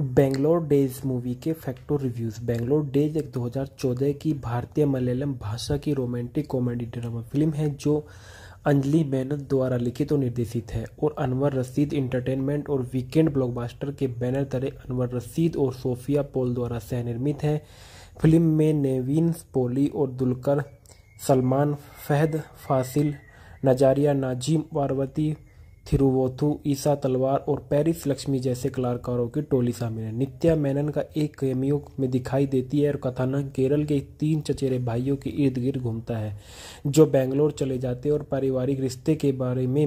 Bangalore days movie के फैक्टो reviews Bangalore days एक 2014 की भारतीय मलयालम भाषा की रोमांटिक कॉमेडी ड्रामा फिल्म है जो अंजलि मेहनत द्वारा लिखित और निर्देशित है और अनवर रसीद इंटरटेनमेंट और वीकेंड ब्लॉकबस्टर के बैनर तरह अनवर रसीद और सोफिया पोल द्वारा सहनिर्मित है फिल्म में नेवीन पोली और दुलकर सलमान फहद फासिल नजारिया नाजिम पार्वती थिरुवोथु ईसा तलवार और पेरिस लक्ष्मी जैसे कलाकारों की टोली शामिल है नित्या मेनन का एक कैमियो में दिखाई देती है और कथानक केरल के तीन चचेरे भाइयों के इर्द गिर्द घूमता है जो बेंगलोर चले जाते हैं और पारिवारिक रिश्ते के बारे में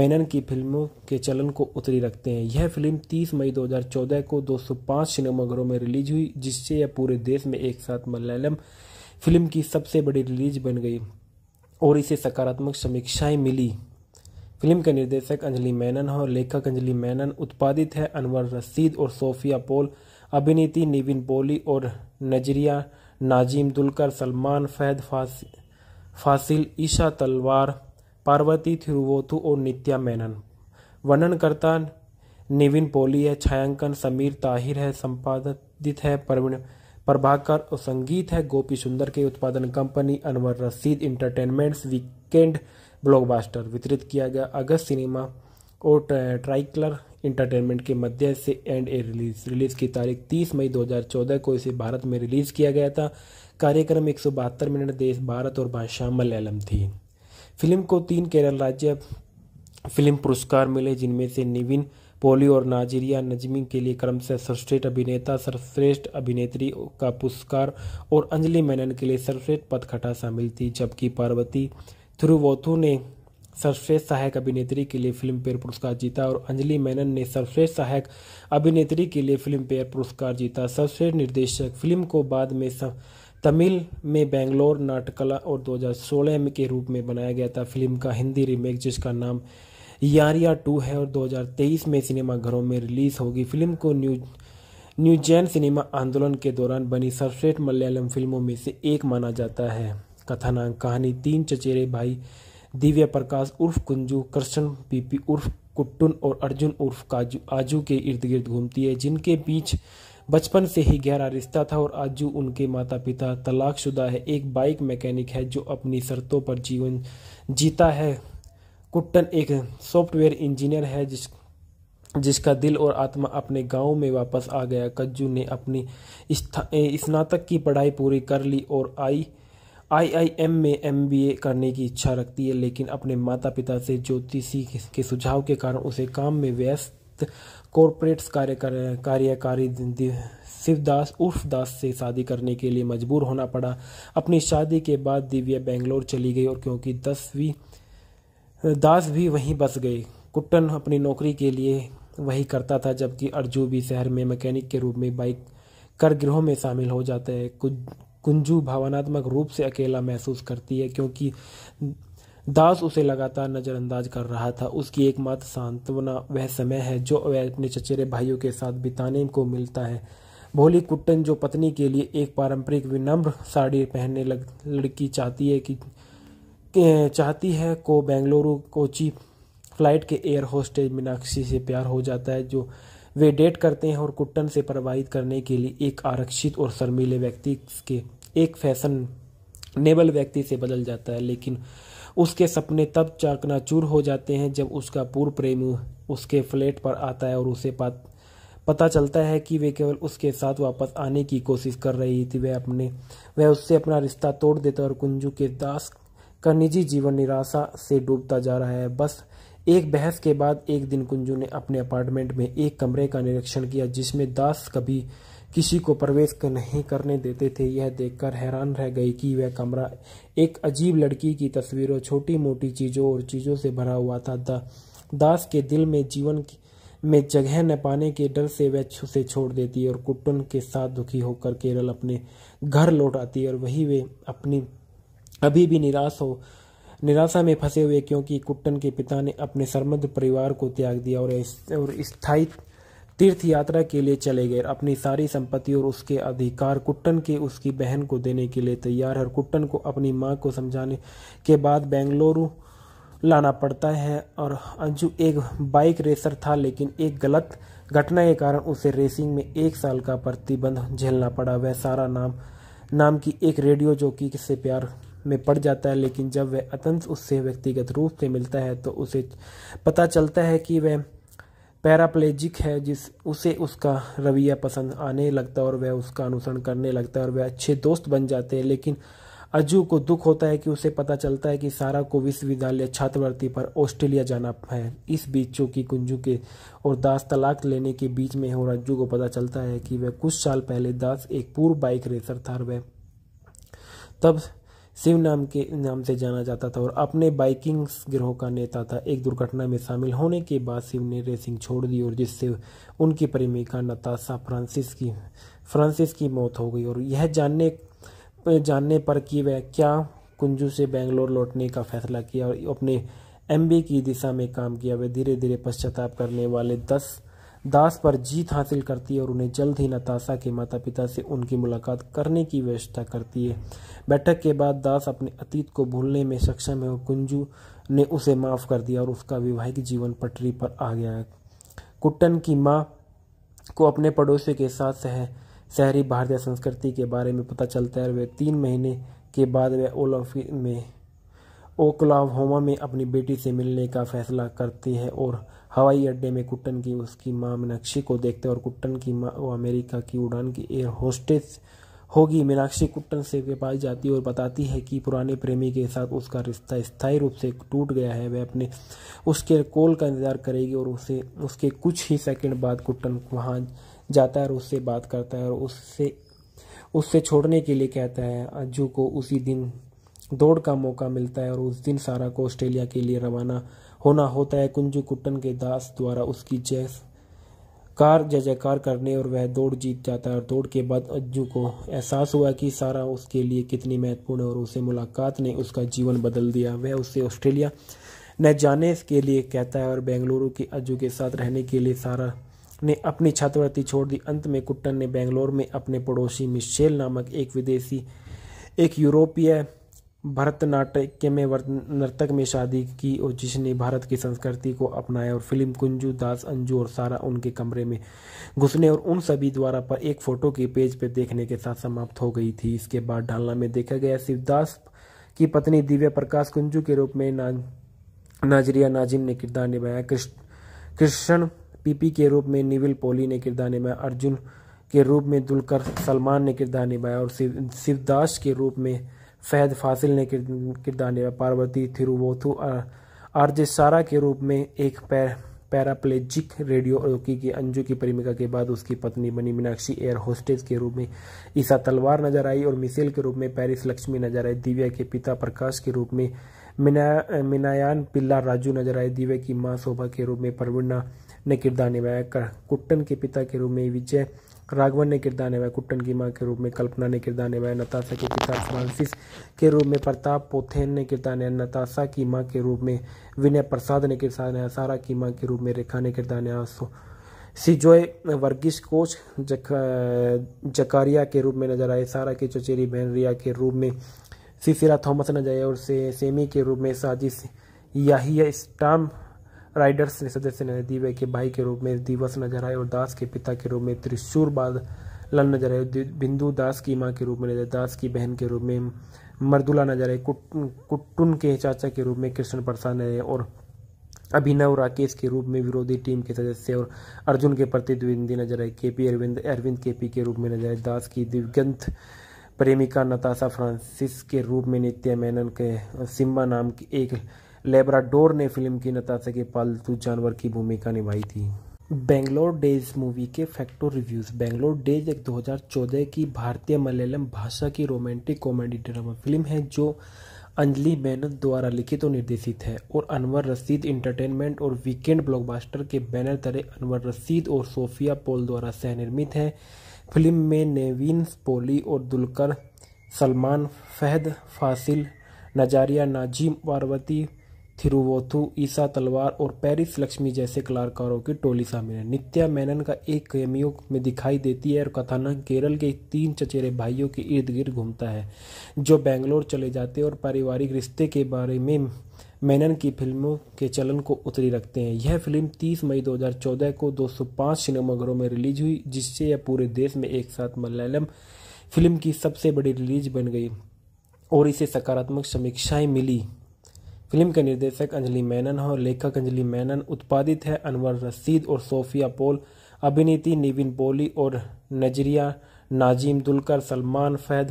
मेनन की फिल्मों के चलन को उतरी रखते हैं यह फिल्म 30 मई 2014 को 205 सिनेमाघरों में रिलीज हुई जिससे यह पूरे देश में एक साथ मलयालम फिल्म की सबसे बड़ी रिलीज बन गई और इसे सकारात्मक समीक्षाएं मिली फिल्म के निर्देशक अंजलि मेनन और लेखक अंजलि मैनन उत्पादित है अनवर रसीद और सोफिया पोल अभिनेत्री निविन पोली और नजरिया नाजीम दुलकर सलमान फैद फासिल ईशा तलवार पार्वती थिरुवोथु और नित्या मेनन वर्णनकर्ता निविन पोली है छायांकन समीर ताहिर है संपादित है प्रवीण प्रभाकर और संगीत है गोपी सुंदर के उत्पादन कंपनी अनवर रसीद इंटरटेनमेंट्स वीकेंड ब्लॉकबास्टर वितरित किया गया अगस्त सिनेमा और ट्राइकलर इंटरटेनमेंट के मध्य से एंड ए रिलीज रिलीज की तारीख 30 मई 2014 को इसे भारत में रिलीज किया गया था कार्यक्रम एक मिनट देश भारत और भाषा मलयालम थी फिल्म को तीन केरल राज्य फिल्म पुरस्कार मिले जिनमें से निविन पोली और नाजीरिया नजमी के लिए क्रम से सर्वश्रेष्ठ अभिनेता सर्वश्रेष्ठ अभिनेत्री का पुरस्कार और अंजलि मेनन के लिए सर्वश्रेष्ठ पदखटा शामिल थी जबकि पार्वती थिरुवोथु ने सर्वश्रेष्ठ सहायक अभिनेत्री के लिए फिल्म फेयर पुरस्कार जीता और अंजलि मेनन ने सर्वश्रेष्ठ सहायक अभिनेत्री के लिए फिल्म फेयर पुरस्कार जीता सर्वश्रेष्ठ निर्देशक फिल्म को बाद में तमिल में बेंगलोर नाटकला और 2016 में के रूप में बनाया गया था फिल्म का हिंदी रीमेक जिसका नाम यारिया टू है और 2023 में सिनेमाघरों में रिलीज होगी फिल्म को न्यू न्यूजैन सिनेमा आंदोलन के दौरान बनी सर्वश्रेष्ठ मलयालम फिल्मों में से एक माना जाता है कथानांक कहानी तीन चचेरे भाई दिव्य प्रकाश उर्फ कुंजू कृष्ण पीपी उर्फ कुट्टुन और अर्जुन उर्फ काजू आजू के इर्द गिर्द घूमती है जिनके बीच बचपन से ही गहरा रिश्ता था और आजू उनके माता पिता तलाकशुदा है एक बाइक मैकेनिक है जो अपनी शर्तों पर जीवन जीता है कुट्टन एक सॉफ्टवेयर इंजीनियर है जिस जिसका दिल और आत्मा अपने गांव में वापस आ गया कज्जू ने अपनी स्नातक की पढ़ाई पूरी कर ली और आई आईआईएम में एमबीए करने की इच्छा रखती है लेकिन अपने माता पिता से ज्योतिषी के सुझाव के कारण उसे काम में व्यस्त कॉरपोरेट कार्य कार्यकारी शिवदास उर्फ दास से शादी करने के लिए मजबूर होना पड़ा अपनी शादी के बाद दिव्या बेंगलोर चली गई और क्योंकि दसवीं दास भी वहीं बस गए कुट्टन अपनी नौकरी के लिए वही करता था जबकि अर्जू भी शहर में मैकेनिक के रूप में बाइक कर गृहों में शामिल हो जाता है कुछ कुंजू भावनात्मक रूप से अकेला महसूस करती है क्योंकि दास उसे लगातार नज़रअंदाज कर रहा था उसकी एकमात्र सांत्वना वह समय है जो वह अपने चचेरे भाइयों के साथ बिताने को मिलता है भोली कुट्टन जो पत्नी के लिए एक पारंपरिक विनम्र साड़ी पहनने लग लड़की चाहती है कि चाहती है को बेंगलुरु कोची फ्लाइट के एयर होस्टेज मीनाक्षी से प्यार हो जाता है जो वे डेट करते हैं और कुट्टन से प्रभावित करने के लिए एक आरक्षित और शर्मीले व्यक्ति के एक फैशन नेबल व्यक्ति से बदल जाता है लेकिन उसके सपने तब चाकनाचूर हो जाते हैं जब उसका पूर्व प्रेमी उसके फ्लैट पर आता है और उसे पता चलता है कि वे केवल उसके साथ वापस आने की कोशिश कर रही थी वह अपने वह उससे अपना रिश्ता तोड़ देता और कुंजू के दास का निजी जीवन निराशा से डूबता जा रहा है बस एक बहस के बाद एक दिन कुंजू ने अपने अपार्टमेंट में एक कमरे का निरीक्षण किया जिसमें दास कभी किसी को प्रवेश नहीं करने देते थे यह देखकर हैरान रह गई कि वह कमरा एक अजीब लड़की की तस्वीरों छोटी मोटी चीज़ों और चीज़ों से भरा हुआ था दा, दास के दिल में जीवन में जगह न पाने के डर से वह उसे छोड़ देती और कुटुन के साथ दुखी होकर केरल अपने घर लौट आती और वही वे अपनी अभी भी निराश हो निराशा में फंसे हुए क्योंकि कुट्टन के पिता ने अपने सरमद परिवार को त्याग दिया और और स्थायी तीर्थ यात्रा के लिए चले गए अपनी सारी संपत्ति और उसके अधिकार कुट्टन के उसकी बहन को देने के लिए तैयार है कुट्टन को अपनी माँ को समझाने के बाद बेंगलुरु लाना पड़ता है और अंजू एक बाइक रेसर था लेकिन एक गलत घटना के कारण उसे रेसिंग में एक साल का प्रतिबंध झेलना पड़ा वह सारा नाम नाम की एक रेडियो जोकी से प्यार में पड़ जाता है लेकिन जब वह अतंत उससे व्यक्तिगत रूप से मिलता है तो उसे पता चलता है कि वह पैराप्लेजिक है जिस उसे उसका रवैया पसंद आने लगता है और वह उसका अनुसरण करने लगता है और वह अच्छे दोस्त बन जाते हैं लेकिन अजू को दुख होता है कि उसे पता चलता है कि सारा को विश्वविद्यालय छात्रवृत्ति पर ऑस्ट्रेलिया जाना है इस बीच चूंकि कुंजू के और दास तलाक लेने के बीच में और अज्जू को पता चलता है कि वह कुछ साल पहले दास एक पूर्व बाइक रेसर था और वह तब शिव नाम के नाम से जाना जाता था और अपने बाइकिंग गिरोह का नेता था एक दुर्घटना में शामिल होने के बाद शिव ने रेसिंग छोड़ दी और जिससे उनकी प्रेमिका नताशा फ्रांसिस की फ्रांसिस की मौत हो गई और यह जानने जानने पर कि वह क्या कुंजू से बेंगलोर लौटने का फैसला किया और अपने एमबी की दिशा में काम किया वह धीरे धीरे पश्चाताप करने वाले दस दास पर जीत हासिल करती है और उन्हें जल्द ही नताशा के माता पिता से उनकी मुलाकात करने की व्यवस्था करती है बैठक के बाद दास अपने अतीत को भूलने में सक्षम है और कुंजू ने उसे माफ़ कर दिया और उसका वैवाहिक जीवन पटरी पर आ गया है कुट्टन की माँ को अपने पड़ोसी के साथ सह शहरी भारतीय संस्कृति के बारे में पता चलता है और वह तीन महीने के बाद वह ओलफ में ओकलाहोमा में अपनी बेटी से मिलने का फैसला करती है और हवाई अड्डे में कुट्टन की उसकी माँ मीनाक्षी को देखते और कुट्टन की माँ वो अमेरिका की उड़ान की एयर होस्टेस होगी मीनाक्षी कुट्टन से के पास जाती और बताती है कि पुराने प्रेमी के साथ उसका रिश्ता स्थायी रूप से टूट गया है वह अपने उसके कॉल का इंतजार करेगी और उसे उसके कुछ ही सेकंड बाद कुट्टन वहाँ जाता है और उससे बात करता है और उससे उससे छोड़ने के लिए कहता है अज्जू को उसी दिन दौड़ का मौका मिलता है और उस दिन सारा को ऑस्ट्रेलिया के लिए रवाना होना होता है कुंजू कुट्टन के दास द्वारा उसकी जय कार जय जयकार करने और वह दौड़ जीत जाता है और दौड़ के बाद अज्जू को एहसास हुआ कि सारा उसके लिए कितनी महत्वपूर्ण है और उसे मुलाकात ने उसका जीवन बदल दिया वह उसे ऑस्ट्रेलिया न जाने के लिए कहता है और बेंगलुरु के अज्जू के साथ रहने के लिए सारा ने अपनी छात्रवृत्ति छोड़ दी अंत में कुट्टन ने बेंगलोर में अपने पड़ोसी मिशेल नामक एक विदेशी एक यूरोपीय भरतनाट्य में नर्तक में शादी की और जिसने भारत की संस्कृति को अपनाया और फिल्म कुंजू दास अंजू और सारा उनके कमरे में घुसने और उन सभी द्वारा पर एक फोटो के पेज पर देखने के साथ समाप्त हो गई थी इसके बाद ढालना में देखा गया शिवदास की पत्नी दिव्या प्रकाश कुंजू के रूप में ना, नाजरिया नाजिम ने किरदार निभाया कृष्ण पीपी के रूप में निविल पोली ने किरदार निभाया अर्जुन के रूप में दुलकर सलमान ने किरदार निभाया और शिवदास के रूप में फैद फासिल ने किरदार निभाया पार्वती थिरुवोथु सारा के रूप में एक पैर पैराप्लेजिक रेडियो रोकी की अंजू की प्रेमिका के बाद उसकी पत्नी बनी मीनाक्षी एयर होस्टेस के रूप में ईसा तलवार नजर आई और मिसेल के रूप में पेरिस लक्ष्मी नजर आई दिव्या के पिता प्रकाश के रूप में मिना मिनायान पिल्ला राजू नजर आए दिव्या की मां शोभा के रूप में प्रवीणा ने किरदार निभाया कर कुट्टन के पिता के रूप में विजय राघवन ने किरदार निभाया कुट्टन की माँ के रूप में कल्पना ने किरदार निभाया नताशा के पिता फ्रांसिस के रूप में प्रताप पोथेन ने किरदार निभाया नताशा की माँ के रूप में विनय प्रसाद ने किरदार निभाया सारा की माँ के रूप में रेखा ने किरदार निभाया सिजोय वर्गीस कोच जक, जकारिया के रूप में नजर आए सारा की चचेरी बहन रिया के रूप में सिसिरा थॉमस नजर आए और से, सेमी के रूप में साजिश याहिया स्टाम राइडर्स ने सदस्य ने दिव्य के भाई के रूप में दिवस नजर आए और दास के पिता के रूप में त्रिशूरबाद लन नजर आए बिंदु दास की माँ के रूप में नजर दास की बहन के रूप में मर्दुला नजर आए कुट्टुन के चाचा के रूप में कृष्ण प्रसाद नजर और अभिनव राकेश के रूप में विरोधी टीम के सदस्य और अर्जुन के प्रतिद्वंदी नजर आए के पी अरविंद अरविंद के पी के रूप में नजर आए दास की दिवगंत प्रेमिका नताशा फ्रांसिस के रूप में नित्या मेनन के सिम्बा नाम की एक लेबराडोर ने फिल्म की नताशा के पालतू जानवर की भूमिका निभाई थी बेंगलोर डेज मूवी के फैक्टो रिव्यूज बेंगलोर डेज एक 2014 की भारतीय मलयालम भाषा की रोमांटिक कॉमेडी ड्रामा फिल्म है जो अंजलि मेनन द्वारा लिखित और निर्देशित है और अनवर रसीद इंटरटेनमेंट और वीकेंड ब्लॉकबस्टर के बैनर तरह अनवर रसीद और सोफिया पोल द्वारा सहनिर्मित है फिल्म में नेवीन पोली और दुलकर सलमान फहद फासिल नजारिया नाजिम पार्वती थिरुवोथु ईसा तलवार और पेरिस लक्ष्मी जैसे कलाकारों की टोली शामिल है नित्या मेनन का एक कैमियो में दिखाई देती है और कथानक केरल के तीन चचेरे भाइयों के इर्द गिर्द घूमता है जो बेंगलोर चले जाते और पारिवारिक रिश्ते के बारे में मेनन की फिल्मों के चलन को उतरी रखते हैं यह फिल्म 30 मई 2014 को 205 सिनेमाघरों में रिलीज हुई जिससे यह पूरे देश में एक साथ मलयालम फिल्म की सबसे बड़ी रिलीज बन गई और इसे सकारात्मक समीक्षाएं मिली फिल्म के निर्देशक अंजलि मेनन और लेखक अंजलि मैनन उत्पादित है अनवर रसीद और सोफिया पोल अभिनेत्री निविन पोली और नजरिया नाजीम दुलकर सलमान फैद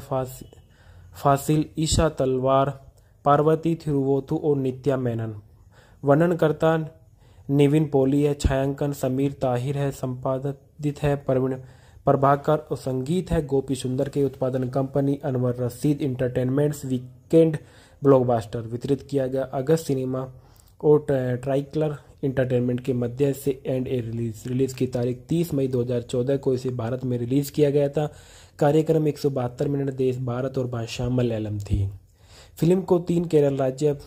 फासिल ईशा तलवार पार्वती थिरुवोथु और नित्या मेनन वर्णनकर्ता निविन पोली है छायांकन समीर ताहिर है संपादित है प्रवीण प्रभाकर और संगीत है गोपी सुंदर के उत्पादन कंपनी अनवर रसीद इंटरटेनमेंट्स वीकेंड ब्लॉकबास्टर वितरित किया गया अगस्त सिनेमा और ट्राइकलर इंटरटेनमेंट के मध्य से एंड ए रिलीज रिलीज की तारीख 30 मई 2014 को इसे भारत में रिलीज किया गया था कार्यक्रम एक मिनट देश भारत और भाषा मलयालम थी फिल्म को तीन केरल राज्य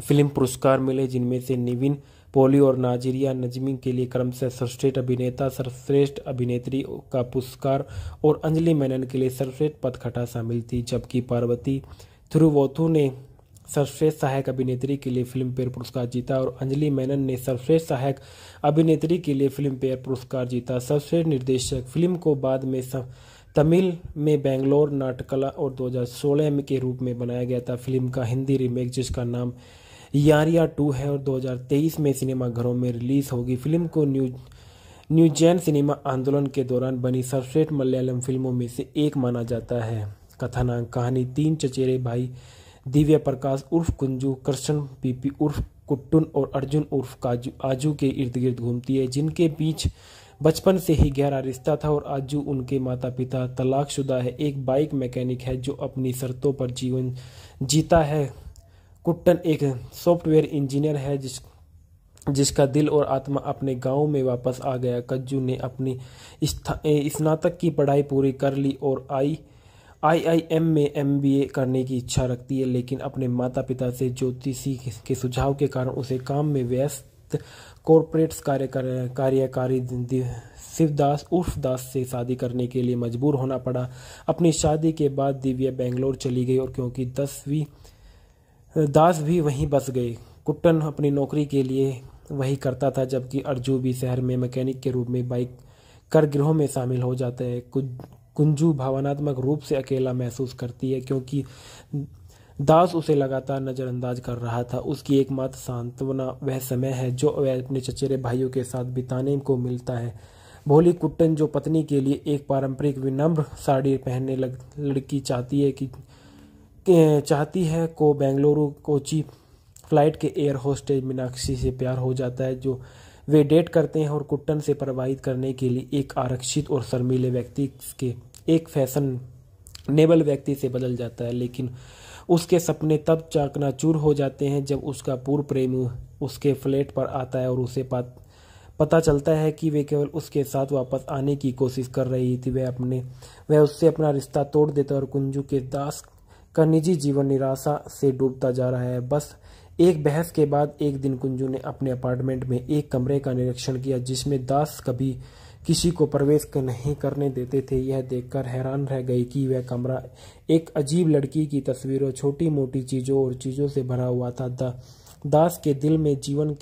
फिल्म पुरस्कार मिले जिनमें से निविन पोली और नाजिरिया नजमी के लिए क्रम से सर्वश्रेष्ठ अभिनेता सर्वश्रेष्ठ अभिनेत्री का पुरस्कार और अंजलि मेनन के लिए सर्वश्रेष्ठ पदखटा शामिल थी जबकि पार्वती थिरुवोथु ने सर्वश्रेष्ठ सहायक अभिनेत्री के लिए फिल्म फेयर पुरस्कार जीता और अंजलि मेनन ने सर्वश्रेष्ठ सहायक अभिनेत्री के लिए फिल्म फेयर पुरस्कार जीता सर्वश्रेष्ठ निर्देशक फिल्म को बाद में सम... तमिल में बेंगलोर नाटकला और 2016 के रूप में बनाया गया था फिल्म का हिंदी रीमेक जिसका नाम यारिया टू है और 2023 में सिनेमाघरों में रिलीज होगी फिल्म को न्यू न्यूजैन सिनेमा आंदोलन के दौरान बनी सर्वश्रेष्ठ मलयालम फिल्मों में से एक माना जाता है कथाना कहानी तीन चचेरे भाई दिव्य प्रकाश उर्फ कुंजू कृष्ण पीपी उर्फ कुट्टुन और अर्जुन उर्फ काजू आजू के इर्द गिर्द घूमती है जिनके बीच बचपन से ही गहरा रिश्ता था और आजू उनके माता पिता तलाकशुदा है एक बाइक मैकेनिक है जो अपनी शर्तों पर जीवन जीता है कुट्टन एक सॉफ्टवेयर इंजीनियर है जिस जिसका दिल और आत्मा अपने गांव में वापस आ गया कज्जू ने अपनी स्नातक की पढ़ाई पूरी कर ली और आई आईआईएम में एमबीए करने की इच्छा रखती है लेकिन अपने माता पिता से ज्योतिषी के सुझाव के कारण उसे काम में व्यस्त कॉरपोरेट कार्य कार्यकारी शिवदास उर्फ दास से शादी करने के लिए मजबूर होना पड़ा अपनी शादी के बाद दिव्या बेंगलोर चली गई और क्योंकि दसवीं दास भी वहीं बस गए कुट्टन अपनी नौकरी के लिए वही करता था जबकि अर्जू भी शहर में मैकेनिक के रूप में बाइक कर गिरोह में शामिल हो जाता है कुछ कुंजू भावनात्मक रूप से अकेला महसूस करती है क्योंकि दास उसे लगातार नज़रअंदाज कर रहा था उसकी एकमात्र सांत्वना वह समय है जो वह अपने चचेरे भाइयों के साथ बिताने को मिलता है भोली कुट्टन जो पत्नी के लिए एक पारंपरिक विनम्र साड़ी पहनने लग लड़की चाहती है कि चाहती है को बेंगलुरु कोची फ्लाइट के एयर होस्टेज मीनाक्षी से प्यार हो जाता है जो वे डेट करते हैं और कुट्टन से प्रवाहित करने के लिए एक आरक्षित और शर्मीले व्यक्ति के एक फैशन नेबल व्यक्ति से बदल जाता है लेकिन उसके सपने तब चाकना चूर हो जाते हैं जब उसका पूर्व प्रेमी उसके फ्लैट पर आता है और उसे पात पता चलता है कि वे केवल उसके साथ वापस आने की कोशिश कर रही थी वह अपने वह उससे अपना रिश्ता तोड़ देता और कुंजू के दास का निजी जीवन निराशा से डूबता जा रहा है बस एक बहस के बाद एक दिन कुंजू ने अपने अपार्टमेंट में एक कमरे का निरीक्षण किया जिसमें दास कभी किसी को प्रवेश नहीं करने देते थे यह देखकर हैरान रह गई कि वह कमरा एक अजीब लड़की की तस्वीरों छोटी मोटी चीज़ों और चीज़ों से भरा हुआ था दा, दास के दिल में जीवन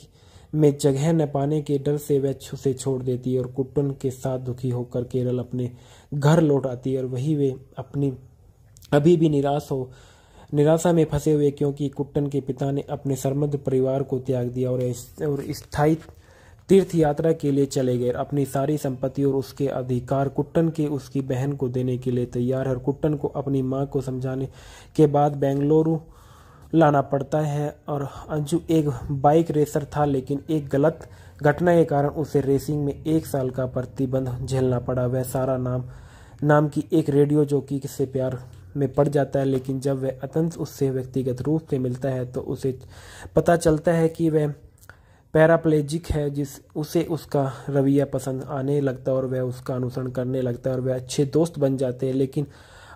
में जगह न पाने के डर से वह उसे छोड़ देती और कुटुन के साथ दुखी होकर केरल अपने घर लौट आती और वही वे अपनी अभी भी निराश हो निराशा में फंसे हुए क्योंकि कुट्टन के पिता ने अपने सरमद परिवार को त्याग दिया और इस, और स्थायी इस तीर्थ यात्रा के लिए चले गए अपनी सारी संपत्ति और उसके अधिकार कुट्टन के उसकी बहन को देने के लिए तैयार है कुट्टन को अपनी माँ को समझाने के बाद बेंगलुरु लाना पड़ता है और अंजू एक बाइक रेसर था लेकिन एक गलत घटना के कारण उसे रेसिंग में एक साल का प्रतिबंध झेलना पड़ा वह सारा नाम नाम की एक रेडियो कि से प्यार में पड़ जाता है लेकिन जब वह अतंत उससे व्यक्तिगत रूप से मिलता है तो उसे पता चलता है कि वह पैराप्लेजिक है जिस उसे उसका रवैया पसंद आने लगता है और वह उसका अनुसरण करने लगता है और वह अच्छे दोस्त बन जाते हैं लेकिन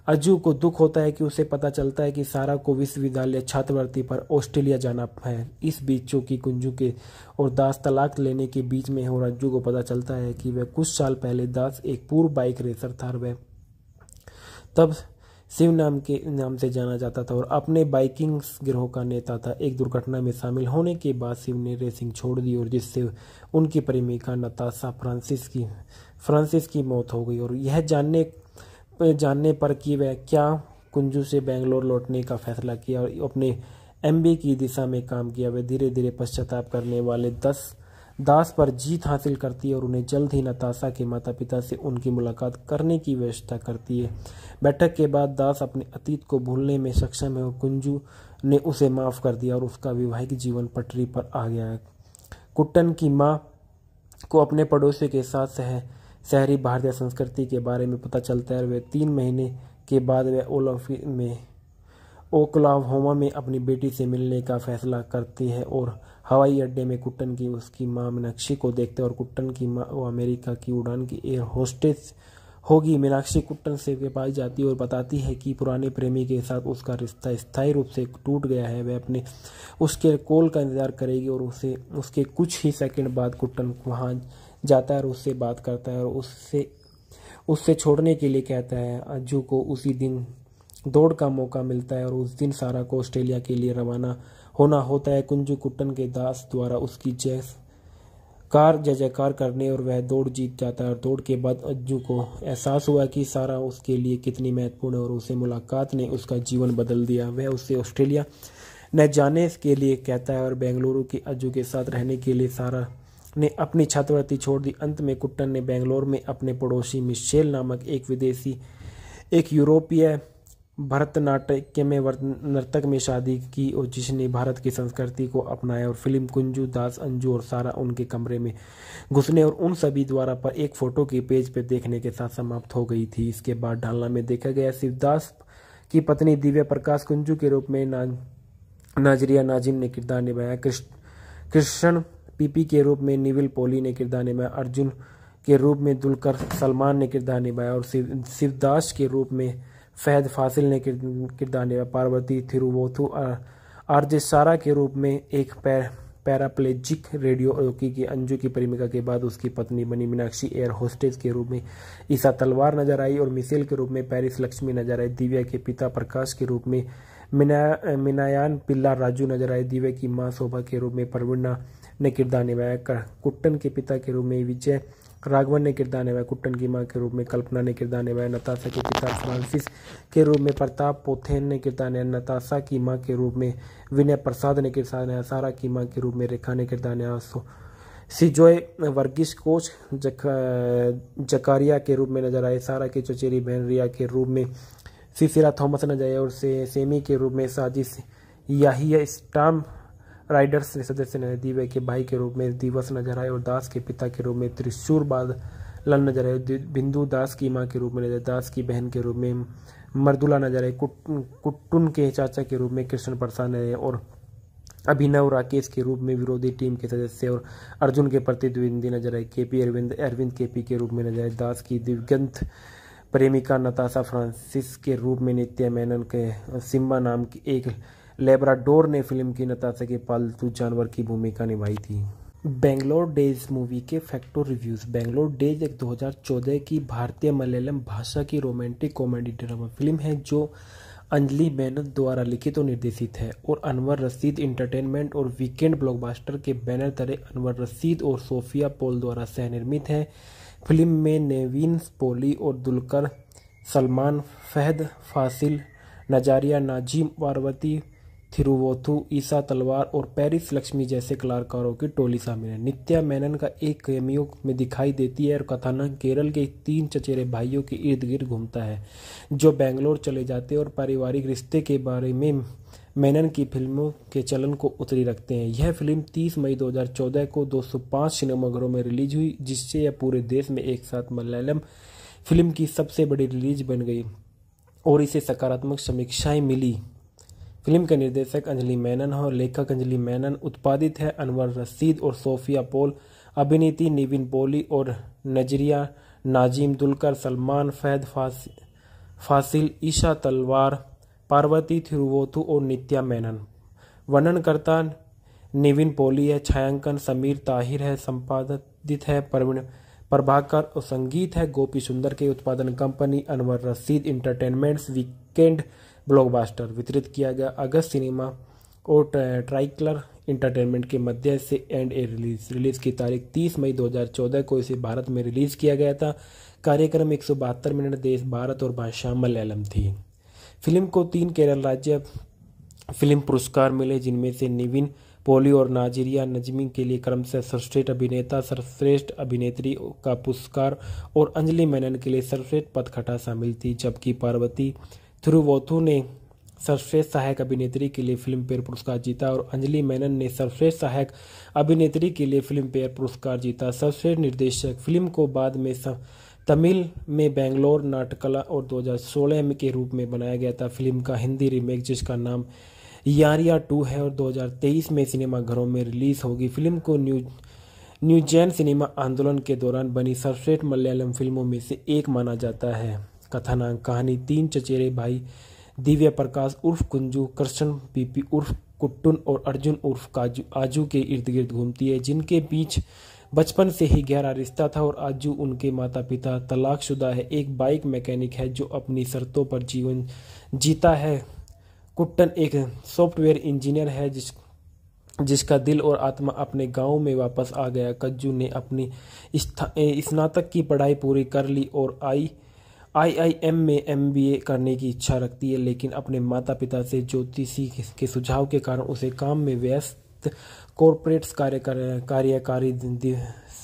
अजू को दुख होता है कि उसे पता चलता है कि सारा को विश्वविद्यालय छात्रवृत्ति पर ऑस्ट्रेलिया जाना है इस बीच चूंकि कुंजू के और दास तलाक लेने के बीच में और अज्जू को पता चलता है कि वह कुछ साल पहले दास एक पूर्व बाइक रेसर था और वह तब शिव नाम के नाम से जाना जाता था और अपने बाइकिंग गिरोह का नेता था एक दुर्घटना में शामिल होने के बाद शिव ने रेसिंग छोड़ दी और जिससे उनकी प्रेमिका नताशा फ्रांसिस की फ्रांसिस की मौत हो गई और यह जानने जानने पर कि वह क्या कुंजू से बेंगलोर लौटने का फैसला किया और अपने एमबी की दिशा में काम किया वह धीरे धीरे पश्चाताप करने वाले दस दास पर जीत हासिल करती है और उन्हें जल्द ही नताशा के माता पिता से उनकी मुलाकात करने की व्यवस्था करती है बैठक के बाद दास अपने अतीत को भूलने में सक्षम है और कुंजू ने उसे माफ़ कर दिया और उसका वैवाहिक जीवन पटरी पर आ गया है कुट्टन की माँ को अपने पड़ोसी के साथ सह शहरी भारतीय संस्कृति के बारे में पता चलता है वे वह तीन महीने के बाद वह ओलंपिक में ओकलाहोमा में अपनी बेटी से मिलने का फैसला करती है और हवाई अड्डे में कुट्टन की उसकी माँ मीनाक्षी को देखते और कुट्टन की माँ वो अमेरिका की उड़ान की एयर होस्टेस होगी मीनाक्षी कुट्टन से के पास जाती और बताती है कि पुराने प्रेमी के साथ उसका रिश्ता स्थायी रूप से टूट गया है वह अपने उसके कॉल का इंतजार करेगी और उसे उसके कुछ ही सेकंड बाद कुट्टन वहाँ जाता है और उससे बात करता है और उससे उससे छोड़ने के लिए कहता है अज्जू को उसी दिन दौड़ का मौका मिलता है और उस दिन सारा को ऑस्ट्रेलिया के लिए रवाना होना होता है कुंजू कुट्टन के दास द्वारा उसकी जय कार जय जयकार करने और वह दौड़ जीत जाता है और दौड़ के बाद अज्जू को एहसास हुआ कि सारा उसके लिए कितनी महत्वपूर्ण है और उसे मुलाकात ने उसका जीवन बदल दिया वह उसे ऑस्ट्रेलिया न जाने के लिए कहता है और बेंगलुरु के अज्जू के साथ रहने के लिए सारा ने अपनी छात्रवृत्ति छोड़ दी अंत में कुट्टन ने बेंगलोर में अपने पड़ोसी मिशेल नामक एक विदेशी एक यूरोपीय भरतनाट्यम में नर्तक में शादी की और जिसने भारत की संस्कृति को अपनाया और फिल्म कुंजू दास अंजू और सारा उनके कमरे में घुसने और उन सभी द्वारा पर एक फोटो के पेज पर देखने के साथ समाप्त हो गई थी इसके बाद ढालना में देखा गया शिवदास की पत्नी दिव्या प्रकाश कुंजू के रूप में ना, नाजरिया नाजिम ने किरदार निभाया कृष्ण पीपी के रूप में निविल पोली ने किरदार निभाया अर्जुन के रूप में दुलकर सलमान ने किरदार निभाया और शिवदास के रूप में फहद फासिल ने किरदार निभाया पार्वती थिरुवोथु सारा के रूप में एक पैर पैराप्लेजिक रेडियो रोकी की अंजू की प्रेमिका के बाद उसकी पत्नी बनी मीनाक्षी एयर होस्टेस के रूप में ईसा तलवार नजर आई और मिसेल के रूप में पेरिस लक्ष्मी नजर आई दिव्या के पिता प्रकाश के रूप में मिना मिनायान पिल्ला राजू नजर आए दिव्या की मां शोभा के रूप में परवीणा ने किरदार निभाया कुट्टन के पिता के रूप में विजय राघवन ने किरदार निभाया कुट्टन की माँ के रूप में कल्पना ने किरदार निभाया नताशा के पिता फ्रांसिस के रूप में प्रताप पोथेन ने किरदार निभाया नताशा की माँ के रूप में विनय प्रसाद ने किरदार निभाया सारा की माँ के रूप में रेखा ने किरदार निभाया सिजोय वर्गीस कोच जक, जकारिया के रूप में नजर आए सारा की चचेरी बहन रिया के रूप में सिसिरा थॉमस नजर आए और से, सेमी के रूप में साजिश याहिया स्टाम राइडर्स ने सदस्य ने दिव्य के भाई के रूप में दिवस नजर आए और दास के पिता के रूप में त्रिशूर लन नजर आए बिंदु दास की माँ के रूप में नजर दास की बहन के रूप में मर्दुला नजर आए कुट्टुन के चाचा के रूप में कृष्ण प्रसाद नजर और अभिनव राकेश के रूप में विरोधी टीम के सदस्य और अर्जुन के प्रतिद्वंदी नजर आए के पी अरविंद अरविंद के पी के रूप में नजर आए दास की दिवगंत प्रेमिका नताशा फ्रांसिस के रूप में नित्या मेनन के सिम्बा नाम की एक लेबराडोर ने फिल्म की नताशा के पालतू जानवर की भूमिका निभाई थी बेंगलोर डेज मूवी के फैक्टो रिव्यूज बेंगलोर डेज एक 2014 की भारतीय मलयालम भाषा की रोमांटिक कॉमेडी ड्रामा फिल्म है जो अंजलि मेनन द्वारा लिखित और निर्देशित है और अनवर रसीद इंटरटेनमेंट और वीकेंड ब्लॉकबस्टर के बैनर तरह अनवर रसीद और सोफिया पोल द्वारा सहनिर्मित है फिल्म में नेवीन पोली और दुलकर सलमान फहद फासिल नजारिया नाजीम पार्वती थिरुवोथु ईसा तलवार और पेरिस लक्ष्मी जैसे कलाकारों की टोली शामिल है नित्या मेनन का एक कैमियो में दिखाई देती है और कथानक केरल के तीन चचेरे भाइयों के इर्द गिर्द घूमता है जो बेंगलोर चले जाते और पारिवारिक रिश्ते के बारे में मेनन की फिल्मों के चलन को उतरी रखते हैं यह फिल्म 30 मई 2014 को 205 सिनेमाघरों में रिलीज हुई जिससे यह पूरे देश में एक साथ मलयालम फिल्म की सबसे बड़ी रिलीज बन गई और इसे सकारात्मक समीक्षाएं मिली फिल्म के निर्देशक अंजलि मेनन और लेखक अंजलि मैनन उत्पादित है अनवर रसीद और सोफिया पोल अभिनेत्री निविन पोली और नजरिया नाजीम दुलकर सलमान फैद फासिल ईशा तलवार पार्वती थिरुवोथु और नित्या मेनन वर्णनकर्ता निविन पोली है छायांकन समीर ताहिर है संपादित है प्रवीण प्रभाकर और संगीत है गोपी सुंदर के उत्पादन कंपनी अनवर रसीद इंटरटेनमेंट्स वीकेंड ब्लॉकबास्टर वितरित किया गया अगस्त सिनेमा और ट्राइकलर इंटरटेनमेंट के मध्य से एंड ए रिलीज रिलीज की तारीख 30 मई 2014 को इसे भारत में रिलीज किया गया था कार्यक्रम एक मिनट देश भारत और भाषा मलयालम थी फिल्म को तीन केरल राज्य फिल्म पुरस्कार मिले जिनमें से निविन पोली और नाजीरिया नजमी के लिए क्रम से सर्वश्रेष्ठ अभिनेता सर्वश्रेष्ठ अभिनेत्री का पुरस्कार और अंजलि मेनन के लिए सर्वश्रेष्ठ पदखटा शामिल थी जबकि पार्वती थिरुवोथु ने सर्वश्रेष्ठ सहायक अभिनेत्री के लिए फिल्म फेयर पुरस्कार जीता और अंजलि मेनन ने सर्वश्रेष्ठ सहायक अभिनेत्री के लिए फिल्म फेयर पुरस्कार जीता सर्वश्रेष्ठ निर्देशक फिल्म को बाद में तमिल में बेंगलोर नाटकला और 2016 में के रूप में बनाया गया था फिल्म का हिंदी रीमेक जिसका नाम यारिया टू है और 2023 में सिनेमाघरों में रिलीज होगी फिल्म को न्यू न्यूजैन सिनेमा आंदोलन के दौरान बनी सर्वश्रेष्ठ मलयालम फिल्मों में से एक माना जाता है कथानांक कहानी तीन चचेरे भाई दिव्य प्रकाश उर्फ कुंजू कृष्ण पीपी उर्फ कुट्टुन और अर्जुन उर्फ काजू आजू के इर्द गिर्द घूमती है जिनके बीच बचपन से ही गहरा रिश्ता था और आजू उनके माता पिता तलाकशुदा है एक बाइक मैकेनिक है जो अपनी शर्तों पर जीवन जीता है कुट्टन एक सॉफ्टवेयर इंजीनियर है जिस जिसका दिल और आत्मा अपने गांव में वापस आ गया कज्जू ने अपनी स्नातक की पढ़ाई पूरी कर ली और आई आईआईएम में एमबीए करने की इच्छा रखती है लेकिन अपने माता पिता से ज्योतिषी के सुझाव के कारण उसे काम में व्यस्त कॉरपोरेट कार्य कार्यकारी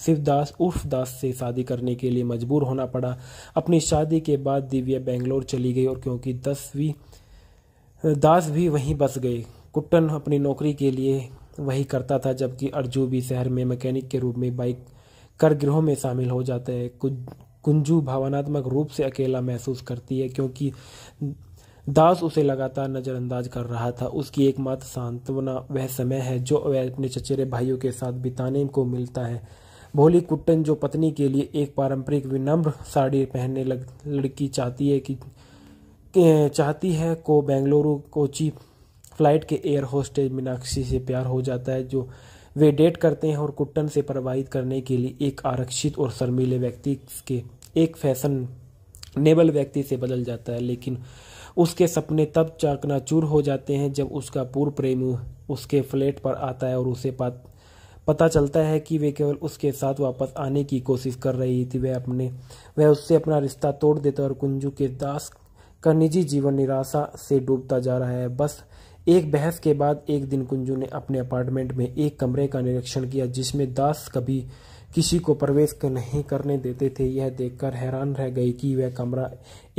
शिवदास उर्फ दास से शादी करने के लिए मजबूर होना पड़ा अपनी शादी के बाद दिव्या बेंगलोर चली गई और क्योंकि दसवीं दास भी वहीं बस गए कुट्टन अपनी नौकरी के लिए वही करता था जबकि अर्जू भी शहर में मैकेनिक के रूप में बाइक कर गृहों में शामिल हो जाता है कुछ कुंजू भावनात्मक रूप से अकेला महसूस करती है क्योंकि दास उसे लगातार नज़रअंदाज कर रहा था उसकी एकमात्र सांत्वना वह समय है जो वह अपने चचेरे भाइयों के साथ बिताने को मिलता है भोली कुट्टन जो पत्नी के लिए एक पारंपरिक विनम्र साड़ी पहनने लग लड़की चाहती है कि चाहती है को बेंगलुरु कोची फ्लाइट के एयर होस्टेज मीनाक्षी से प्यार हो जाता है जो वे डेट करते हैं और कुट्टन से प्रभावित करने के लिए एक आरक्षित और शर्मीले व्यक्ति के एक फैशन नेबल व्यक्ति से बदल जाता है लेकिन उसके सपने तब चाकना चूर हो जाते हैं जब उसका पूर्व प्रेम उसके फ्लैट पर आता है और उसे पता चलता है कि वे केवल उसके साथ वापस आने की कोशिश कर रही थी वह अपने वह उससे अपना रिश्ता तोड़ देता और कुंजू के दास का निजी जीवन निराशा से डूबता जा रहा है बस एक बहस के बाद एक दिन कुंजू ने अपने अपार्टमेंट में एक कमरे का निरीक्षण किया जिसमें दास कभी किसी को प्रवेश नहीं करने देते थे यह देखकर हैरान रह गई कि वह कमरा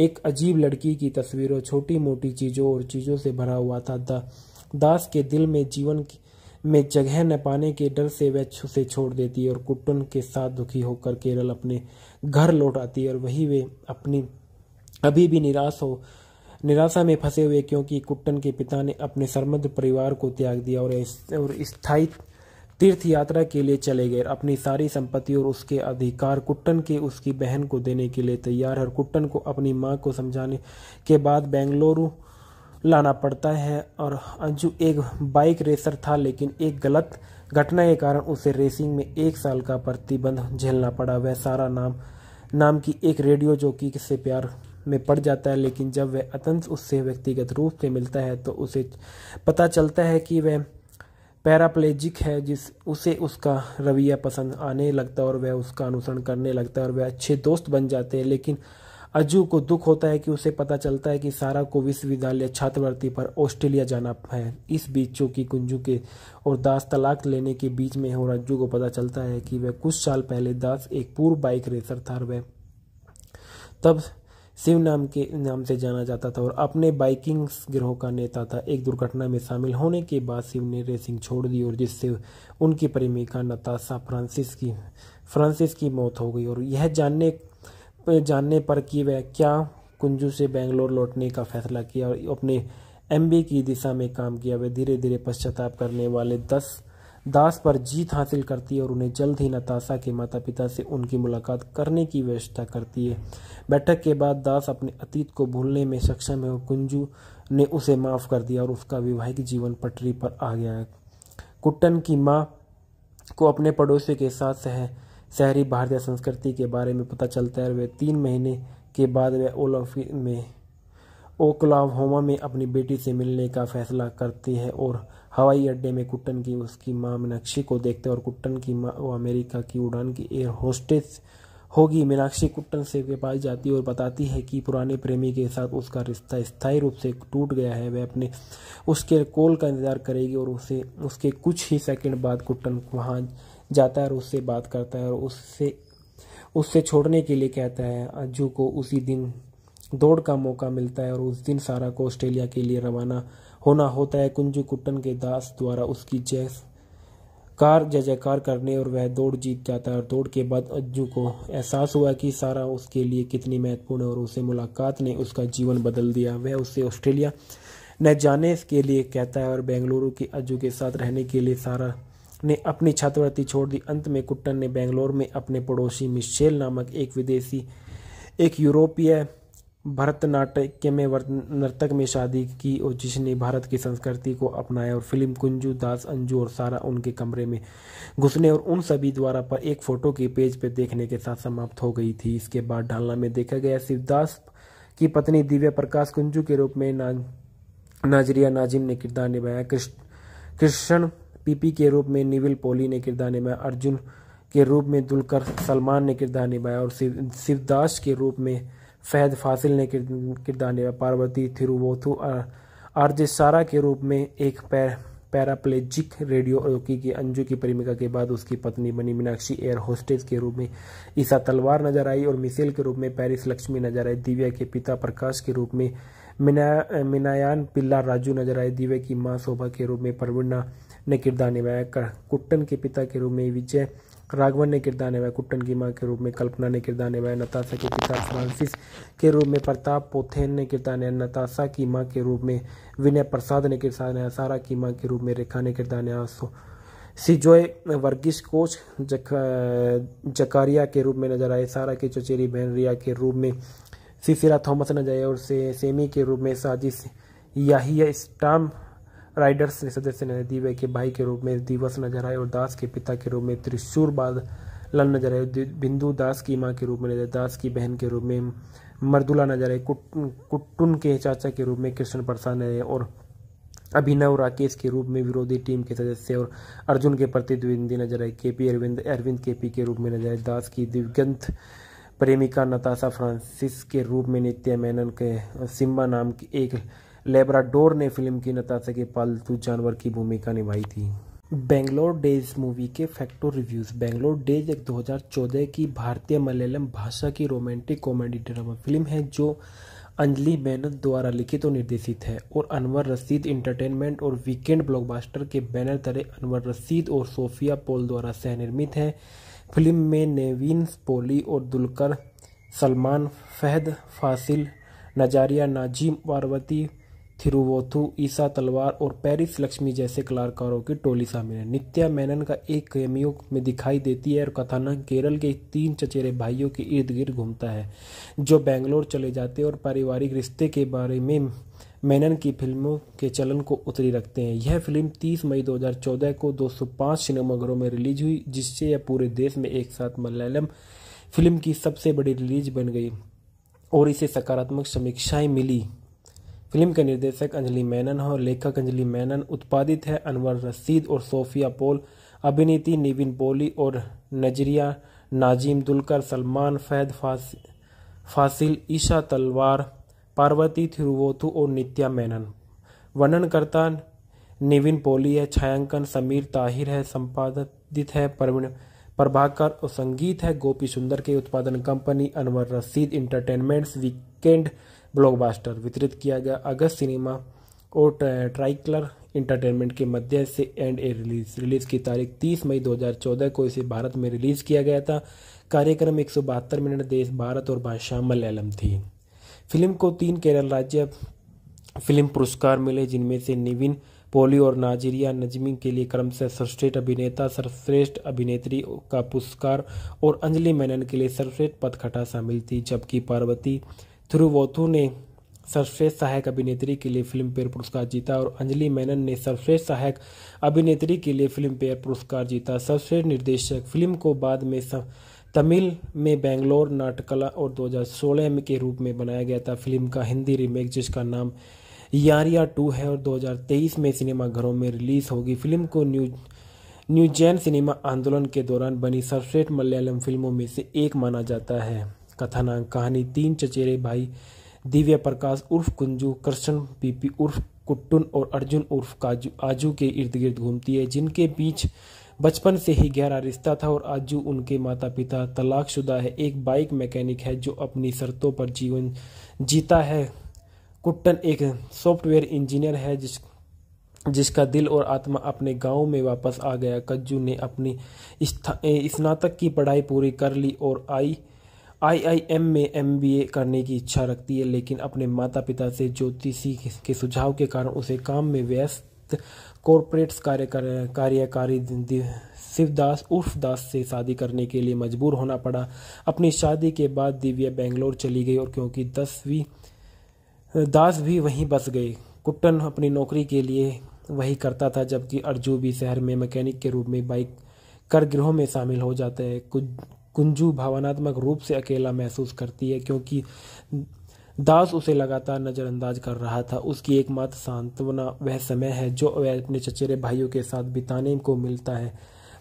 एक अजीब लड़की की तस्वीरों छोटी मोटी चीज़ों और चीज़ों से भरा हुआ था दा, दास के दिल में जीवन में जगह न पाने के डर से वह उसे छोड़ देती और कुटुन के साथ दुखी होकर केरल अपने घर लौट आती और वही वे अपनी अभी भी निराश हो निराशा में फंसे हुए क्योंकि कुट्टन के पिता ने अपने सरमद परिवार को त्याग दिया और और स्थायी तीर्थ यात्रा के लिए चले गए अपनी सारी संपत्ति और उसके अधिकार कुट्टन के उसकी बहन को देने के लिए तैयार है कुट्टन को अपनी माँ को समझाने के बाद बेंगलुरु लाना पड़ता है और अंजू एक बाइक रेसर था लेकिन एक गलत घटना के कारण उसे रेसिंग में एक साल का प्रतिबंध झेलना पड़ा वह सारा नाम नाम की एक रेडियो जोकी से प्यार में पड़ जाता है लेकिन जब वह अतंत उससे व्यक्तिगत रूप से मिलता है तो उसे पता चलता है कि वह पैराप्लेजिक है जिस उसे उसका रवैया पसंद आने लगता है और वह उसका अनुसरण करने लगता है और वह अच्छे दोस्त बन जाते हैं लेकिन अजू को दुख होता है कि उसे पता चलता है कि सारा को विश्वविद्यालय छात्रवृत्ति पर ऑस्ट्रेलिया जाना है इस बीच चौकी कुंजू के और दास तलाक लेने के बीच में और अज्जू को पता चलता है कि वह कुछ साल पहले दास एक पूर्व बाइक रेसर था और वह तब शिव नाम के नाम से जाना जाता था और अपने बाइकिंग गिरोह का नेता था एक दुर्घटना में शामिल होने के बाद शिव ने रेसिंग छोड़ दी और जिससे उनकी प्रेमिका नताशा फ्रांसिस की फ्रांसिस की मौत हो गई और यह जानने जानने पर कि वह क्या कुंजू से बेंगलोर लौटने का फैसला किया और अपने एमबी की दिशा में काम किया वह धीरे धीरे पश्चाताप करने वाले दस दास पर जीत हासिल करती है और उन्हें जल्द ही नताशा के माता पिता से उनकी मुलाकात करने की व्यवस्था करती है बैठक के बाद दास अपने अतीत को भूलने में सक्षम है और कुंजू ने उसे माफ़ कर दिया और उसका वैवाहिक जीवन पटरी पर आ गया है कुट्टन की माँ को अपने पड़ोसी के साथ सह शहरी भारतीय संस्कृति के बारे में पता चलता है वे वह तीन महीने के बाद वह ओलफ में ओक्लाहोमा में अपनी बेटी से मिलने का फैसला करती है और हवाई अड्डे में कुट्टन की उसकी माँ मीनाक्षी को देखते और कुट्टन की माँ वो अमेरिका की उड़ान की एयर होस्टेस होगी मीनाक्षी कुट्टन से के पास जाती और बताती है कि पुराने प्रेमी के साथ उसका रिश्ता स्थायी रूप से टूट गया है वह अपने उसके कॉल का इंतजार करेगी और उसे उसके कुछ ही सेकंड बाद कुट्टन वहाँ जाता है और उससे बात करता है और उससे उससे छोड़ने के लिए कहता है अज्जू को उसी दिन दौड़ का मौका मिलता है और उस दिन सारा को ऑस्ट्रेलिया के लिए रवाना होना होता है कुंजू कुट्टन के दास द्वारा उसकी जय कार जय जयकार करने और वह दौड़ जीत जाता है और दौड़ के बाद अज्जू को एहसास हुआ कि सारा उसके लिए कितनी महत्वपूर्ण है और उसे मुलाकात ने उसका जीवन बदल दिया वह उसे ऑस्ट्रेलिया न जाने के लिए कहता है और बेंगलुरु के अज्जू के साथ रहने के लिए सारा ने अपनी छात्रवृत्ति छोड़ दी अंत में कुट्टन ने बेंगलोर में अपने पड़ोसी मिशेल नामक एक विदेशी एक यूरोपीय भरतनाट्य में नर्तक में शादी की और जिसने भारत की संस्कृति को अपनाया और फिल्म कुंजू दास अंजू और सारा उनके कमरे में घुसने और उन सभी द्वारा पर एक फोटो के पेज पर देखने के साथ समाप्त हो गई थी इसके बाद ढालना में देखा गया शिवदास की पत्नी दिव्या प्रकाश कुंजू के रूप में ना, नाजरिया नाजिम ने किरदार निभाया कृष्ण पीपी के रूप में निविल पोली ने किरदार निभाया अर्जुन के रूप में दुलकर सलमान ने किरदार निभाया और शिवदास के रूप में फहद फासिल ने किरदार निभाया पार्वती थिरुवोथु सारा के रूप में एक पैर पैराप्लेजिक रेडियो रोकी की अंजू की प्रेमिका के बाद उसकी पत्नी बनी मीनाक्षी एयर होस्टेस के रूप में ईसा तलवार नजर आई और मिसेल के रूप में पेरिस लक्ष्मी नजर आई दिव्या के पिता प्रकाश के रूप में मिना मिनायान पिल्ला राजू नजर आए दिव्या की मां शोभा के रूप में परवीणा ने किरदार निभाया कुट्टन के पिता के रूप में विजय राघवन ने किरदार निभाया कुट्टन की माँ के रूप में कल्पना ने किरदार निभाया नताशा के पिता फ्रांसिस के रूप में प्रताप पोथेन ने किरदार निभाया नताशा की माँ के रूप में विनय प्रसाद ने किरदार निभाया सारा की माँ के रूप में रेखा ने किरदार निभाया सिजोय वर्गीस कोच जक, जकारिया के रूप में नजर आए सारा की चचेरी बहन रिया के रूप में सिसिरा थॉमस नजर आए और से, सेमी के रूप में साजिश याहिया स्टाम राइडर्स ने सदस्य ने दिव्य के भाई के रूप में दिवस नजर आए और दास के पिता के रूप में त्रिशूरबाद लन नजर आए बिंदु दास की माँ के रूप में नजर दास की बहन के रूप में मर्दुला नजर आए कुट्टुन के चाचा के रूप में कृष्ण प्रसाद नजर और अभिनव राकेश के रूप में विरोधी टीम के सदस्य और अर्जुन के प्रतिद्वंदी नजर आए के पी अरविंद अरविंद के पी के रूप में नजर आए दास की दिवगंत प्रेमिका नताशा फ्रांसिस के रूप में नित्या मेनन के सिम्बा नाम की एक लेबराडोर ने फिल्म की नताशा के पालतू जानवर की भूमिका निभाई थी बेंगलोर डेज मूवी के फैक्टो रिव्यूज बेंगलोर डेज एक 2014 की भारतीय मलयालम भाषा की रोमांटिक कॉमेडी ड्रामा फिल्म है जो अंजलि मेहनत द्वारा लिखित और निर्देशित है और अनवर रसीद इंटरटेनमेंट और वीकेंड ब्लॉकबस्टर के बैनर तले अनवर रसीद और सोफिया पोल द्वारा सहनिर्मित है फिल्म में नेवीन पोली और दुलकर सलमान फहद फासिल नजारिया नाजीम पार्वती थिरुवोथु ईसा तलवार और पेरिस लक्ष्मी जैसे कलाकारों की टोली शामिल है नित्या मेनन का एक कैमियो में दिखाई देती है और कथानक केरल के तीन चचेरे भाइयों के इर्द गिर्द घूमता है जो बेंगलोर चले जाते और पारिवारिक रिश्ते के बारे में मेनन की फिल्मों के चलन को उतरी रखते हैं यह फिल्म 30 मई 2014 को 205 सिनेमाघरों में रिलीज हुई जिससे यह पूरे देश में एक साथ मलयालम फिल्म की सबसे बड़ी रिलीज बन गई और इसे सकारात्मक समीक्षाएं मिली फिल्म के निर्देशक अंजलि मेनन और लेखक अंजलि मैनन उत्पादित है अनवर रसीद और सोफिया पोल अभिनेत्री निविन पोली और नजरिया नाजीम दुलकर सलमान फैद फासिल ईशा तलवार पार्वती थिरुवोथु और नित्या मेनन वर्णनकर्ता निविन पोली है छायांकन समीर ताहिर है संपादित है प्रवीण प्रभाकर और संगीत है गोपी सुंदर के उत्पादन कंपनी अनवर रसीद इंटरटेनमेंट्स वीकेंड ब्लॉकबास्टर वितरित किया गया अगस्त सिनेमा और ट्राइकलर इंटरटेनमेंट के मध्य से एंड ए रिलीज रिलीज की तारीख 30 मई 2014 को इसे भारत में रिलीज किया गया था कार्यक्रम एक मिनट देश भारत और भाषा मलयालम थी फिल्म को तीन केरल राज्य फिल्म पुरस्कार मिले जिनमें से निविन पोली और नाजीरिया नजमी के लिए क्रम से सर्वश्रेष्ठ अभिनेता सर्वश्रेष्ठ अभिनेत्री का पुरस्कार और अंजलि मेनन के लिए सर्वश्रेष्ठ पदखटा शामिल थी जबकि पार्वती थिरुवोथु ने सर्वश्रेष्ठ सहायक अभिनेत्री के लिए फिल्म फेयर पुरस्कार जीता और अंजलि मेनन ने सर्वश्रेष्ठ सहायक अभिनेत्री के लिए फिल्म फेयर पुरस्कार जीता सर्वश्रेष्ठ निर्देशक फिल्म को बाद में तमिल में बेंगलोर नाटकला और 2016 में के रूप में बनाया गया था फिल्म का हिंदी रीमेक जिसका नाम यारिया टू है और 2023 में सिनेमाघरों में रिलीज होगी फिल्म को न्यू न्यूजैन सिनेमा आंदोलन के दौरान बनी सर्वश्रेष्ठ मलयालम फिल्मों में से एक माना जाता है कथाना कहानी तीन चचेरे भाई दिव्य प्रकाश उर्फ कुंजू कृष्ण पीपी उर्फ कुट्टुन और अर्जुन उर्फ काजू आजू के इर्द गिर्द घूमती है जिनके बीच बचपन से ही गहरा रिश्ता था और आजू उनके माता पिता तलाकशुदा है एक बाइक मैकेनिक है जो अपनी शर्तों पर जीवन जीता है कुट्टन एक सॉफ्टवेयर इंजीनियर है जिस जिसका दिल और आत्मा अपने गांव में वापस आ गया कज्जू ने अपनी स्नातक की पढ़ाई पूरी कर ली और आई आईआईएम में एमबीए करने की इच्छा रखती है लेकिन अपने माता पिता से ज्योतिषी के सुझाव के कारण उसे काम में व्यस्त कॉरपोरेट कार्य कार्यकारी शिवदास उर्फ दास से शादी करने के लिए मजबूर होना पड़ा अपनी शादी के बाद दिव्या बेंगलोर चली गई और क्योंकि दसवीं दास भी वहीं बस गए कुट्टन अपनी नौकरी के लिए वही करता था जबकि अर्जू भी शहर में मैकेनिक के रूप में बाइक कर गृहों में शामिल हो जाता है कुछ कुंजू भावनात्मक रूप से अकेला महसूस करती है क्योंकि दास उसे लगातार नज़रअंदाज कर रहा था उसकी एकमात्र सांत्वना वह समय है जो वह अपने चचेरे भाइयों के साथ बिताने को मिलता है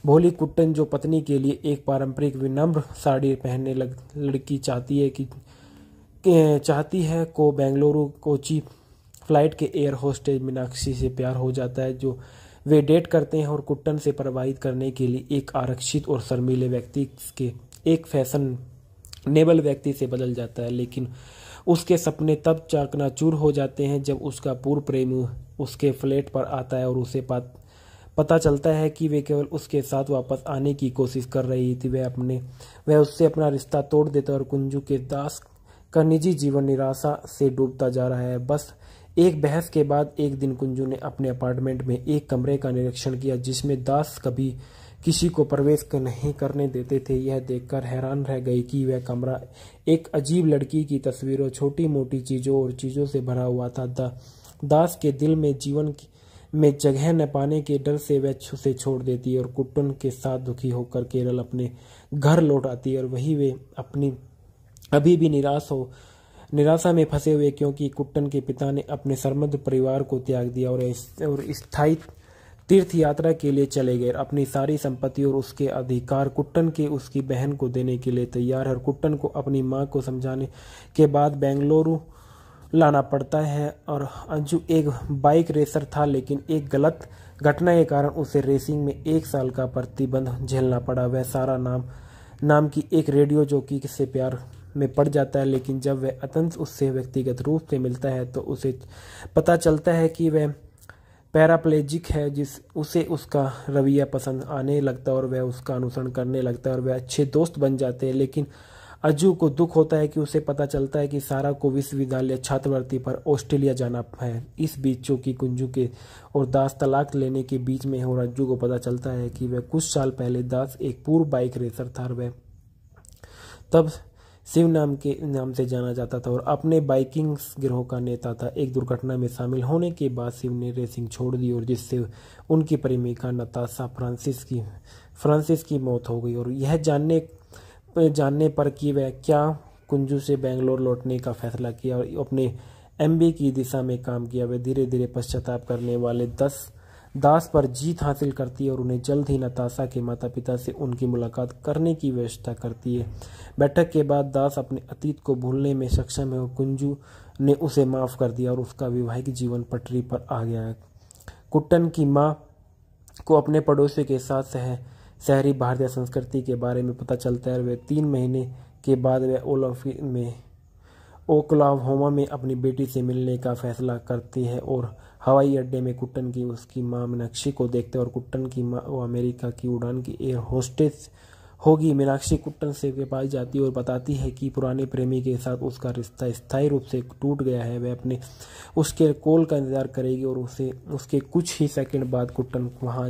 भोली कुट्टन जो पत्नी के लिए एक पारंपरिक विनम्र साड़ी पहनने लग लड़की चाहती है कि चाहती है को बेंगलुरु कोची फ्लाइट के एयर होस्टेज मीनाक्षी से प्यार हो जाता है जो वे डेट करते हैं और कुट्टन से प्रभावित करने के लिए एक आरक्षित और शर्मीले व्यक्ति के एक फैशन नेबल व्यक्ति से बदल जाता है लेकिन उसके सपने तब चाकना चूर हो जाते हैं जब उसका पूर्व प्रेमी उसके फ्लैट पर आता है और उसे पता चलता है कि वे केवल उसके साथ वापस आने की कोशिश कर रही थी वह अपने वह उससे अपना रिश्ता तोड़ देता और कुंजू के दास का निजी जीवन निराशा से डूबता जा रहा है बस एक बहस के बाद एक दिन कुंजू ने अपने अपार्टमेंट में एक कमरे का निरीक्षण किया जिसमें दास कभी किसी को प्रवेश नहीं करने देते थे यह देखकर हैरान रह गई कि वह कमरा एक अजीब लड़की की तस्वीरों छोटी मोटी चीज़ों और चीज़ों से भरा हुआ था दा, दास के दिल में जीवन में जगह न पाने के डर से वह उसे छोड़ देती और कुटुन के साथ दुखी होकर केरल अपने घर लौट आती और वही वे अपनी अभी भी निराश हो निराशा में फंसे हुए क्योंकि कुट्टन के पिता ने अपने सरमद परिवार को त्याग दिया और और स्थायी तीर्थ यात्रा के लिए चले गए अपनी सारी संपत्ति और उसके अधिकार कुट्टन के उसकी बहन को देने के लिए तैयार है और कुट्टन को अपनी माँ को समझाने के बाद बेंगलुरु लाना पड़ता है और अंजू एक बाइक रेसर था लेकिन एक गलत घटना के कारण उसे रेसिंग में एक साल का प्रतिबंध झेलना पड़ा वह सारा नाम नाम की एक रेडियो जोकी से प्यार में पड़ जाता है लेकिन जब वह अतंत उससे व्यक्तिगत रूप से मिलता है तो उसे पता चलता है कि वह पैराप्लेजिक है जिस उसे उसका रवैया पसंद आने लगता है और वह उसका अनुसरण करने लगता है और वह अच्छे दोस्त बन जाते हैं लेकिन अजू को दुख होता है कि उसे पता चलता है कि सारा को विश्वविद्यालय छात्रवृत्ति पर ऑस्ट्रेलिया जाना है इस बीच चौकी कुंजू के और दास तलाक लेने के बीच में और अज्जू को पता चलता है कि वह कुछ साल पहले दास एक पूर्व बाइक रेसर था और वह तब शिव नाम के नाम से जाना जाता था और अपने बाइकिंग गिरोह का नेता था एक दुर्घटना में शामिल होने के बाद शिव ने रेसिंग छोड़ दी और जिससे उनकी प्रेमिका नताशा फ्रांसिस की फ्रांसिस की मौत हो गई और यह जानने जानने पर कि वह क्या कुंजू से बेंगलोर लौटने का फैसला किया और अपने एमबी की दिशा में काम किया वह धीरे धीरे पश्चाताप करने वाले दस दास पर जीत हासिल करती है और उन्हें जल्द ही नताशा के माता पिता से उनकी मुलाकात करने की व्यवस्था करती है बैठक के बाद दास अपने अतीत को भूलने में सक्षम है और कुंजू ने उसे माफ़ कर दिया और उसका वैवाहिक जीवन पटरी पर आ गया है कुट्टन की माँ को अपने पड़ोसी के साथ सह शहरी भारतीय संस्कृति के बारे में पता चलता है और वह तीन महीने के बाद वे ओलफ में ओकलाहोमा में अपनी बेटी से मिलने का फैसला करती है और हवाई अड्डे में कुट्टन की उसकी माँ मीनाक्षी को देखते और कुट्टन की माँ वो अमेरिका की उड़ान की एयर होस्टेस होगी मीनाक्षी कुट्टन से के पास जाती और बताती है कि पुराने प्रेमी के साथ उसका रिश्ता स्थायी रूप से टूट गया है वह अपने उसके कॉल का इंतजार करेगी और उसे उसके कुछ ही सेकंड बाद कुट्टन वहाँ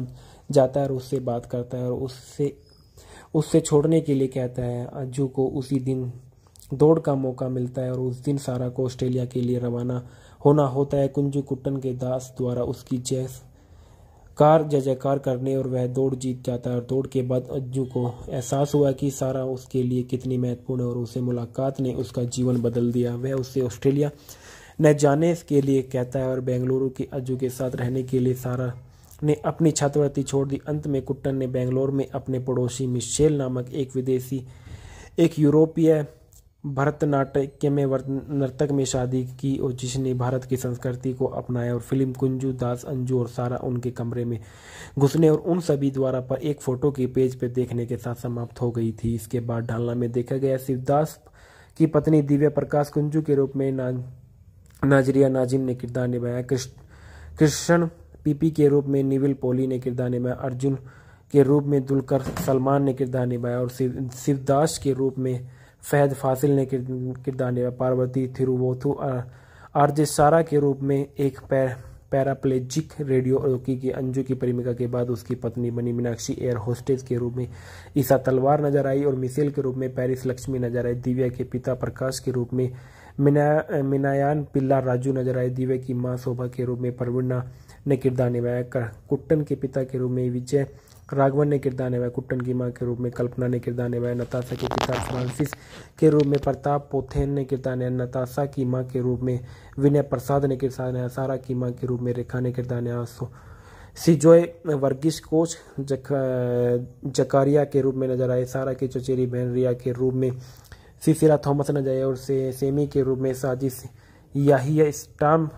जाता है और उससे बात करता है और उससे उससे छोड़ने के लिए कहता है अज्जू को उसी दिन दौड़ का मौका मिलता है और उस दिन सारा को ऑस्ट्रेलिया के लिए रवाना होना होता है कुंजू कुट्टन के दास द्वारा उसकी जैस कार जय जयकार करने और वह दौड़ जीत जाता है और दौड़ के बाद अज्जू को एहसास हुआ कि सारा उसके लिए कितनी महत्वपूर्ण है और उसे मुलाकात ने उसका जीवन बदल दिया वह उसे ऑस्ट्रेलिया न जाने के लिए कहता है और बेंगलुरु के अज्जू के साथ रहने के लिए सारा ने अपनी छात्रवृत्ति छोड़ दी अंत में कुट्टन ने बेंगलोर में अपने पड़ोसी मिशेल नामक एक विदेशी एक यूरोपीय भरतनाट्यम में नर्तक में शादी की और जिसने भारत की संस्कृति को अपनाया और फिल्म कुंजू दास अंजू और सारा उनके कमरे में घुसने और उन सभी द्वारा पर एक फोटो के पेज पर देखने के साथ समाप्त हो गई थी इसके बाद ढालना में देखा गया शिवदास की पत्नी दिव्या प्रकाश कुंजू के रूप में ना, नाजरिया नाजिम ने किरदार निभाया कृष्ण पीपी के रूप में निविल पोली ने किरदार निभाया अर्जुन के रूप में दुलकर सलमान ने किरदार निभाया और शिवदास के रूप में फैज फासिल ने किरदार निभाया पार्वती थिरुवोथु सारा के रूप में एक पैर पैराप्लेजिक रेडियो रोकी की अंजू की प्रेमिका के बाद उसकी पत्नी बनी मीनाक्षी एयर होस्टेस के रूप में ईसा तलवार नजर आई और मिसेल के रूप में पेरिस लक्ष्मी नजर आई दिव्या के पिता प्रकाश के रूप में मिना मिनायान पिल्ला राजू नजर आए दिव्या की मां शोभा के रूप में प्रवीणा ने किरदार निभाया कर कुट्टन के पिता के रूप में विजय राघवन ने किरदार निभाया कुट्टन की माँ के रूप में कल्पना ने किरदार निभाया नताशा के पिता फ्रांसिस के रूप में प्रताप पोथेन ने किरदार निभाया नताशा की माँ के रूप में विनय प्रसाद ने किरदार निभाया सारा की माँ के रूप में रेखा ने किरदार निभाया सिजोय वर्गीस कोच जक, जकारिया के रूप में नजर आए सारा की चचेरी बहन रिया के रूप में सिसिरा थॉमस नजर आए और से, सेमी के रूप में साजिश याहिया स्टाम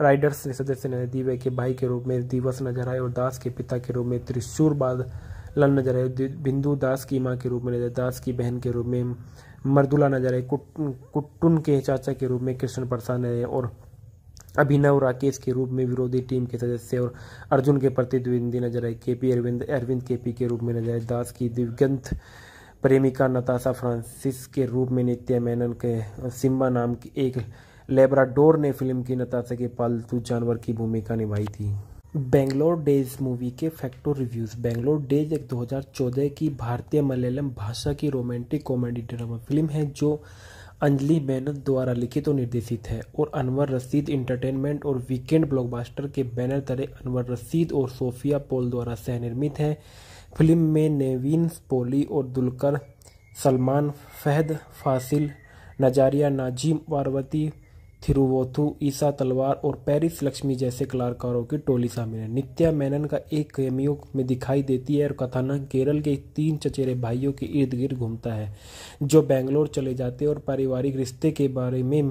राइडर्स ने सदस्य ने दिव्य के भाई के रूप में दिवस नजर आए और दास के पिता के रूप में त्रिशूर बाद नजर आए बिंदु दास की माँ के रूप में नजर दास की बहन के रूप में मर्दुला नजर आए कुट्टुन के चाचा के रूप में कृष्ण प्रसाद नजर और अभिनव राकेश के रूप में विरोधी टीम के सदस्य और अर्जुन के प्रतिद्वंदी नजर आए के पी अरविंद अरविंद के पी के रूप में नजर आए दास की दिवगंत प्रेमिका नताशा फ्रांसिस के रूप में नित्या मेनन के सिम्बा नाम की एक लेबराडोर ने फिल्म की नताशा के पालतू जानवर की भूमिका निभाई थी बेंगलोर डेज मूवी के फैक्टो रिव्यूज बेंगलोर डेज एक 2014 की भारतीय मलयालम भाषा की रोमांटिक कॉमेडी ड्रामा फिल्म है जो अंजलि मेनन द्वारा लिखित और निर्देशित है और अनवर रसीद इंटरटेनमेंट और वीकेंड ब्लॉकबस्टर के बैनर तले अनवर रसीद और सोफिया पोल द्वारा सहनिर्मित है फिल्म में नेवीन पोली और दुलकर सलमान फहद फासिल नजारिया नाजीम पार्वती थिरुवोथु ईसा तलवार और पेरिस लक्ष्मी जैसे कलाकारों की टोली शामिल है नित्या मेनन का एक कैमियो में दिखाई देती है और कथानक केरल के तीन चचेरे भाइयों के इर्द गिर्द घूमता है जो बेंगलोर चले जाते और पारिवारिक रिश्ते के बारे में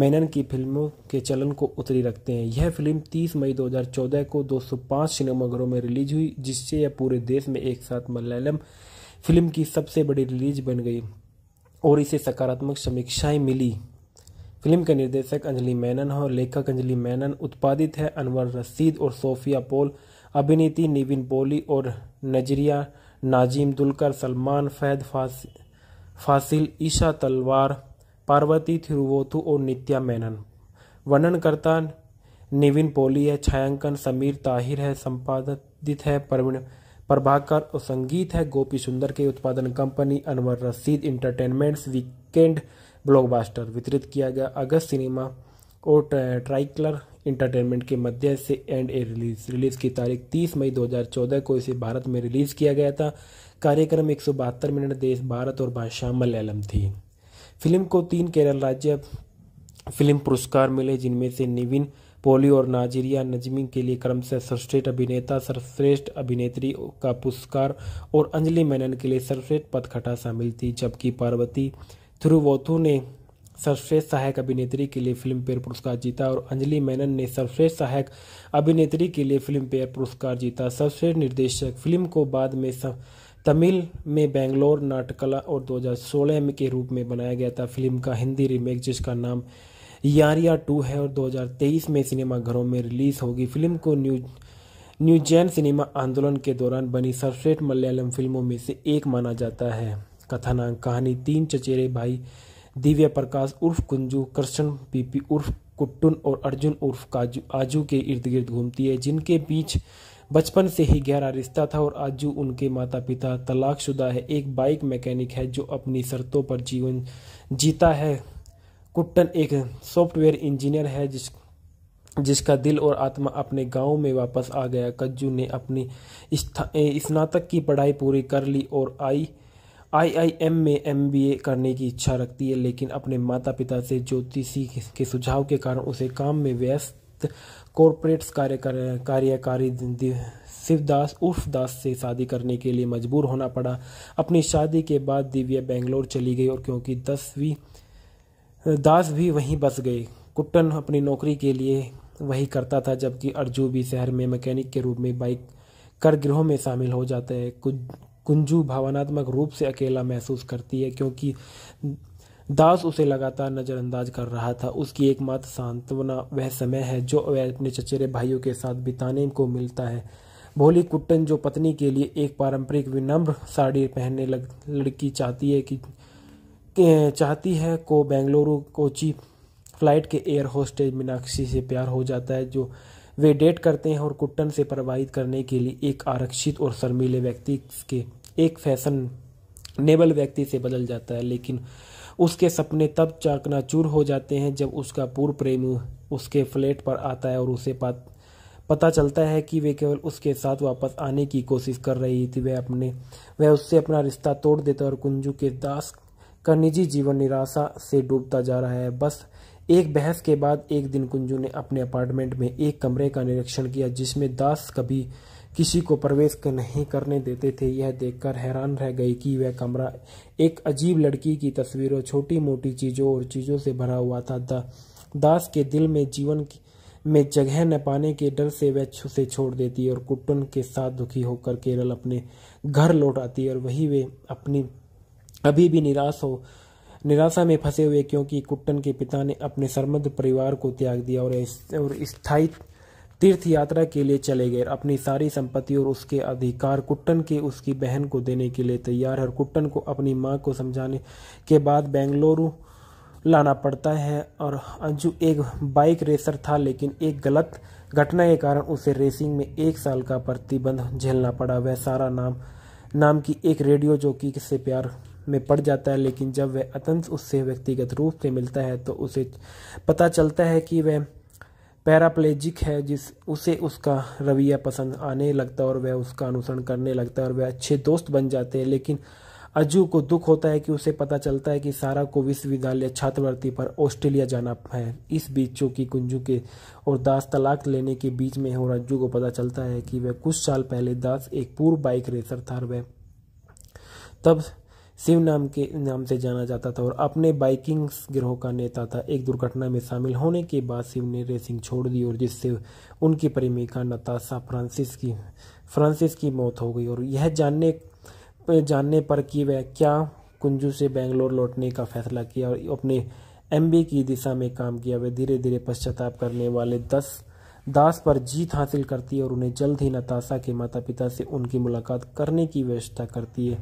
मेनन की फिल्मों के चलन को उतरी रखते हैं यह फिल्म 30 मई 2014 को 205 सिनेमाघरों में रिलीज हुई जिससे यह पूरे देश में एक साथ मलयालम फिल्म की सबसे बड़ी रिलीज बन गई और इसे सकारात्मक समीक्षाएं मिली फिल्म के निर्देशक अंजलि मेनन और लेखक अंजलि मैनन उत्पादित है अनवर रसीद और सोफिया पोल अभिनेत्री निविन पोली और नजरिया नाजीम दुलकर सलमान फैद फासिल ईशा तलवार पार्वती थिरुवोथु और नित्या मेनन वर्णनकर्ता निविन पोली है छायांकन समीर ताहिर है संपादित है प्रवीण प्रभाकर और संगीत है गोपी सुंदर के उत्पादन कंपनी अनवर रसीद इंटरटेनमेंट्स वीकेंड ब्लॉकबास्टर वितरित किया गया अगस्त सिनेमा और ट्राइकलर इंटरटेनमेंट के मध्य से एंड ए रिलीज रिलीज की तारीख 30 मई 2014 को इसे भारत में रिलीज किया गया था कार्यक्रम एक मिनट देश भारत और भाषा मलयालम थी फिल्म को तीन केरल राज्य फिल्म पुरस्कार मिले जिनमें से निविन पोली और नाजीरिया नजमी के लिए क्रम से सर्वश्रेष्ठ अभिनेता सर्वश्रेष्ठ अभिनेत्री का पुरस्कार और अंजलि मेनन के लिए सर्वश्रेष्ठ पदखटा शामिल थी जबकि पार्वती थिरुवोथु ने सर्वश्रेष्ठ सहायक अभिनेत्री के लिए फिल्म फेयर पुरस्कार जीता और अंजलि मेनन ने सर्वश्रेष्ठ सहायक अभिनेत्री के लिए फिल्म फेयर पुरस्कार जीता सर्वश्रेष्ठ निर्देशक फिल्म को बाद में तमिल में बेंगलोर नाटकला और 2016 में के रूप में बनाया गया था फिल्म का हिंदी रीमेक जिसका नाम यारिया टू है और 2023 में सिनेमाघरों में रिलीज होगी फिल्म को न्यू न्यूजैन सिनेमा आंदोलन के दौरान बनी सर्वश्रेष्ठ मलयालम फिल्मों में से एक माना जाता है कथाना कहानी तीन चचेरे भाई दिव्य प्रकाश उर्फ कुंजू कृष्ण पीपी उर्फ कुट्टुन और अर्जुन उर्फ काजू आजू के इर्द गिर्द घूमती है जिनके बीच बचपन से ही गहरा रिश्ता था और आजू उनके माता पिता तलाकशुदा है एक बाइक मैकेनिक है जो अपनी शर्तों पर जीवन जीता है कुट्टन एक सॉफ्टवेयर इंजीनियर है जिस जिसका दिल और आत्मा अपने गांव में वापस आ गया कज्जू ने अपनी स्नातक की पढ़ाई पूरी कर ली और आई आईआईएम में एमबीए करने की इच्छा रखती है लेकिन अपने माता पिता से ज्योतिषी के सुझाव के कारण उसे काम में व्यस्त कॉरपोरेट कार्य कार्यकारी शिवदास उर्फ दास से शादी करने के लिए मजबूर होना पड़ा अपनी शादी के बाद दिव्या बेंगलोर चली गई और क्योंकि दसवीं दास भी वहीं बस गए कुट्टन अपनी नौकरी के लिए वही करता था जबकि अर्जू भी शहर में मैकेनिक के रूप में बाइक कर गृहों में शामिल हो जाता है कुछ कुंजू भावनात्मक रूप से अकेला महसूस करती है क्योंकि दास उसे लगातार नज़रअंदाज कर रहा था उसकी एकमात्र सांत्वना वह समय है जो वह अपने चचेरे भाइयों के साथ बिताने को मिलता है भोली कुट्टन जो पत्नी के लिए एक पारंपरिक विनम्र साड़ी पहनने लग लड़की चाहती है कि चाहती है को बेंगलुरु कोची फ्लाइट के एयर होस्टेज मीनाक्षी से प्यार हो जाता है जो वे डेट करते हैं और कुट्टन से प्रवाहित करने के लिए एक आरक्षित और शर्मीले व्यक्ति के एक फैशन नेबल व्यक्ति से बदल जाता है लेकिन उसके सपने तब चाकना चूर हो जाते हैं जब उसका पूर्व प्रेमी उसके फ्लैट पर आता है और उसे पात पता चलता है कि वे केवल उसके साथ वापस आने की कोशिश कर रही थी वह अपने वह उससे अपना रिश्ता तोड़ देता और कुंजू के दास का निजी जीवन निराशा से डूबता जा रहा है बस एक बहस के बाद एक दिन कुंजू ने अपने अपार्टमेंट में एक कमरे का निरीक्षण किया जिसमें दास कभी किसी को प्रवेश नहीं करने देते थे यह देखकर हैरान रह गई कि वह कमरा एक अजीब लड़की की तस्वीरों छोटी मोटी चीज़ों और चीज़ों से भरा हुआ था दा, दास के दिल में जीवन में जगह न पाने के डर से वह उसे छोड़ देती और कुटुन के साथ दुखी होकर केरल अपने घर लौट आती और वही वे अपनी अभी भी निराश हो निराशा में फंसे हुए क्योंकि कुट्टन के पिता ने अपने सरमद परिवार को त्याग दिया और और स्थायी तीर्थ यात्रा के लिए चले गए अपनी सारी संपत्ति और उसके अधिकार कुट्टन के उसकी बहन को देने के लिए तैयार है कुट्टन को अपनी माँ को समझाने के बाद बेंगलुरु लाना पड़ता है और अंजू एक बाइक रेसर था लेकिन एक गलत घटना के कारण उसे रेसिंग में एक साल का प्रतिबंध झेलना पड़ा वह सारा नाम नाम की एक रेडियो कि से प्यार में पड़ जाता है लेकिन जब वह अतंत उससे व्यक्तिगत रूप से मिलता है तो उसे पता चलता है कि वह पैराप्लेजिक है जिस उसे उसका रवैया पसंद आने लगता है और वह उसका अनुसरण करने लगता है और वह अच्छे दोस्त बन जाते हैं लेकिन अजू को दुख होता है कि उसे पता चलता है कि सारा को विश्वविद्यालय छात्रवृत्ति पर ऑस्ट्रेलिया जाना है इस बीच चूंकि कुंजू के और दास तलाक लेने के बीच में और अज्जू को पता चलता है कि वह कुछ साल पहले दास एक पूर्व बाइक रेसर था वह तब शिव नाम के नाम से जाना जाता था और अपने बाइकिंग गिरोह का नेता था एक दुर्घटना में शामिल होने के बाद शिव ने रेसिंग छोड़ दी और जिससे उनकी प्रेमिका नताशा फ्रांसिस की फ्रांसिस की मौत हो गई और यह जानने जानने पर कि वह क्या कुंजू से बेंगलोर लौटने का फैसला किया और अपने एमबी की दिशा में काम किया वह धीरे धीरे पश्चाताप करने वाले दस दास पर जीत हासिल करती है और उन्हें जल्द ही नताशा के माता पिता से उनकी मुलाकात करने की व्यवस्था करती है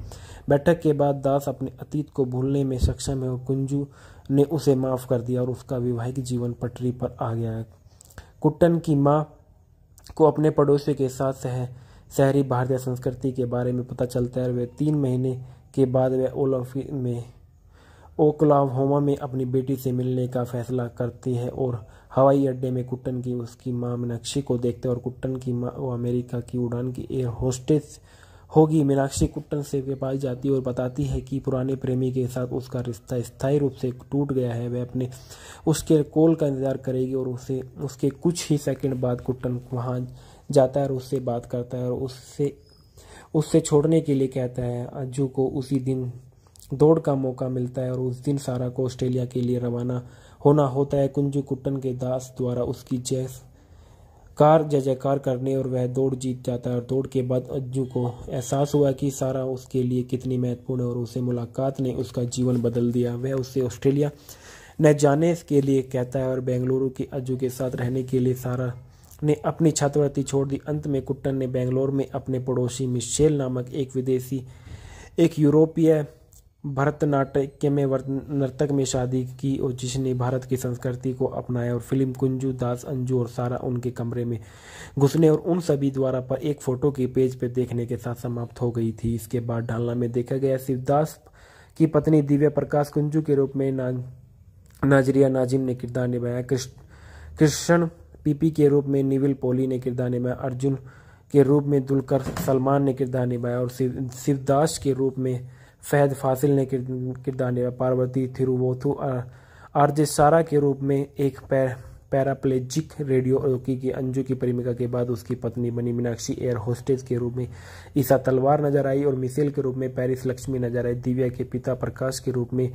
बैठक के बाद दास अपने अतीत को भूलने में सक्षम है और कुंजू ने उसे माफ़ कर दिया और उसका वैवाहिक जीवन पटरी पर आ गया है कुट्टन की माँ को अपने पड़ोसी के साथ सह शहरी भारतीय संस्कृति के बारे में पता चलता है वे तीन महीने के बाद वे ओलंपिक में ओकलाहोमा में अपनी बेटी से मिलने का फैसला करती है और हवाई अड्डे में कुट्टन की उसकी माँ मीनाक्षी को देखते और कुट्टन की माँ वो अमेरिका की उड़ान की एयर होस्टेस होगी मीनाक्षी कुट्टन से के पास जाती और बताती है कि पुराने प्रेमी के साथ उसका रिश्ता स्थायी रूप से टूट गया है वह अपने उसके कॉल का इंतजार करेगी और उसे उसके कुछ ही सेकंड बाद कुट्टन वहाँ जाता है और उससे बात करता है और उससे उससे छोड़ने के लिए कहता है अज्जू को उसी दिन दौड़ का मौका मिलता है और उस दिन सारा को ऑस्ट्रेलिया के लिए रवाना होना होता है कुंजू कुट्टन के दास द्वारा उसकी जय कार जय जयकार करने और वह दौड़ जीत जाता है और दौड़ के बाद अज्जू को एहसास हुआ कि सारा उसके लिए कितनी महत्वपूर्ण है और उसे मुलाकात ने उसका जीवन बदल दिया वह उसे ऑस्ट्रेलिया न जाने के लिए कहता है और बेंगलुरु के अज्जू के साथ रहने के लिए सारा ने अपनी छात्रवृत्ति छोड़ दी अंत में कुट्टन ने बेंगलोर में अपने पड़ोसी मिशेल नामक एक विदेशी एक यूरोपीय भरतनाट्यम में नर्तक में शादी की और जिसने भारत की संस्कृति को अपनाया और फिल्म कुंजू दास अंजू और सारा उनके कमरे में घुसने और उन सभी द्वारा पर एक फोटो के पेज पर देखने के साथ समाप्त हो गई थी इसके बाद ढालना में देखा गया शिवदास की पत्नी दिव्या प्रकाश कुंजू के रूप में ना, नाजरिया नाजिम ने किरदार निभाया कृष्ण पीपी के रूप में निविल पोली ने किरदार निभाया अर्जुन के रूप में दुलकर सलमान ने किरदार निभाया और शिवदास के रूप में फहद फासिल ने किरदार निभाया पार्वती थिरुवोथु सारा के रूप में एक पैर पैराप्लेजिक रेडियो रोकी की अंजू की प्रेमिका के बाद उसकी पत्नी बनी मीनाक्षी एयर होस्टेस के रूप में ईसा तलवार नजर आई और मिसेल के रूप में पेरिस लक्ष्मी नजर आई दिव्या के पिता प्रकाश के रूप में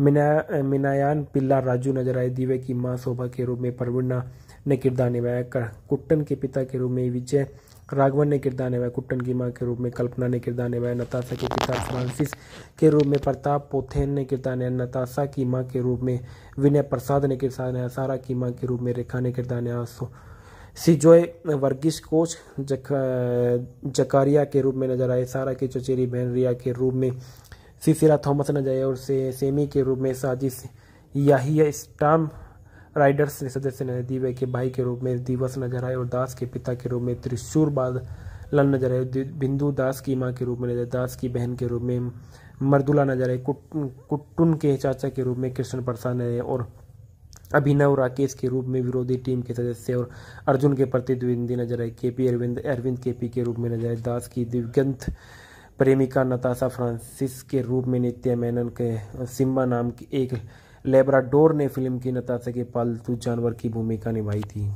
मिना मिनायान पिल्ला राजू नजर आए दिव्या की मां शोभा के रूप में प्रवीणा ने किरदार निभाया कुट्टन के पिता के रूप में विजय राघवन ने किरदार निभाया कुट्टन की माँ के रूप में कल्पना ने किरदार निभाया नताशा के पिता फ्रांसिस के रूप में प्रताप पोथेन ने किरदार निभाया नताशा की माँ के रूप में विनय प्रसाद ने किरदार निभाया सारा की माँ के रूप में रेखा ने किरदार निभाया सिजोय वर्गीस कोच जक, जकारिया के रूप में नजर आए सारा की चचेरी बहन रिया के रूप में सिसिरा थॉमस नजर आए और से, सेमी के रूप में साजिश याहिया स्टाम राइडर्स ने सदस्य ने दिव्य के भाई के रूप में दिवस नजर आए और दास के पिता के रूप में त्रिशूर लन नजर आए बिंदु दास की माँ के रूप में नजर दास की बहन के रूप में मर्दुला नजर आए कुट्टुन के चाचा के रूप में कृष्ण प्रसाद नजर और अभिनव राकेश के रूप में विरोधी टीम के सदस्य और अर्जुन के प्रतिद्वंदी नजर आए के पी अरविंद अरविंद के पी के रूप में नजर आए दास की दिवगंत प्रेमिका नताशा फ्रांसिस के रूप में नित्या मेनन के सिम्बा नाम की एक लेबराडोर ने फिल्म की नताशा के पालतू जानवर की भूमिका निभाई थी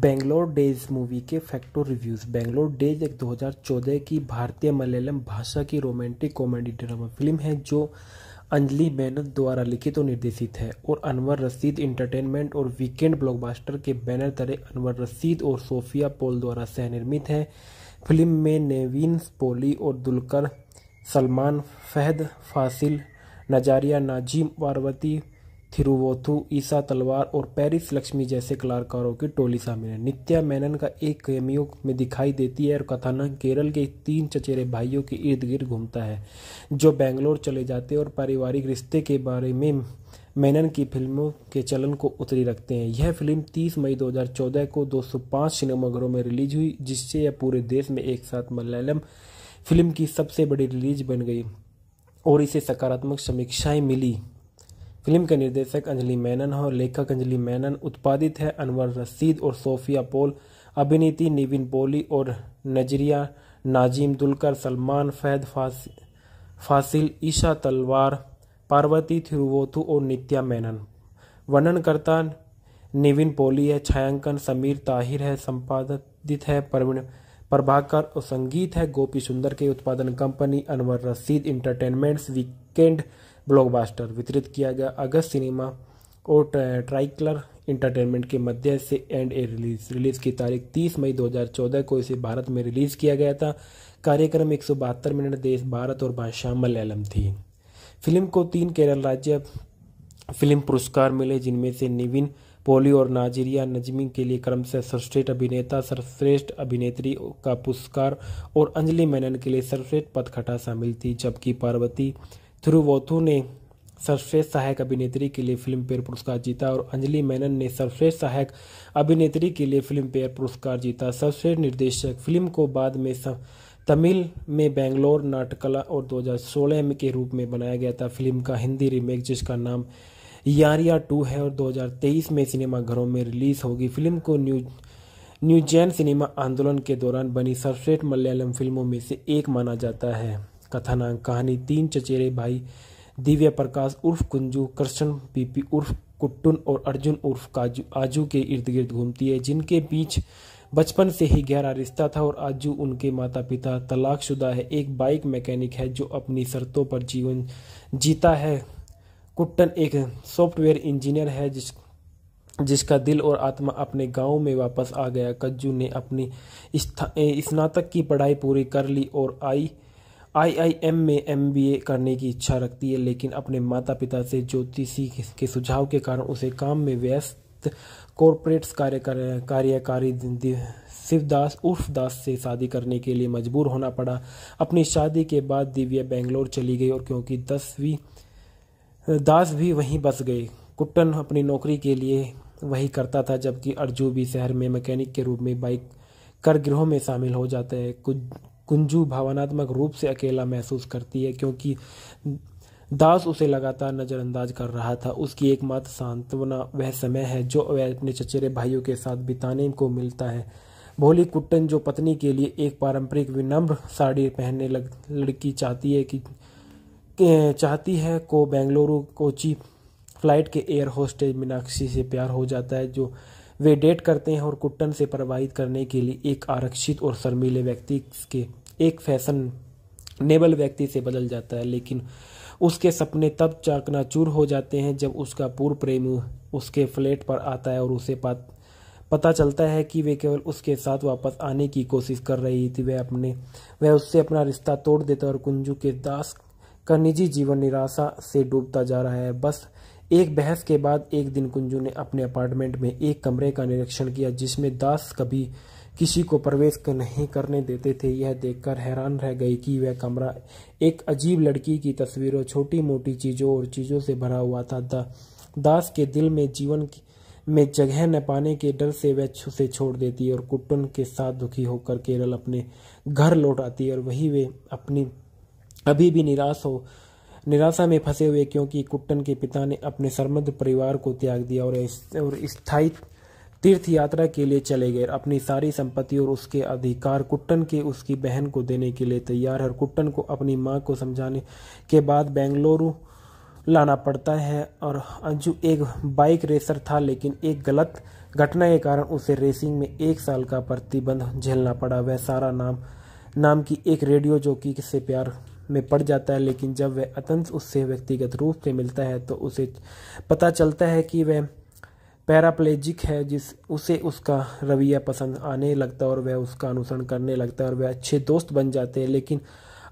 बेंगलोर डेज मूवी के फैक्टो रिव्यूज बेंगलोर डेज एक 2014 की भारतीय मलयालम भाषा की रोमांटिक कॉमेडी ड्रामा फिल्म है जो अंजलि मेनन द्वारा लिखित और निर्देशित है और अनवर रसीद इंटरटेनमेंट और वीकेंड ब्लॉकबस्टर के बैनर तरह अनवर रसीद और सोफिया पोल द्वारा सह निर्मित है फिल्म में नेवीन पोली और दुलकर सलमान फहद फासिल नजारिया नाजीम पार्वती थिरुवोथु ईसा तलवार और पेरिस लक्ष्मी जैसे कलाकारों की टोली शामिल है नित्या मेनन का एक कैमियो में दिखाई देती है और कथानक केरल के तीन चचेरे भाइयों के इर्द गिर्द घूमता है जो बेंगलोर चले जाते और पारिवारिक रिश्ते के बारे में मेनन की फिल्मों के चलन को उतरी रखते हैं यह फिल्म 30 मई 2014 को 205 सिनेमाघरों में रिलीज हुई जिससे यह पूरे देश में एक साथ मलयालम फिल्म की सबसे बड़ी रिलीज बन गई और इसे सकारात्मक समीक्षाएं मिली फिल्म के निर्देशक अंजलि मेनन और लेखक अंजलि मैनन उत्पादित है अनवर रसीद और सोफिया पोल अभिनेत्री निविन पोली और नजरिया नाजीम दुलकर सलमान फैद फासिल ईशा तलवार पार्वती थिरुवोथु और नित्या मेनन वर्णनकर्ता निविन पोली है छायांकन समीर ताहिर है संपादित है प्रवीण प्रभाकर और संगीत है गोपी सुंदर के उत्पादन कंपनी अनवर रसीद इंटरटेनमेंट्स वीकेंड ब्लॉकबास्टर वितरित किया गया अगस्त सिनेमा और ट्राइकलर इंटरटेनमेंट के मध्य से एंड ए रिलीज रिलीज की तारीख 30 मई 2014 को इसे भारत में रिलीज किया गया था कार्यक्रम एक मिनट देश भारत और भाषा मलयालम थी फिल्म को तीन केरल राज्य फिल्म पुरस्कार मिले जिनमें से निविन पोली और नाजीरिया नजमी के लिए क्रम से सर्वश्रेष्ठ अभिनेता सर्वश्रेष्ठ अभिनेत्री का पुरस्कार और अंजलि मेनन के लिए सर्वश्रेष्ठ पदखटा शामिल थी जबकि पार्वती थिरुवोथु ने सर्वश्रेष्ठ सहायक अभिनेत्री के लिए फिल्म फेयर पुरस्कार जीता और अंजलि मैनन ने सर्वश्रेष्ठ सहायक अभिनेत्री के लिए फिल्म फेयर पुरस्कार जीता सर्वश्रेष्ठ निर्देशक फिल्म को बाद में तमिल में बेंगलोर नाटकला और 2016 में के रूप में बनाया गया था फिल्म का हिंदी रीमेक जिसका नाम यारिया टू है और 2023 में सिनेमाघरों में रिलीज होगी फिल्म को न्यू न्यूजैन सिनेमा आंदोलन के दौरान बनी सर्वश्रेष्ठ मलयालम फिल्मों में से एक माना जाता है कथानांग कहानी तीन चचेरे भाई दिव्य प्रकाश उर्फ कुंजू कृष्ण पीपी उर्फ कुट्टुन और अर्जुन उर्फ काजू आजू के इर्द गिर्द घूमती है जिनके बीच बचपन से ही गहरा रिश्ता था और आजू उनके माता पिता तलाकशुदा है एक बाइक मैकेनिक है जो अपनी शर्तों पर जीवन जीता है कुट्टन एक सॉफ्टवेयर इंजीनियर है जिस जिसका दिल और आत्मा अपने गांव में वापस आ गया कज्जू ने अपनी स्नातक की पढ़ाई पूरी कर ली और आई आईआईएम में एमबीए करने की इच्छा रखती है लेकिन अपने माता पिता से ज्योतिषी के सुझाव के कारण उसे काम में व्यस्त कॉरपोरेट कार्य कार्यकारी शिवदास उर्फ दास से शादी करने के लिए मजबूर होना पड़ा अपनी शादी के बाद दिव्या बेंगलोर चली गई और क्योंकि दसवीं दास भी वहीं बस गए कुट्टन अपनी नौकरी के लिए वही करता था जबकि अर्जू भी शहर में मैकेनिक के रूप में बाइक कर गिरोह में शामिल हो जाता है कुछ कुंजू भावनात्मक रूप से अकेला महसूस करती है क्योंकि दास उसे लगातार नज़रअंदाज कर रहा था उसकी एकमात्र सांत्वना वह समय है जो वह अपने चचेरे भाइयों के साथ बिताने को मिलता है भोली कुट्टन जो पत्नी के लिए एक पारंपरिक विनम्र साड़ी पहनने लग लड़की चाहती है कि चाहती है को बेंगलुरु कोची फ्लाइट के एयर होस्टेज मीनाक्षी से प्यार हो जाता है जो वे डेट करते हैं और कुट्टन से प्रभावित करने के लिए एक आरक्षित और शर्मीले व्यक्ति के एक फैशन नेबल व्यक्ति से बदल जाता है लेकिन उसके सपने तब चाकना चूर हो जाते हैं जब उसका पूर्व प्रेम उसके फ्लैट पर आता है और उसे पता चलता है कि वे केवल उसके साथ वापस आने की कोशिश कर रही थी वह अपने वह उससे अपना रिश्ता तोड़ देता और कुंजू के दास का निजी जीवन निराशा से डूबता जा रहा है बस एक बहस के बाद एक दिन कुंजू ने अपने अपार्टमेंट में एक कमरे का निरीक्षण किया जिसमें दास कभी किसी को प्रवेश नहीं करने देते थे यह देखकर हैरान रह गई कि वह कमरा एक अजीब लड़की की तस्वीरों छोटी मोटी चीज़ों और चीज़ों से भरा हुआ था दा, दास के दिल में जीवन में जगह न पाने के डर से वह उसे छोड़ देती और कुटुन के साथ दुखी होकर केरल अपने घर लौट आती और वही वे अपनी अभी भी निराश हो निराशा में फंसे हुए क्योंकि कुट्टन के पिता ने अपने सरमद परिवार को त्याग दिया और और स्थायी तीर्थ यात्रा के लिए चले गए अपनी सारी संपत्ति और उसके अधिकार कुट्टन के उसकी बहन को देने के लिए तैयार है कुट्टन को अपनी माँ को समझाने के बाद बेंगलुरु लाना पड़ता है और अंजू एक बाइक रेसर था लेकिन एक गलत घटना के कारण उसे रेसिंग में एक साल का प्रतिबंध झेलना पड़ा वह सारा नाम नाम की एक रेडियो जोकी से प्यार में पड़ जाता है लेकिन जब वह अतंत उससे व्यक्तिगत रूप से मिलता है तो उसे पता चलता है कि वह पैराप्लेजिक है जिस उसे उसका रवैया पसंद आने लगता है और वह उसका अनुसरण करने लगता है और वह अच्छे दोस्त बन जाते हैं लेकिन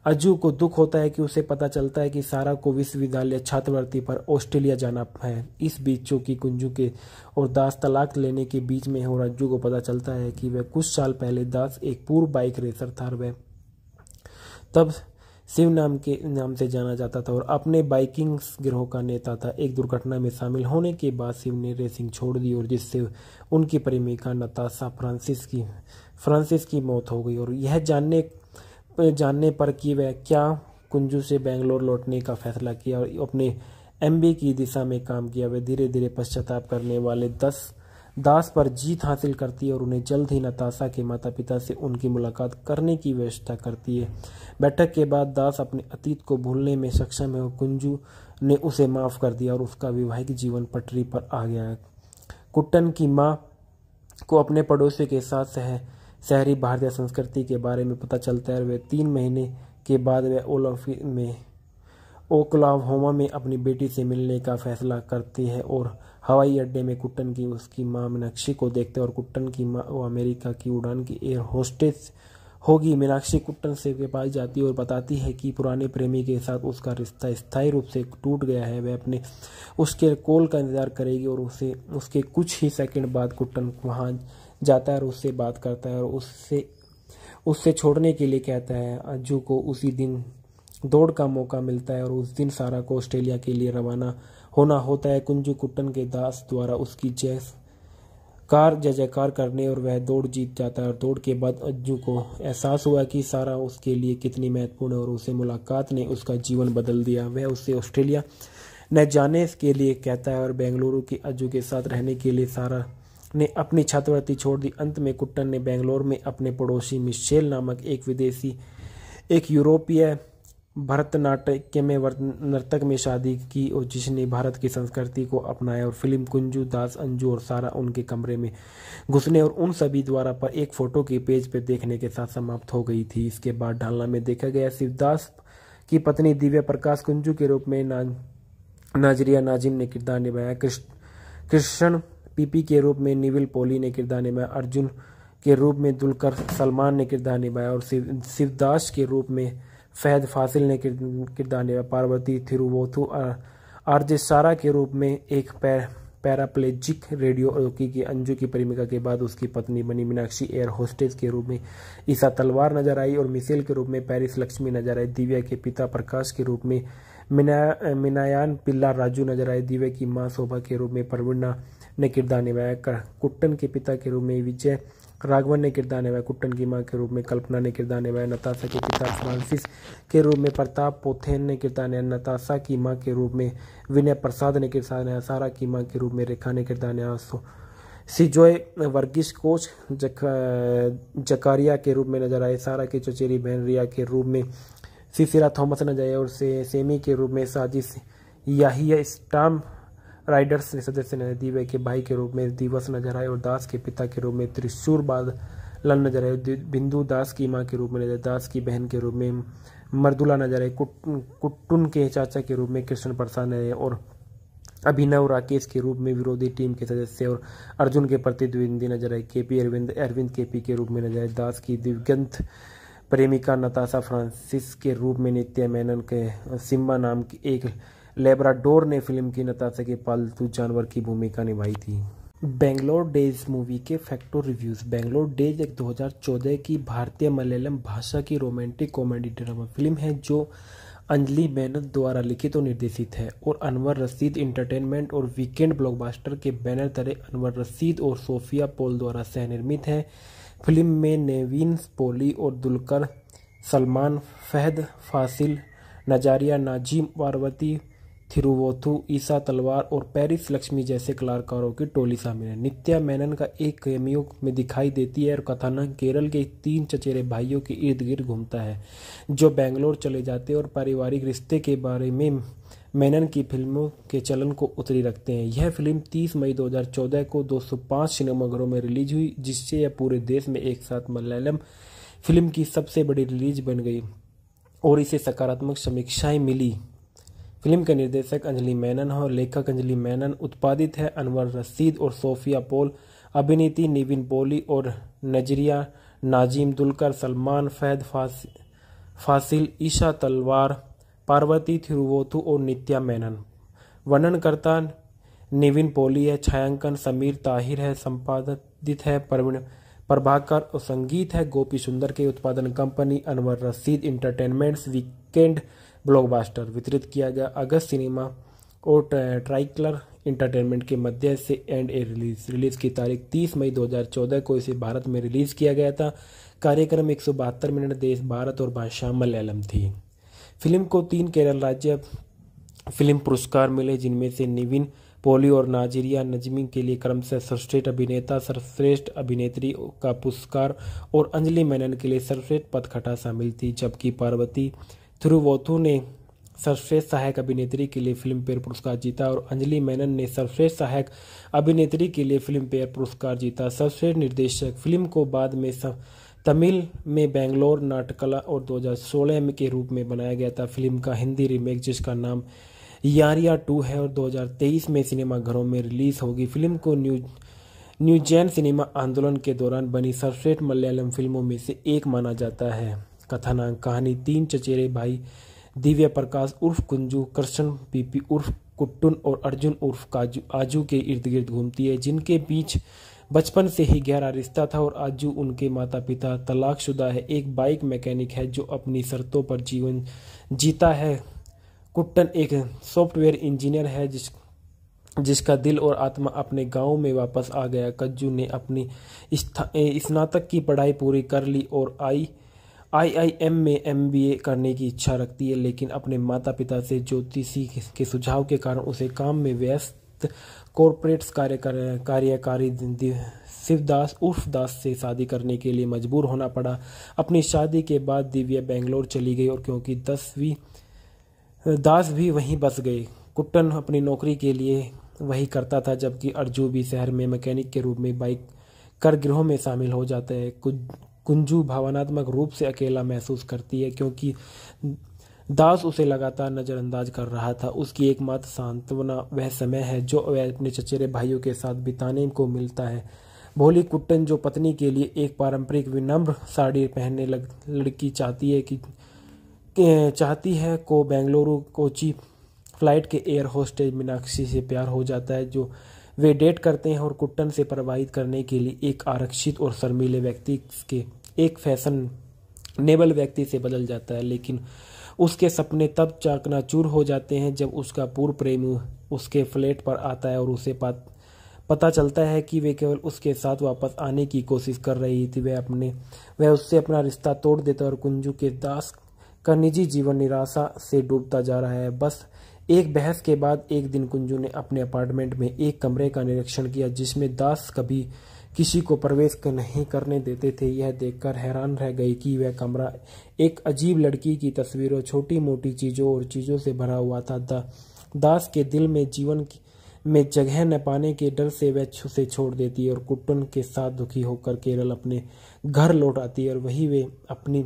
अजू को दुख होता है कि उसे पता चलता है कि सारा को विश्वविद्यालय छात्रवृत्ति पर ऑस्ट्रेलिया जाना है इस बीच चूँकि कुंजू के और दास तलाक लेने के बीच में और अज्जू को पता चलता है कि वह कुछ साल पहले दास एक पूर्व बाइक रेसर था वह तब शिव नाम के नाम से जाना जाता था और अपने बाइकिंग गिरोह का नेता था एक दुर्घटना में शामिल होने के बाद शिव ने रेसिंग छोड़ दी और जिससे उनकी प्रेमिका नताशा फ्रांसिस की फ्रांसिस की मौत हो गई और यह जानने जानने पर कि वह क्या कुंजू से बेंगलोर लौटने का फैसला किया और अपने एमबी की दिशा में काम किया वह धीरे धीरे पश्चाताप करने वाले दस दास पर जीत हासिल करती है और उन्हें जल्द ही नताशा के माता पिता से उनकी मुलाकात करने की व्यवस्था करती है बैठक के बाद दास अपने अतीत को भूलने में सक्षम है और कुंजू ने उसे माफ़ कर दिया और उसका वैवाहिक जीवन पटरी पर आ गया कुट्टन की माँ को अपने पड़ोसी के साथ सह शहरी भारतीय संस्कृति के बारे में पता चलता है वे तीन महीने के बाद वे ओलाफ में ओकलाव होमा में अपनी बेटी से मिलने का फैसला करती है और हवाई अड्डे में कुट्टन की उसकी माँ मीनाक्षी को देखते और कुट्टन की माँ वो अमेरिका की उड़ान की एयर होस्टेस होगी मीनाक्षी कुट्टन से के पास जाती और बताती है कि पुराने प्रेमी के साथ उसका रिश्ता स्थायी रूप से टूट गया है वह अपने उसके कॉल का इंतजार करेगी और उसे उसके कुछ ही सेकंड बाद कुट्टन वहाँ जाता है और उससे बात करता है और उससे उससे छोड़ने के लिए कहता है अज्जू को उसी दिन दौड़ का मौका मिलता है और उस दिन सारा को ऑस्ट्रेलिया के लिए रवाना होना होता है कुंजू कुट्टन के दास द्वारा उसकी जय कार जय जयकार करने और वह दौड़ जीत जाता है और दौड़ के बाद अज्जू को एहसास हुआ कि सारा उसके लिए कितनी महत्वपूर्ण है और उसे मुलाकात ने उसका जीवन बदल दिया वह उसे ऑस्ट्रेलिया न जाने के लिए कहता है और बेंगलुरु के अज्जू के साथ रहने के लिए सारा ने अपनी छात्रवृत्ति छोड़ दी अंत में कुट्टन ने बेंगलोर में अपने पड़ोसी मिशेल नामक एक विदेशी एक यूरोपीय भरतनाट्य में नर्तक में शादी की और जिसने भारत की संस्कृति को अपनाया और फिल्म कुंजू दास अंजू और सारा उनके कमरे में घुसने और उन सभी द्वारा पर एक फोटो के पेज पर देखने के साथ समाप्त हो गई थी इसके बाद ढालना में देखा गया शिवदास की पत्नी दिव्या प्रकाश कुंजू के रूप में ना, नाजरिया नाजिम ने किरदार निभाया कृष्ण पीपी के रूप में निविल पोली ने किरदार निभाया अर्जुन के रूप में दुलकर सलमान ने किरदार निभाया और शिवदास के रूप में फहद फासिल ने किरदार निभाया पार्वती थिरुवोथु आरजे सारा के रूप में एक पैर पैराप्लेजिक रेडियो रोकी की अंजू की प्रेमिका के बाद उसकी पत्नी बनी मीनाक्षी एयर होस्टेस के रूप में ईसा तलवार नजर आई और मिसेल के रूप में पेरिस लक्ष्मी नजर आई दिव्या के पिता प्रकाश के रूप में मिना मिनायान पिल्ला राजू नजर आए दिव्या की मां शोभा के रूप में परवीना ने किरदार निभाया कुट्टन के पिता के रूप में विजय राघवन ने किरदार निभाया कुट्टन की माँ के रूप में कल्पना ने किरदार निभाया नताशा के पिता फ्रांसिस के रूप में प्रताप पोथेन ने किरदार निभाया नताशा की माँ के रूप में विनय प्रसाद ने किरदार निभाया सारा की माँ के रूप में रेखा ने किरदार निभाया सिजोय वर्गीस कोच जक, जकारिया के रूप में नजर आए सारा की चचेरी बहन रिया के रूप में सिसिरा थॉमस नजर आए और से, सेमी के रूप में साजिश याहिया स्टाम राइडर्स ने सदस्य ने दिव्य के भाई के रूप में दिवस नजर आए और दास के पिता के रूप में त्रिशूर लन नजर आए बिंदु दास की माँ के रूप में नजर दास की बहन के रूप में मर्दुला नजर आए कुट्टुन के चाचा के रूप में कृष्ण प्रसाद नजर और अभिनव राकेश के रूप में विरोधी टीम के सदस्य और अर्जुन के प्रतिद्वंदी नजर आए के पी अरविंद अरविंद के पी के रूप में नजर आए दास की दिवगंत प्रेमिका नताशा फ्रांसिस के रूप में नित्या मेनन के सिम्बा नाम की एक लेबराडोर ने फिल्म की नताशा के पालतू जानवर की भूमिका निभाई थी बेंगलोर डेज मूवी के फैक्टो रिव्यूज बेंगलोर डेज एक 2014 की भारतीय मलयालम भाषा की रोमांटिक कॉमेडी ड्रामा फिल्म है जो अंजलि मेहनत द्वारा लिखित और निर्देशित है और अनवर रसीद इंटरटेनमेंट और वीकेंड ब्लॉकबस्टर के बैनर तरह अनवर रसीद और सोफिया पोल द्वारा सह निर्मित है फिल्म में नेवीन पोली और दुलकर सलमान फहद फासिल नजारिया नाजीम पार्वती थिरुवोथु ईसा तलवार और पेरिस लक्ष्मी जैसे कलाकारों की टोली शामिल है नित्या मेनन का एक कैमियो में दिखाई देती है और कथानक केरल के तीन चचेरे भाइयों के इर्द गिर्द घूमता है जो बेंगलोर चले जाते और पारिवारिक रिश्ते के बारे में मेनन की फिल्मों के चलन को उतरी रखते हैं यह फिल्म 30 मई 2014 को 205 सिनेमाघरों में रिलीज हुई जिससे यह पूरे देश में एक साथ मलयालम फिल्म की सबसे बड़ी रिलीज बन गई और इसे सकारात्मक समीक्षाएं मिली फिल्म के निर्देशक अंजलि मेनन और लेखक अंजलि मैनन उत्पादित है अनवर रसीद और सोफिया पोल अभिनेत्री निविन पोली और नजरिया नाजीम दुलकर सलमान फैद फासिल ईशा तलवार पार्वती थिरुवोथु और नित्या मेनन वर्णनकर्ता निविन पोली है छायांकन समीर ताहिर है संपादित है प्रवीण प्रभाकर और संगीत है गोपी सुंदर के उत्पादन कंपनी अनवर रसीद इंटरटेनमेंट्स वीकेंड ब्लॉकबास्टर वितरित किया गया अगस्त सिनेमा और ट्राइकलर इंटरटेनमेंट के मध्य से एंड ए रिलीज रिलीज की तारीख 30 मई 2014 को इसे भारत में रिलीज किया गया था कार्यक्रम एक मिनट देश भारत और भाषा मलयालम थी फिल्म को तीन केरल राज्य फिल्म पुरस्कार मिले जिनमें से निविन पोली और नाजीरिया नजमी के लिए क्रम से सर्वश्रेष्ठ अभिनेता सर्वश्रेष्ठ अभिनेत्री का पुरस्कार और अंजलि मेनन के लिए सर्वश्रेष्ठ पदखटा शामिल थी जबकि पार्वती थिरुवोथु ने सर्वश्रेष्ठ सहायक अभिनेत्री के लिए फिल्म फेयर पुरस्कार जीता और अंजलि मेनन ने सर्वश्रेष्ठ सहायक अभिनेत्री के लिए फिल्म फेयर पुरस्कार जीता सर्वश्रेष्ठ निर्देशक फिल्म को बाद में सब तमिल में बेंगलोर नाटकला और 2016 में के रूप में बनाया गया था फिल्म का हिंदी रीमेक जिसका नाम यारिया टू है और 2023 में सिनेमाघरों में रिलीज होगी फिल्म को न्यू न्यूजैन सिनेमा आंदोलन के दौरान बनी सर्वश्रेष्ठ मलयालम फिल्मों में से एक माना जाता है कथाना कहानी तीन चचेरे भाई दिव्य प्रकाश उर्फ कुंजू कृष्ण पीपी उर्फ कुट्टुन और अर्जुन उर्फ काजू आजू के इर्द गिर्द घूमती है जिनके बीच बचपन से ही गहरा रिश्ता था और आजू उनके माता पिता तलाकशुदा है एक बाइक मैकेनिक है जो अपनी शर्तों पर जीवन जीता है कुट्टन एक सॉफ्टवेयर इंजीनियर है जिस जिसका दिल और आत्मा अपने गांव में वापस आ गया कज्जू ने अपनी स्नातक की पढ़ाई पूरी कर ली और आई आईआईएम में एमबीए करने की इच्छा रखती है लेकिन अपने माता पिता से ज्योतिषी के सुझाव के कारण उसे काम में व्यस्त कॉरपोरेट कार्य कार्यकारी शिवदास उर्फ दास से शादी करने के लिए मजबूर होना पड़ा अपनी शादी के बाद दिव्या बेंगलोर चली गई और क्योंकि दसवीं दास भी वहीं बस गए कुट्टन अपनी नौकरी के लिए वही करता था जबकि अर्जू भी शहर में मैकेनिक के रूप में बाइक कर गृहों में शामिल हो जाता है कुछ कुंजू भावनात्मक रूप से अकेला महसूस करती है क्योंकि दास उसे लगातार नज़रअंदाज कर रहा था उसकी एकमात्र सांत्वना वह समय है जो वह अपने चचेरे भाइयों के साथ बिताने को मिलता है भोली कुट्टन जो पत्नी के लिए एक पारंपरिक विनम्र साड़ी पहनने लग लड़की चाहती है कि चाहती है को बेंगलुरु कोची फ्लाइट के एयर होस्टेज मीनाक्षी से प्यार हो जाता है जो वे डेट करते हैं और कुट्टन से प्रभावित करने के लिए एक आरक्षित और शर्मीले व्यक्ति के एक फैशन नेबल व्यक्ति से बदल जाता है लेकिन उसके सपने तब चाकना चूर हो जाते हैं जब उसका पूर्व प्रेमी उसके फ्लैट पर आता है और उसे पता चलता है कि वे केवल उसके साथ वापस आने की कोशिश कर रही थी वह अपने वह उससे अपना रिश्ता तोड़ देता और कुंजू के दास का निजी जीवन निराशा से डूबता जा रहा है बस एक बहस के बाद एक दिन कुंजू ने अपने अपार्टमेंट में एक कमरे का निरीक्षण किया जिसमें दास कभी किसी को प्रवेश नहीं करने देते थे यह देखकर हैरान रह गई कि वह कमरा एक अजीब लड़की की तस्वीरों छोटी मोटी चीज़ों और चीज़ों से भरा हुआ था दा, दास के दिल में जीवन में जगह न पाने के डर से वह उसे छोड़ देती और कुटुन के साथ दुखी होकर केरल अपने घर लौट आती और वही वे अपनी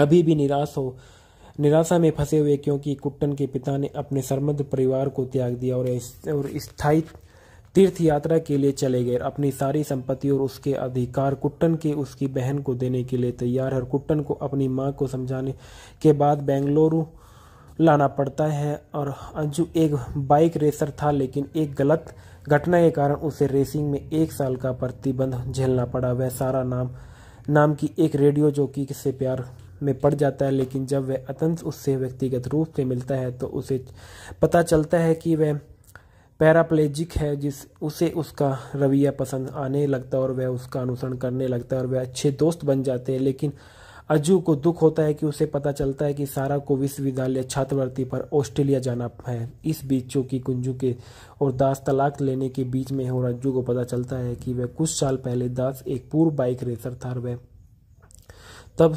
अभी भी निराश हो निराशा में फंसे हुए क्योंकि कुट्टन के पिता ने अपने सरमद परिवार को त्याग दिया और और स्थायी तीर्थ यात्रा के लिए चले गए अपनी सारी संपत्ति और उसके अधिकार कुट्टन के उसकी बहन को देने के लिए तैयार है कुट्टन को अपनी माँ को समझाने के बाद बेंगलुरु लाना पड़ता है और अंजू एक बाइक रेसर था लेकिन एक गलत घटना के कारण उसे रेसिंग में एक साल का प्रतिबंध झेलना पड़ा वह सारा नाम नाम की एक रेडियो जोकी से प्यार में पड़ जाता है लेकिन जब वह अतंत उससे व्यक्तिगत रूप से मिलता है तो उसे पता चलता है कि वह पैराप्लेजिक है जिस उसे उसका रवैया पसंद आने लगता है और वह उसका अनुसरण करने लगता है और वह अच्छे दोस्त बन जाते हैं लेकिन अजू को दुख होता है कि उसे पता चलता है कि सारा को विश्वविद्यालय छात्रवृत्ति पर ऑस्ट्रेलिया जाना है इस बीच चौकी कुंजू के और दास तलाक लेने के बीच में और अज्जू को पता चलता है कि वह कुछ साल पहले दास एक पूर्व बाइक रेसर था और वह तब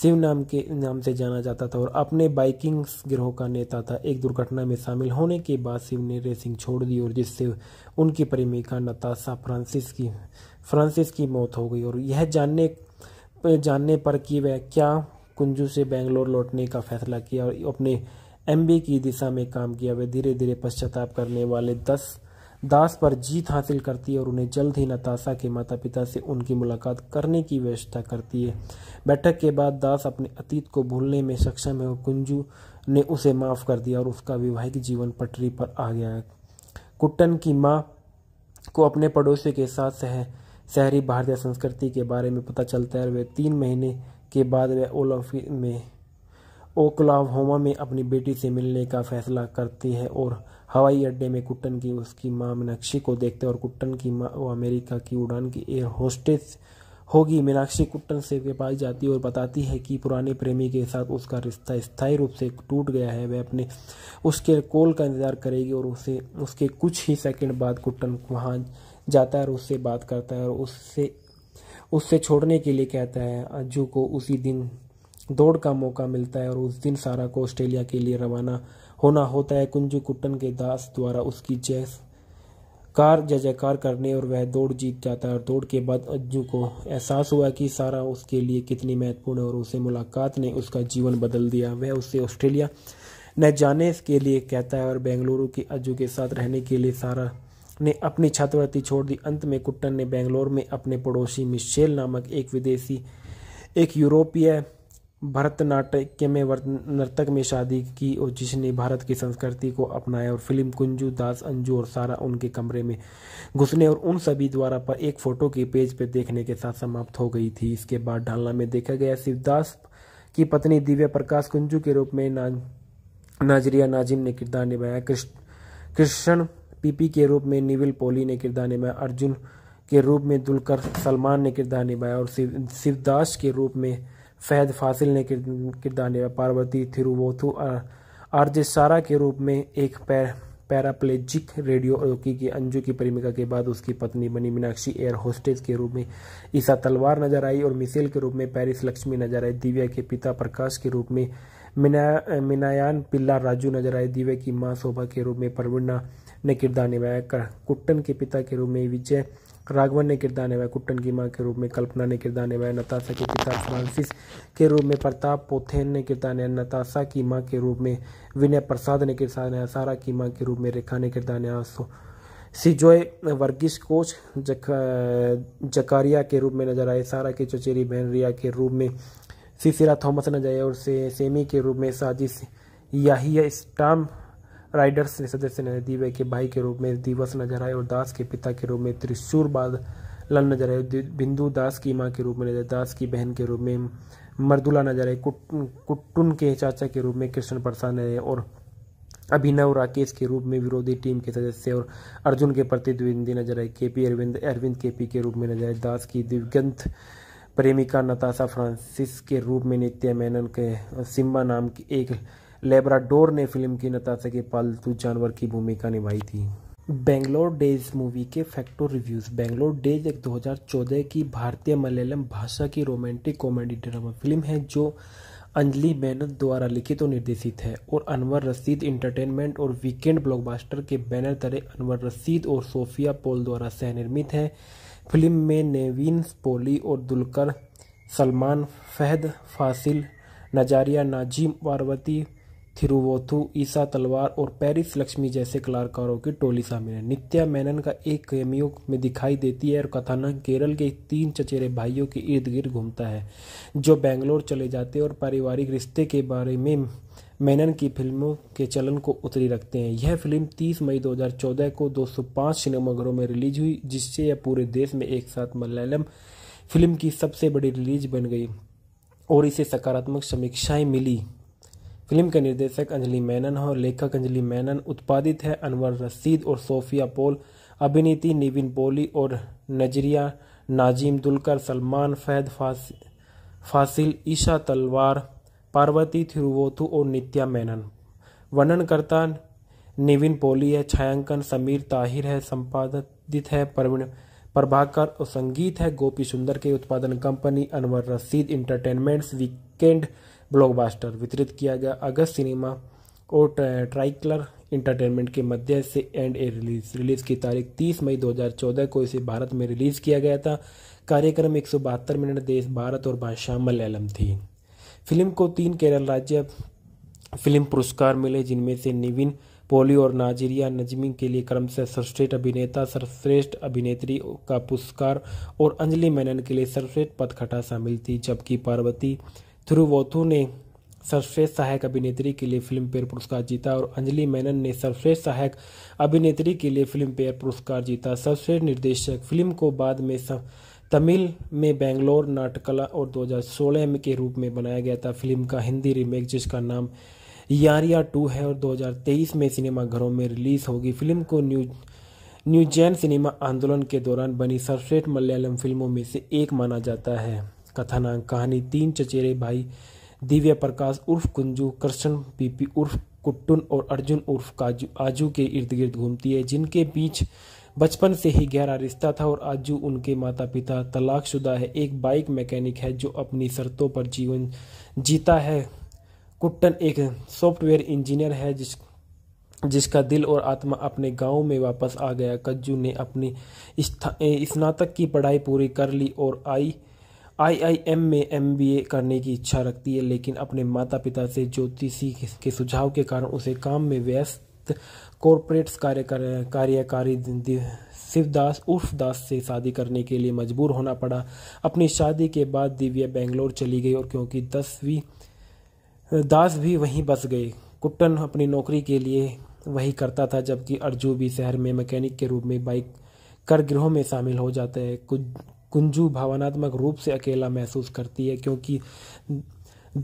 शिव नाम के नाम से जाना जाता था और अपने बाइकिंग गिरोह का नेता था एक दुर्घटना में शामिल होने के बाद शिव ने रेसिंग छोड़ दी और जिससे उनकी प्रेमिका नताशा फ्रांसिस की फ्रांसिस की मौत हो गई और यह जानने जानने पर कि वह क्या कुंजू से बेंगलोर लौटने का फैसला किया और अपने एमबी की दिशा में काम किया वह धीरे धीरे पश्चाताप करने वाले दस दास पर जीत हासिल करती है और उन्हें जल्द ही नताशा के माता पिता से उनकी मुलाकात करने की व्यवस्था करती है बैठक के बाद दास अपने अतीत को भूलने में सक्षम है और कुंजू ने उसे माफ़ कर दिया और उसका वैवाहिक जीवन पटरी पर आ गया है कुट्टन की माँ को अपने पड़ोसी के साथ सह शहरी भारतीय संस्कृति के बारे में पता चलता है वे वह तीन महीने के बाद वह ओलाफी में ओक्लाहोमा में अपनी बेटी से मिलने का फैसला करती है और हवाई अड्डे में कुट्टन की उसकी माँ मीनाक्षी को देखते और कुट्टन की माँ वो अमेरिका की उड़ान की एयर होस्टेस होगी मीनाक्षी कुट्टन से के पास जाती और बताती है कि पुराने प्रेमी के साथ उसका रिश्ता स्थायी रूप से टूट गया है वह अपने उसके कॉल का इंतजार करेगी और उसे उसके कुछ ही सेकंड बाद कुट्टन वहाँ जाता है और उससे बात करता है और उससे उससे छोड़ने के लिए कहता है अज्जू को उसी दिन दौड़ का मौका मिलता है और उस दिन सारा को ऑस्ट्रेलिया के लिए रवाना होना होता है कुंजुकुट्टन के दास द्वारा उसकी जय कार जय जयकार करने और वह दौड़ जीत जाता है और दौड़ के बाद अज्जू को एहसास हुआ कि सारा उसके लिए कितनी महत्वपूर्ण है और उसे मुलाकात ने उसका जीवन बदल दिया वह उसे ऑस्ट्रेलिया न जाने के लिए कहता है और बेंगलुरु के अज्जू के साथ रहने के लिए सारा ने अपनी छात्रवृत्ति छोड़ दी अंत में कुट्टन ने बेंगलोर में अपने पड़ोसी मिशेल नामक एक विदेशी एक यूरोपीय भरतनाट्यम में नर्तक में शादी की और जिसने भारत की संस्कृति को अपनाया और फिल्म कुंजू दास अंजू और सारा उनके कमरे में घुसने और उन सभी द्वारा पर एक फोटो के पेज पर देखने के साथ समाप्त हो गई थी इसके बाद ढालना में देखा गया शिवदास की पत्नी दिव्या प्रकाश कुंजू के रूप में ना, नाजरिया नाजिम ने किरदार निभाया कृष्ण पीपी के रूप में निविल पोली ने किरदार निभाया अर्जुन के रूप में दुलकर सलमान ने किरदार निभाया और शिवदास के रूप में फैद फासिल ने किरदार निभाया पार्वती थिरुवोथु सारा के रूप में एक पैर पैराप्लेजिक रेडियो रोकी की अंजू की प्रेमिका के बाद उसकी पत्नी बनी मीनाक्षी एयर होस्टेस के रूप में ईसा तलवार नजर आई और मिसेल के रूप में पेरिस लक्ष्मी नजर आई दिव्या के पिता प्रकाश के रूप में मिना मिनायान पिल्ला राजू नजर आए दिव्या की माँ शोभा के रूप में परवीणा ने किरदार निभाया कर कुट्टन के पिता के रूप में विजय राघवन ने किरदार निभाया कुट्टन की माँ के रूप में कल्पना ने किरदार निभाया नताशा के पिता फ्रांसिस के रूप में प्रताप पोथेन ने किरदार निभाया नताशा की माँ के रूप में विनय प्रसाद ने किरदार निभाया सारा की माँ के रूप में रेखा ने किरदार निभाया सिजोय वर्गीस कोच जक, जकारिया के रूप में नजर आए सारा की चचेरी बहन रिया के रूप में सिसिरा थॉमस नजर आए और से, सेमी के रूप में साजिश याहिया स्टाम राइडर्स ने सदस्य ने दिव्य के भाई के रूप में दिवस नजर आए और दास के पिता के रूप में त्रिशूरबाद लन नजर आए बिंदु दास की माँ के रूप में नजर दास की बहन के रूप में मर्दुला नजर आए कुट्टुन के चाचा के रूप में कृष्ण प्रसाद नजर और अभिनव राकेश के रूप में विरोधी टीम के सदस्य और अर्जुन के प्रतिद्वंदी नजर आए के पी अरविंद अरविंद के पी के रूप में नजर आए दास की दिवगंत प्रेमिका नताशा फ्रांसिस के रूप में नित्या मेनन के सिम्बा नाम की एक लेबराडोर ने फिल्म की नताशा के पालतू जानवर की भूमिका निभाई थी बेंगलोर डेज मूवी के फैक्टो रिव्यूज बेंगलोर डेज एक 2014 की भारतीय मलयालम भाषा की रोमांटिक कॉमेडी ड्रामा फिल्म है जो अंजलि मेनन द्वारा लिखित और निर्देशित है और अनवर रसीद इंटरटेनमेंट और वीकेंड ब्लॉकबस्टर के बैनर तरह अनवर रसीद और सोफिया पोल द्वारा सहनिर्मित है फिल्म में नेवीन पोली और दुलकर सलमान फहद फासिल नजारिया नाजिम पार्वती थिरुवोथु ईसा तलवार और पेरिस लक्ष्मी जैसे कलाकारों की टोली शामिल है नित्या मेनन का एक कैमियो में दिखाई देती है और कथानक केरल के तीन चचेरे भाइयों के इर्द गिर्द घूमता है जो बेंगलोर चले जाते और पारिवारिक रिश्ते के बारे में मेनन की फिल्मों के चलन को उतरी रखते हैं यह फिल्म 30 मई 2014 को 205 सिनेमाघरों में रिलीज हुई जिससे यह पूरे देश में एक साथ मलयालम फिल्म की सबसे बड़ी रिलीज बन गई और इसे सकारात्मक समीक्षाएं मिली फिल्म के निर्देशक अंजलि मेनन और लेखक अंजलि मैनन उत्पादित है अनवर रसीद और सोफिया पोल अभिनेत्री निविन पोली और नजरिया नाजीम दुलकर सलमान फैद फासिल ईशा तलवार पार्वती थिरुवोथु और नित्या मेनन वर्णनकर्ता निविन पोली है छायांकन समीर ताहिर है संपादित है प्रवीण प्रभाकर और संगीत है गोपी सुंदर के उत्पादन कंपनी अनवर रसीद इंटरटेनमेंट्स वीकेंड ब्लॉकबास्टर वितरित किया गया अगस्त सिनेमा और ट्राइकलर इंटरटेनमेंट के मध्य से एंड ए रिलीज रिलीज की तारीख 30 मई 2014 को इसे भारत में रिलीज किया गया था कार्यक्रम एक मिनट देश भारत और भाषा मलयालम थी फिल्म को तीन केरल राज्य फिल्म पुरस्कार मिले जिनमें से निविन पोली और नाजिरिया नजमी के लिए क्रम से सर्वश्रेष्ठ अभिनेता सर्वश्रेष्ठ अभिनेत्री का पुरस्कार और अंजलि मेनन के लिए सर्वश्रेष्ठ पदखटा शामिल थी जबकि पार्वती थिरुवोथु ने सर्वश्रेष्ठ सहायक अभिनेत्री के लिए फिल्म फेयर पुरस्कार जीता और अंजलि मेनन ने सर्वश्रेष्ठ सहायक अभिनेत्री के लिए फिल्म फेयर पुरस्कार जीता सर्वश्रेष्ठ निर्देशक फिल्म को बाद में सम... तमिल में बेंगलोर नाटकला और 2016 के रूप में बनाया गया था फिल्म का हिंदी रीमेक जिसका नाम यारिया टू है और 2023 में सिनेमाघरों में रिलीज होगी फिल्म को न्यू न्यूजैन सिनेमा आंदोलन के दौरान बनी सर्वश्रेष्ठ मलयालम फिल्मों में से एक माना जाता है कथानांग कहानी तीन चचेरे भाई दिव्य प्रकाश उर्फ कुंजू कृष्ण पीपी उर्फ कुट्टुन और अर्जुन उर्फ काजू आजू के इर्द गिर्द घूमती है जिनके बीच बचपन से ही गहरा रिश्ता था और आजू उनके माता पिता तलाकशुदा है एक बाइक मैकेनिक है जो अपनी शर्तों पर जीवन जीता है कुट्टन एक सॉफ्टवेयर इंजीनियर है जिस जिसका दिल और आत्मा अपने गांव में वापस आ गया कज्जू ने अपनी स्नातक की पढ़ाई पूरी कर ली और आई आईआईएम में एमबीए करने की इच्छा रखती है लेकिन अपने माता पिता से ज्योतिषी के सुझाव के कारण उसे काम में व्यस्त कॉरपोरेट कार्य कार्यकारी शिवदास उर्फ दास से शादी करने के लिए मजबूर होना पड़ा अपनी शादी के बाद दिव्या बेंगलोर चली गई और क्योंकि दसवीं दास भी वहीं बस गए कुट्टन अपनी नौकरी के लिए वही करता था जबकि अर्जू भी शहर में मैकेनिक के रूप में बाइक कर गिरोह में शामिल हो जाता है कुछ कुंजू भावनात्मक रूप से अकेला महसूस करती है क्योंकि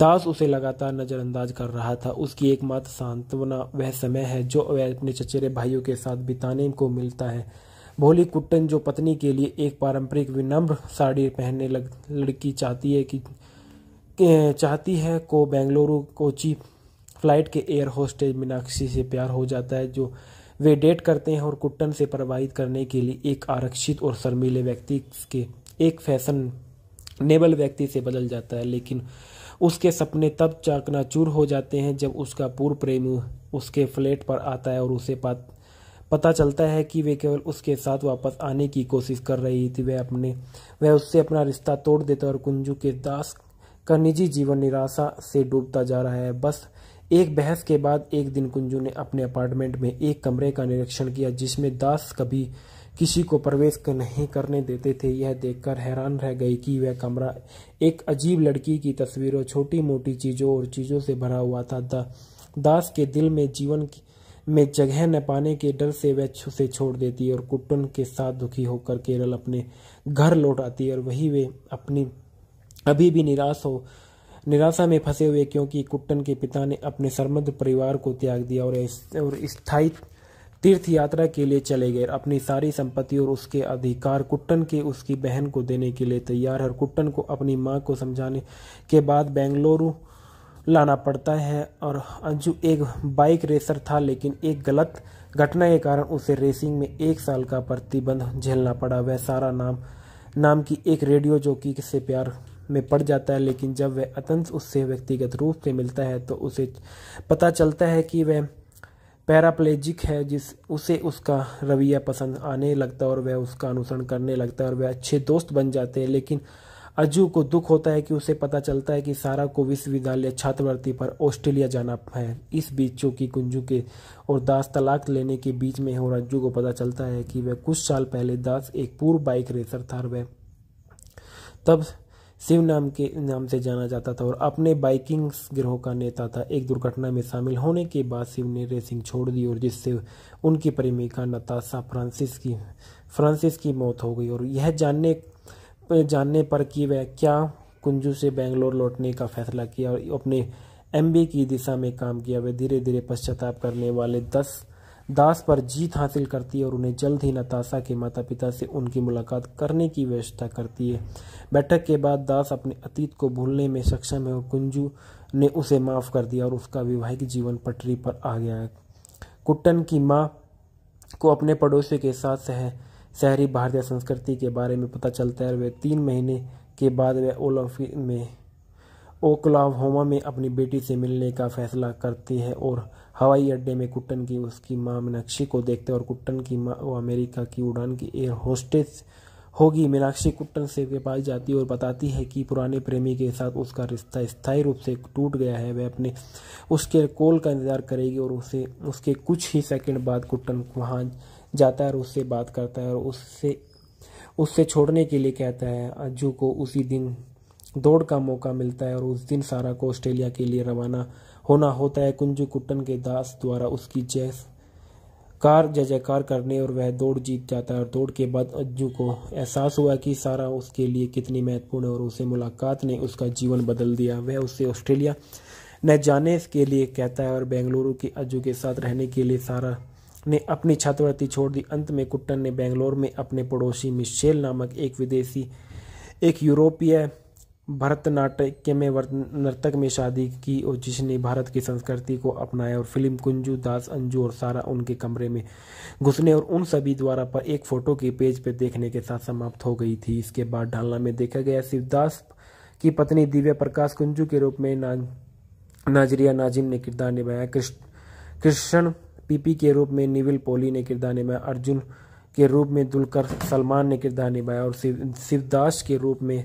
दास उसे लगातार नज़रअंदाज कर रहा था उसकी एकमात्र सांत्वना वह समय है जो वह अपने चचेरे भाइयों के साथ बिताने को मिलता है भोली कुट्टन जो पत्नी के लिए एक पारंपरिक विनम्र साड़ी पहनने लग लड़की चाहती है कि चाहती है को बेंगलुरु कोची फ्लाइट के एयर होस्टेज मीनाक्षी से प्यार हो जाता है जो वे डेट करते हैं और कुट्टन से प्रवाहित करने के लिए एक आरक्षित और शर्मीले व्यक्ति के एक फैशन नेबल व्यक्ति से बदल जाता है लेकिन उसके सपने तब चाकना चूर हो जाते हैं जब उसका पूर्व प्रेमी उसके फ्लैट पर आता है और उसे पात पता चलता है कि वे केवल उसके साथ वापस आने की कोशिश कर रही थी वह अपने वह उससे अपना रिश्ता तोड़ देता और कुंजू के दास का निजी जीवन निराशा से डूबता जा रहा है बस एक बहस के बाद एक दिन कुंजू ने अपने अपार्टमेंट में एक कमरे का निरीक्षण किया जिसमें दास कभी किसी को प्रवेश नहीं करने देते थे यह देखकर हैरान रह गई कि वह कमरा एक अजीब लड़की की तस्वीरों छोटी मोटी चीज़ों और चीज़ों से भरा हुआ था दा, दास के दिल में जीवन में जगह न पाने के डर से वह उसे छोड़ देती और कुटुन के साथ दुखी होकर केरल अपने घर लौट आती और वही वे अपनी अभी भी निराश हो निराशा में फंसे हुए क्योंकि कुट्टन के पिता ने अपने सरमद परिवार को त्याग दिया और इस, और स्थायी इस तीर्थ यात्रा के लिए चले गए अपनी सारी संपत्ति और उसके अधिकार कुट्टन के उसकी बहन को देने के लिए तैयार है कुट्टन को अपनी माँ को समझाने के बाद बेंगलुरु लाना पड़ता है और अंजू एक बाइक रेसर था लेकिन एक गलत घटना के कारण उसे रेसिंग में एक साल का प्रतिबंध झेलना पड़ा वह सारा नाम नाम की एक रेडियो जॉकी से प्यार में पड़ जाता है लेकिन जब वह अतंत उससे व्यक्तिगत रूप से मिलता है तो उसे पता चलता है कि वह पैराप्लेजिक है जिस उसे उसका रवैया पसंद आने लगता है और वह उसका अनुसरण करने लगता है और वह अच्छे दोस्त बन जाते हैं लेकिन अजू को दुख होता है कि उसे पता चलता है कि सारा को विश्वविद्यालय छात्रवृत्ति पर ऑस्ट्रेलिया जाना है इस बीच चूंकि कुंजू के और दास तलाक लेने के बीच में है और अज्जू को पता चलता है कि वह कुछ साल पहले दास एक पूर्व बाइक रेसर था और वह तब शिव नाम के नाम से जाना जाता था और अपने बाइकिंग गिरोह का नेता था एक दुर्घटना में शामिल होने के बाद शिव ने रेसिंग छोड़ दी और जिससे उनकी प्रेमिका नताशा फ्रांसिस की फ्रांसिस की मौत हो गई और यह जानने जानने पर कि वह क्या कुंजू से बेंगलोर लौटने का फैसला किया और अपने एमबी की दिशा में काम किया वह धीरे धीरे पश्चाताप करने वाले दस दास पर जीत हासिल करती है और उन्हें जल्द ही नताशा के माता पिता से उनकी मुलाकात करने की व्यवस्था करती है बैठक के बाद दास अपने अतीत को भूलने में सक्षम है और कुंजू ने उसे माफ़ कर दिया और उसका वैवाहिक जीवन पटरी पर आ गया है कुट्टन की माँ को अपने पड़ोसी के साथ सह शहरी भारतीय संस्कृति के बारे में पता चलता है वे तीन महीने के बाद वे ओलंपिक में ओक्लाहोमा में अपनी बेटी से मिलने का फैसला करती है और हवाई अड्डे में कुट्टन की उसकी माँ मीनाक्षी को देखते और कुट्टन की माँ वो अमेरिका की उड़ान की एयर होस्टेस होगी मीनाक्षी कुट्टन से के पास जाती और बताती है कि पुराने प्रेमी के साथ उसका रिश्ता स्थायी रूप से टूट गया है वह अपने उसके कॉल का इंतजार करेगी और उसे उसके कुछ ही सेकंड बाद कुट्टन वहाँ जाता है और उससे बात करता है और उससे उससे छोड़ने के लिए कहता है अज्जू को उसी दिन दौड़ का मौका मिलता है और उस दिन सारा को ऑस्ट्रेलिया के लिए रवाना होना होता है कुंजू कुट्टन के दास द्वारा उसकी जय कार जय जयकार करने और वह दौड़ जीत जाता है और दौड़ के बाद अज्जू को एहसास हुआ कि सारा उसके लिए कितनी महत्वपूर्ण है और उसे मुलाकात ने उसका जीवन बदल दिया वह उसे ऑस्ट्रेलिया न जाने के लिए कहता है और बेंगलुरु के अज्जू के साथ रहने के लिए सारा ने अपनी छात्रवृत्ति छोड़ दी अंत में कुट्टन ने बेंगलोर में अपने पड़ोसी मिशेल नामक एक विदेशी एक यूरोपीय भरतनाट्य में नर्तक में शादी की और जिसने भारत की संस्कृति को अपनाया और फिल्म कुंजू दास अंजू और सारा उनके कमरे में घुसने और उन सभी द्वारा पर एक फोटो के पेज पर देखने के साथ समाप्त हो गई थी इसके बाद ढालना में देखा गया शिवदास की पत्नी दिव्या प्रकाश कुंजू के रूप में ना, नाजरिया नाजिम ने किरदार निभाया कृष्ण पीपी के रूप में निविल पोली ने किरदार निभाया अर्जुन के रूप में दुलकर सलमान ने किरदार निभाया और शिवदास के रूप में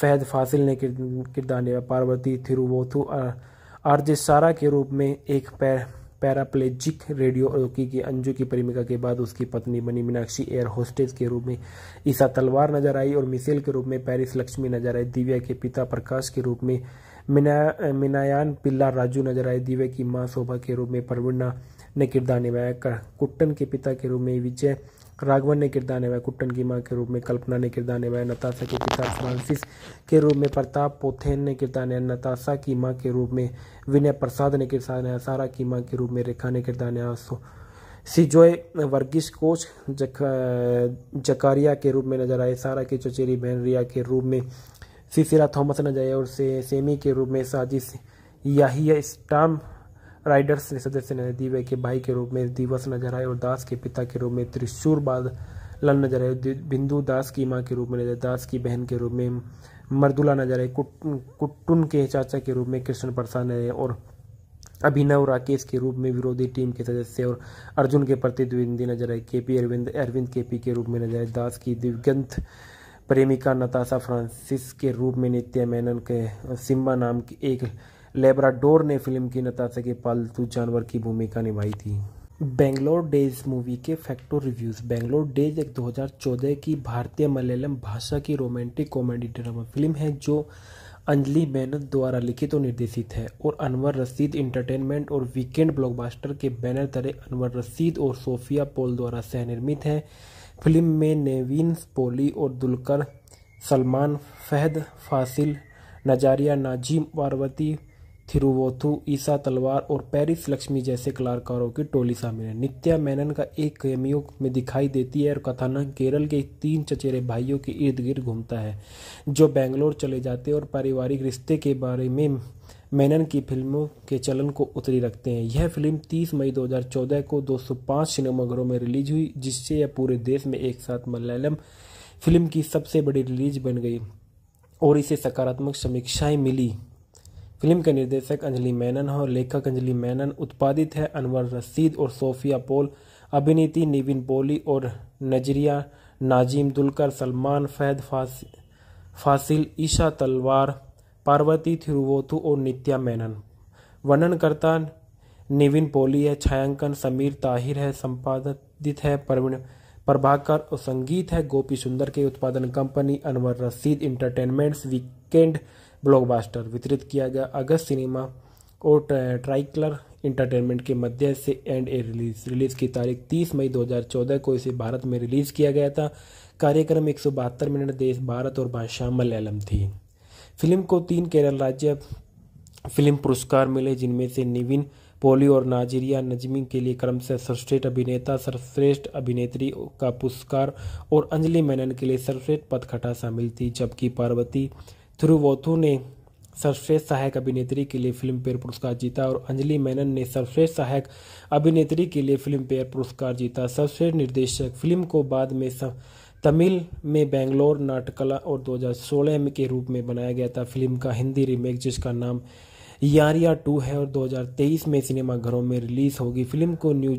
फहद फासिल ने किरदार निभाया पार्वती थिरुवोथु सारा के रूप में एक पैर पैराप्लेजिक रेडियो रोकी की अंजू की प्रेमिका के बाद उसकी पत्नी बनी मीनाक्षी एयर होस्टेस के रूप में ईसा तलवार नजर आई और मिसेल के रूप में पेरिस लक्ष्मी नजर आई दिव्या के पिता प्रकाश के रूप में मिना मिनायान पिल्ला राजू नजर आए दिव्या की मां शोभा के रूप में परवीना ने किरदार निभाया कुट्टन के पिता के रूप में विजय राघवन ने किरदार निभाया कुट्टन की माँ के रूप में कल्पना ने किरदार निभाया नताशा के पिता फ्रांसिस के रूप में प्रताप पोथेन ने किरदार निभाया नताशा की माँ के रूप में विनय प्रसाद ने किरदार निभाया सारा की माँ के रूप में रेखा ने किरदार निभाया सिजोय वर्गीस कोच जक, जकारिया के रूप में नजर आए सारा की चचेरी बहन रिया के रूप में सिसिरा थॉमस नजर आए और से, सेमी के रूप में साजिश याहिया स्टाम राइडर्स ने सदस्य ने दिव्य के भाई के रूप में दिवस नजर आए और दास के पिता के रूप में त्रिशूर लन नजर आए बिंदु दास की माँ के रूप में नजर दास की बहन के रूप में मर्दुला नजर आए कुट्टुन के चाचा के रूप में कृष्ण प्रसाद नजर और अभिनव राकेश के रूप में विरोधी टीम के सदस्य और अर्जुन के प्रतिद्वंदी नजर आए के पी अरविंद अरविंद के पी के रूप में नजर आए दास की दिवगंत प्रेमिका नताशा फ्रांसिस के रूप में नित्या मेनन के सिम्बा नाम की एक लेब्राडोर ने फिल्म की नताशा के पालतू जानवर की भूमिका निभाई थी बेंगलोर डेज मूवी के फैक्टो रिव्यूज बेंगलोर डेज एक 2014 की भारतीय मलयालम भाषा की रोमांटिक कॉमेडी ड्रामा फिल्म है जो अंजलि मेहनत द्वारा लिखित और निर्देशित है और अनवर रसीद इंटरटेनमेंट और वीकेंड ब्लॉकबस्टर के बैनर तरह अनवर रसीद और सोफिया पोल द्वारा सहनिर्मित है फिल्म में नेवीन पोली और दुलकर सलमान फहद फासिल नजारिया नाजीम पार्वती थिरुवोथु ईसा तलवार और पेरिस लक्ष्मी जैसे कलाकारों की टोली शामिल है नित्या मेनन का एक कैमियो में दिखाई देती है और कथानक केरल के तीन चचेरे भाइयों के इर्द गिर्द घूमता है जो बेंगलोर चले जाते और पारिवारिक रिश्ते के बारे में मेनन की फिल्मों के चलन को उतरी रखते हैं यह फिल्म 30 मई 2014 को 205 सिनेमाघरों में रिलीज हुई जिससे यह पूरे देश में एक साथ मलयालम फिल्म की सबसे बड़ी रिलीज बन गई और इसे सकारात्मक समीक्षाएं मिली फिल्म के निर्देशक अंजलि मेनन और लेखक अंजलि मैनन उत्पादित है अनवर रसीद और सोफिया पोल अभिनेत्री निविन पोली और नजरिया नाजीम दुलकर सलमान फैद फासिल ईशा तलवार पार्वती थिरुवोथु और नित्या मेनन वर्णनकर्ता निविन पोली है छायांकन समीर ताहिर है संपादित है प्रवीण प्रभाकर और संगीत है गोपी सुंदर के उत्पादन कंपनी अनवर रसीद इंटरटेनमेंट्स वीकेंड ब्लॉकबास्टर वितरित किया गया अगस्त सिनेमा और ट्राइकलर इंटरटेनमेंट के मध्य से एंड ए रिलीज रिलीज की तारीख 30 मई 2014 को इसे भारत में रिलीज किया गया था कार्यक्रम एक मिनट देश भारत और भाषा मलयालम थी फिल्म को तीन केरल राज्य फिल्म पुरस्कार मिले जिनमें से निविन पोली और नाजिरिया नजमी के लिए क्रम से सर्वश्रेष्ठ अभिनेता सर्वश्रेष्ठ अभिनेत्री का पुरस्कार और अंजलि मेनन के लिए सर्वश्रेष्ठ पदखटा शामिल थी जबकि पार्वती थिरुवोथु ने सर्वश्रेष्ठ सहायक अभिनेत्री के लिए फिल्म फेयर पुरस्कार जीता और अंजलि मेनन ने सर्वश्रेष्ठ सहायक अभिनेत्री के लिए फिल्म फेयर पुरस्कार जीता सर्वश्रेष्ठ निर्देशक फिल्म को बाद में तमिल में बेंगलोर नाटकला और 2016 के रूप में बनाया गया था फिल्म का हिंदी रीमेक जिसका नाम यारिया टू है और 2023 में सिनेमाघरों में रिलीज होगी फिल्म को न्यू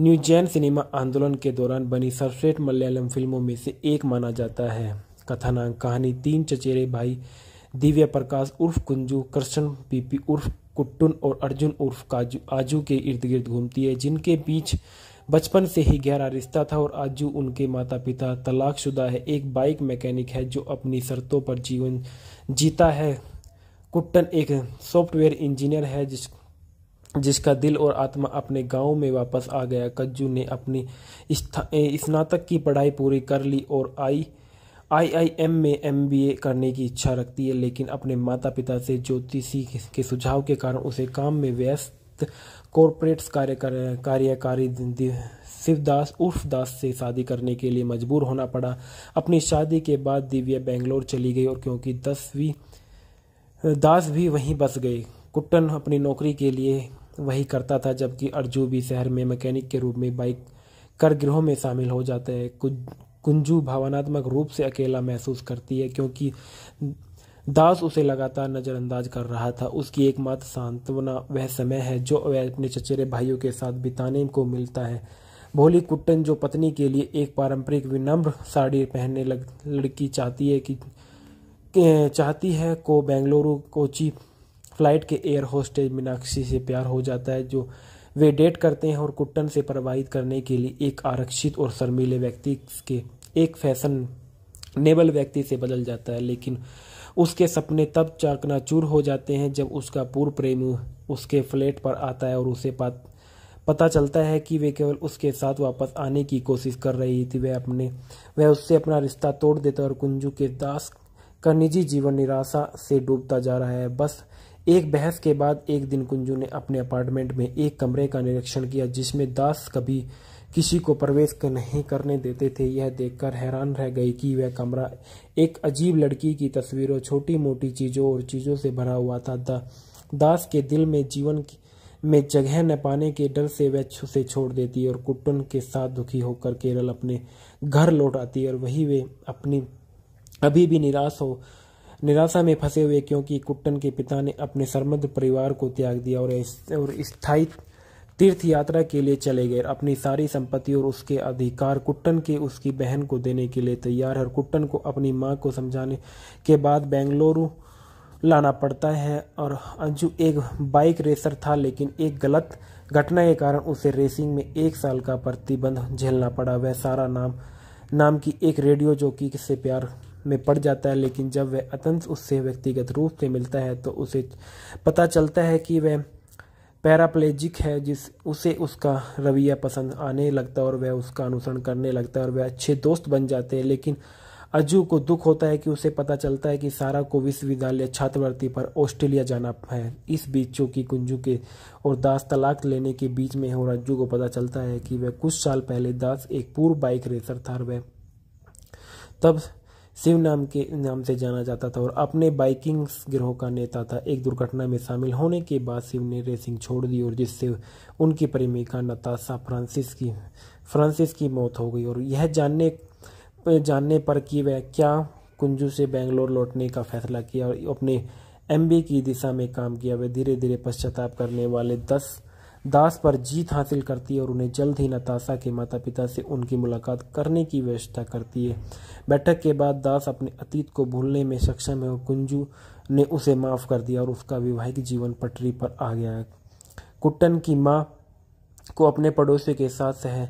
न्यूजैन सिनेमा आंदोलन के दौरान बनी सर्वश्रेष्ठ मलयालम फिल्मों में से एक माना जाता है कथानांग कहानी तीन चचेरे भाई दिव्य प्रकाश उर्फ कुंजू कृष्ण पीपी उर्फ कुट्टुन और अर्जुन उर्फ काजू आजू के इर्द गिर्द घूमती है जिनके बीच बचपन से ही गहरा रिश्ता था और आजू उनके माता पिता तलाकशुदा है एक बाइक मैकेनिक है जो अपनी शर्तों पर जीवन जीता है कुट्टन एक सॉफ्टवेयर इंजीनियर है जिस जिसका दिल और आत्मा अपने गांव में वापस आ गया कज्जू ने अपनी स्नातक की पढ़ाई पूरी कर ली और आई आईआईएम में एमबीए करने की इच्छा रखती है लेकिन अपने माता पिता से ज्योतिषी के सुझाव के कारण उसे काम में व्यस्त कॉरपोरेट कार्य कार्यकारी शिवदास उर्फ दास से शादी करने के लिए मजबूर होना पड़ा अपनी शादी के बाद दिव्या बेंगलोर चली गई और क्योंकि दसवीं दास भी वहीं बस गए कुट्टन अपनी नौकरी के लिए वही करता था जबकि अर्जू भी शहर में मैकेनिक के रूप में बाइक कर गृहों में शामिल हो जाता है कुछ कुंजू भावनात्मक रूप से अकेला महसूस करती है क्योंकि दास उसे लगातार नज़रअंदाज कर रहा था उसकी एकमात्र सांत्वना वह समय है जो वह अपने चचेरे भाइयों के साथ बिताने को मिलता है भोली कुट्टन जो पत्नी के लिए एक पारंपरिक विनम्र साड़ी पहनने लग लड़की चाहती है कि चाहती है को बेंगलुरु कोची फ्लाइट के एयर होस्टेज मीनाक्षी से प्यार हो जाता है जो वे डेट करते हैं और कुट्टन से प्रभावित करने के लिए एक आरक्षित और शर्मीले व्यक्ति के एक फैशन नेबल व्यक्ति से बदल जाता है लेकिन उसके सपने तब चाकना चूर हो जाते हैं जब उसका पूर्व प्रेम उसके फ्लैट पर आता है और उसे पता चलता है कि वे केवल उसके साथ वापस आने की कोशिश कर रही थी वह अपने वह उससे अपना रिश्ता तोड़ देता और कुंजू के दास का निजी जीवन निराशा से डूबता जा रहा है बस एक बहस के बाद एक दिन कुंजू ने अपने अपार्टमेंट में एक कमरे का निरीक्षण किया जिसमें दास कभी किसी को प्रवेश नहीं करने देते थे यह देखकर हैरान रह गई कि वह कमरा एक अजीब लड़की की तस्वीरों छोटी मोटी चीज़ों और चीज़ों से भरा हुआ था दा, दास के दिल में जीवन में जगह न पाने के डर से वह उसे छोड़ देती और कुटुन के साथ दुखी होकर केरल अपने घर लौट आती और वही वे अपनी अभी भी निराश हो निराशा में फंसे हुए क्योंकि कुट्टन के पिता ने अपने सरमद परिवार को त्याग दिया और और स्थायी तीर्थ यात्रा के लिए चले गए अपनी सारी संपत्ति और उसके अधिकार कुट्टन के उसकी बहन को देने के लिए तैयार है कुट्टन को अपनी माँ को समझाने के बाद बेंगलुरु लाना पड़ता है और अंजू एक बाइक रेसर था लेकिन एक गलत घटना के कारण उसे रेसिंग में एक साल का प्रतिबंध झेलना पड़ा वह सारा नाम नाम की एक रेडियो जोकी से प्यार में पड़ जाता है लेकिन जब वह अतंत उससे व्यक्तिगत रूप से मिलता है तो उसे पता चलता है कि वह पैराप्लेजिक है जिस उसे उसका रवैया पसंद आने लगता है और वह उसका अनुसरण करने लगता है और वह अच्छे दोस्त बन जाते हैं लेकिन अजू को दुख होता है कि उसे पता चलता है कि सारा को विश्वविद्यालय छात्रवृत्ति पर ऑस्ट्रेलिया जाना है इस बीच चूंकि कुंजू के और दास तलाक लेने के बीच में और अज्जू को पता चलता है कि वह कुछ साल पहले दास एक पूर्व बाइक रेसर था और वह तब शिव नाम के नाम से जाना जाता था और अपने बाइकिंग गिरोह का नेता था एक दुर्घटना में शामिल होने के बाद शिव ने रेसिंग छोड़ दी और जिससे उनकी प्रेमिका नताशा फ्रांसिस की फ्रांसिस की मौत हो गई और यह जानने जानने पर कि वह क्या कुंजू से बेंगलोर लौटने का फैसला किया और अपने एमबी की दिशा में काम किया वह धीरे धीरे पश्चाताप करने वाले दस दास पर जीत हासिल करती है और उन्हें जल्द ही नताशा के माता पिता से उनकी मुलाकात करने की व्यवस्था करती है बैठक के बाद दास अपने अतीत को भूलने में सक्षम है और कुंजू ने उसे माफ़ कर दिया और उसका वैवाहिक जीवन पटरी पर आ गया है कुट्टन की माँ को अपने पड़ोसी के साथ सह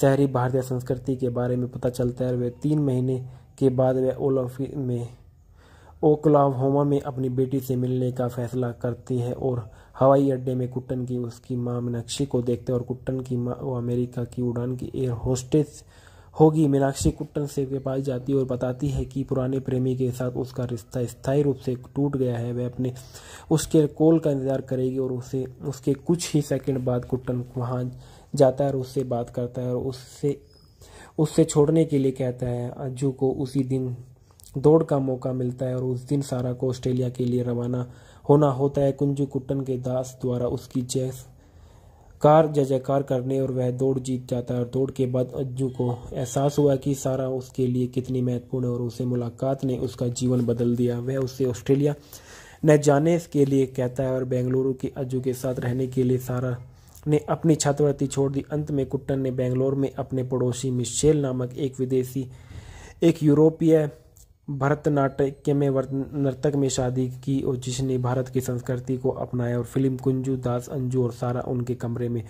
शहरी भारतीय संस्कृति के बारे में पता चलता है वे तीन महीने के बाद वे ओलफ में ओकलाहोमा में अपनी बेटी से मिलने का फैसला करती है और हवाई अड्डे में कुट्टन की उसकी माँ मीनाक्षी को देखते और कुट्टन की माँ वो अमेरिका की उड़ान की एयर होस्टेस होगी मीनाक्षी कुट्टन से के पास जाती और बताती है कि पुराने प्रेमी के साथ उसका रिश्ता स्थायी रूप से टूट गया है वह अपने उसके कॉल का इंतजार करेगी और उसे उसके कुछ ही सेकंड बाद कुट्टन वहाँ जाता है और उससे बात करता है और उससे उससे छोड़ने के लिए कहता है अज्जू को उसी दिन दौड़ का मौका मिलता है और उस दिन सारा को ऑस्ट्रेलिया के लिए रवाना होना होता है कुंजी कुट्टन के दास द्वारा उसकी जैस कार जय जयकार करने और वह दौड़ जीत जाता है और दौड़ के बाद अज्जू को एहसास हुआ कि सारा उसके लिए कितनी महत्वपूर्ण है और उसे मुलाकात ने उसका जीवन बदल दिया वह उसे ऑस्ट्रेलिया न जाने के लिए कहता है और बेंगलुरु के अज्जू के साथ रहने के लिए सारा ने अपनी छात्रवृत्ति छोड़ दी अंत में कुट्टन ने बेंगलोर में अपने पड़ोसी मिशेल नामक एक विदेशी एक यूरोपीय भरतनाट्य में नर्तक में शादी की और जिसने भारत की संस्कृति को अपनाया और फिल्म कुंजू दास अंजू और सारा उनके कमरे में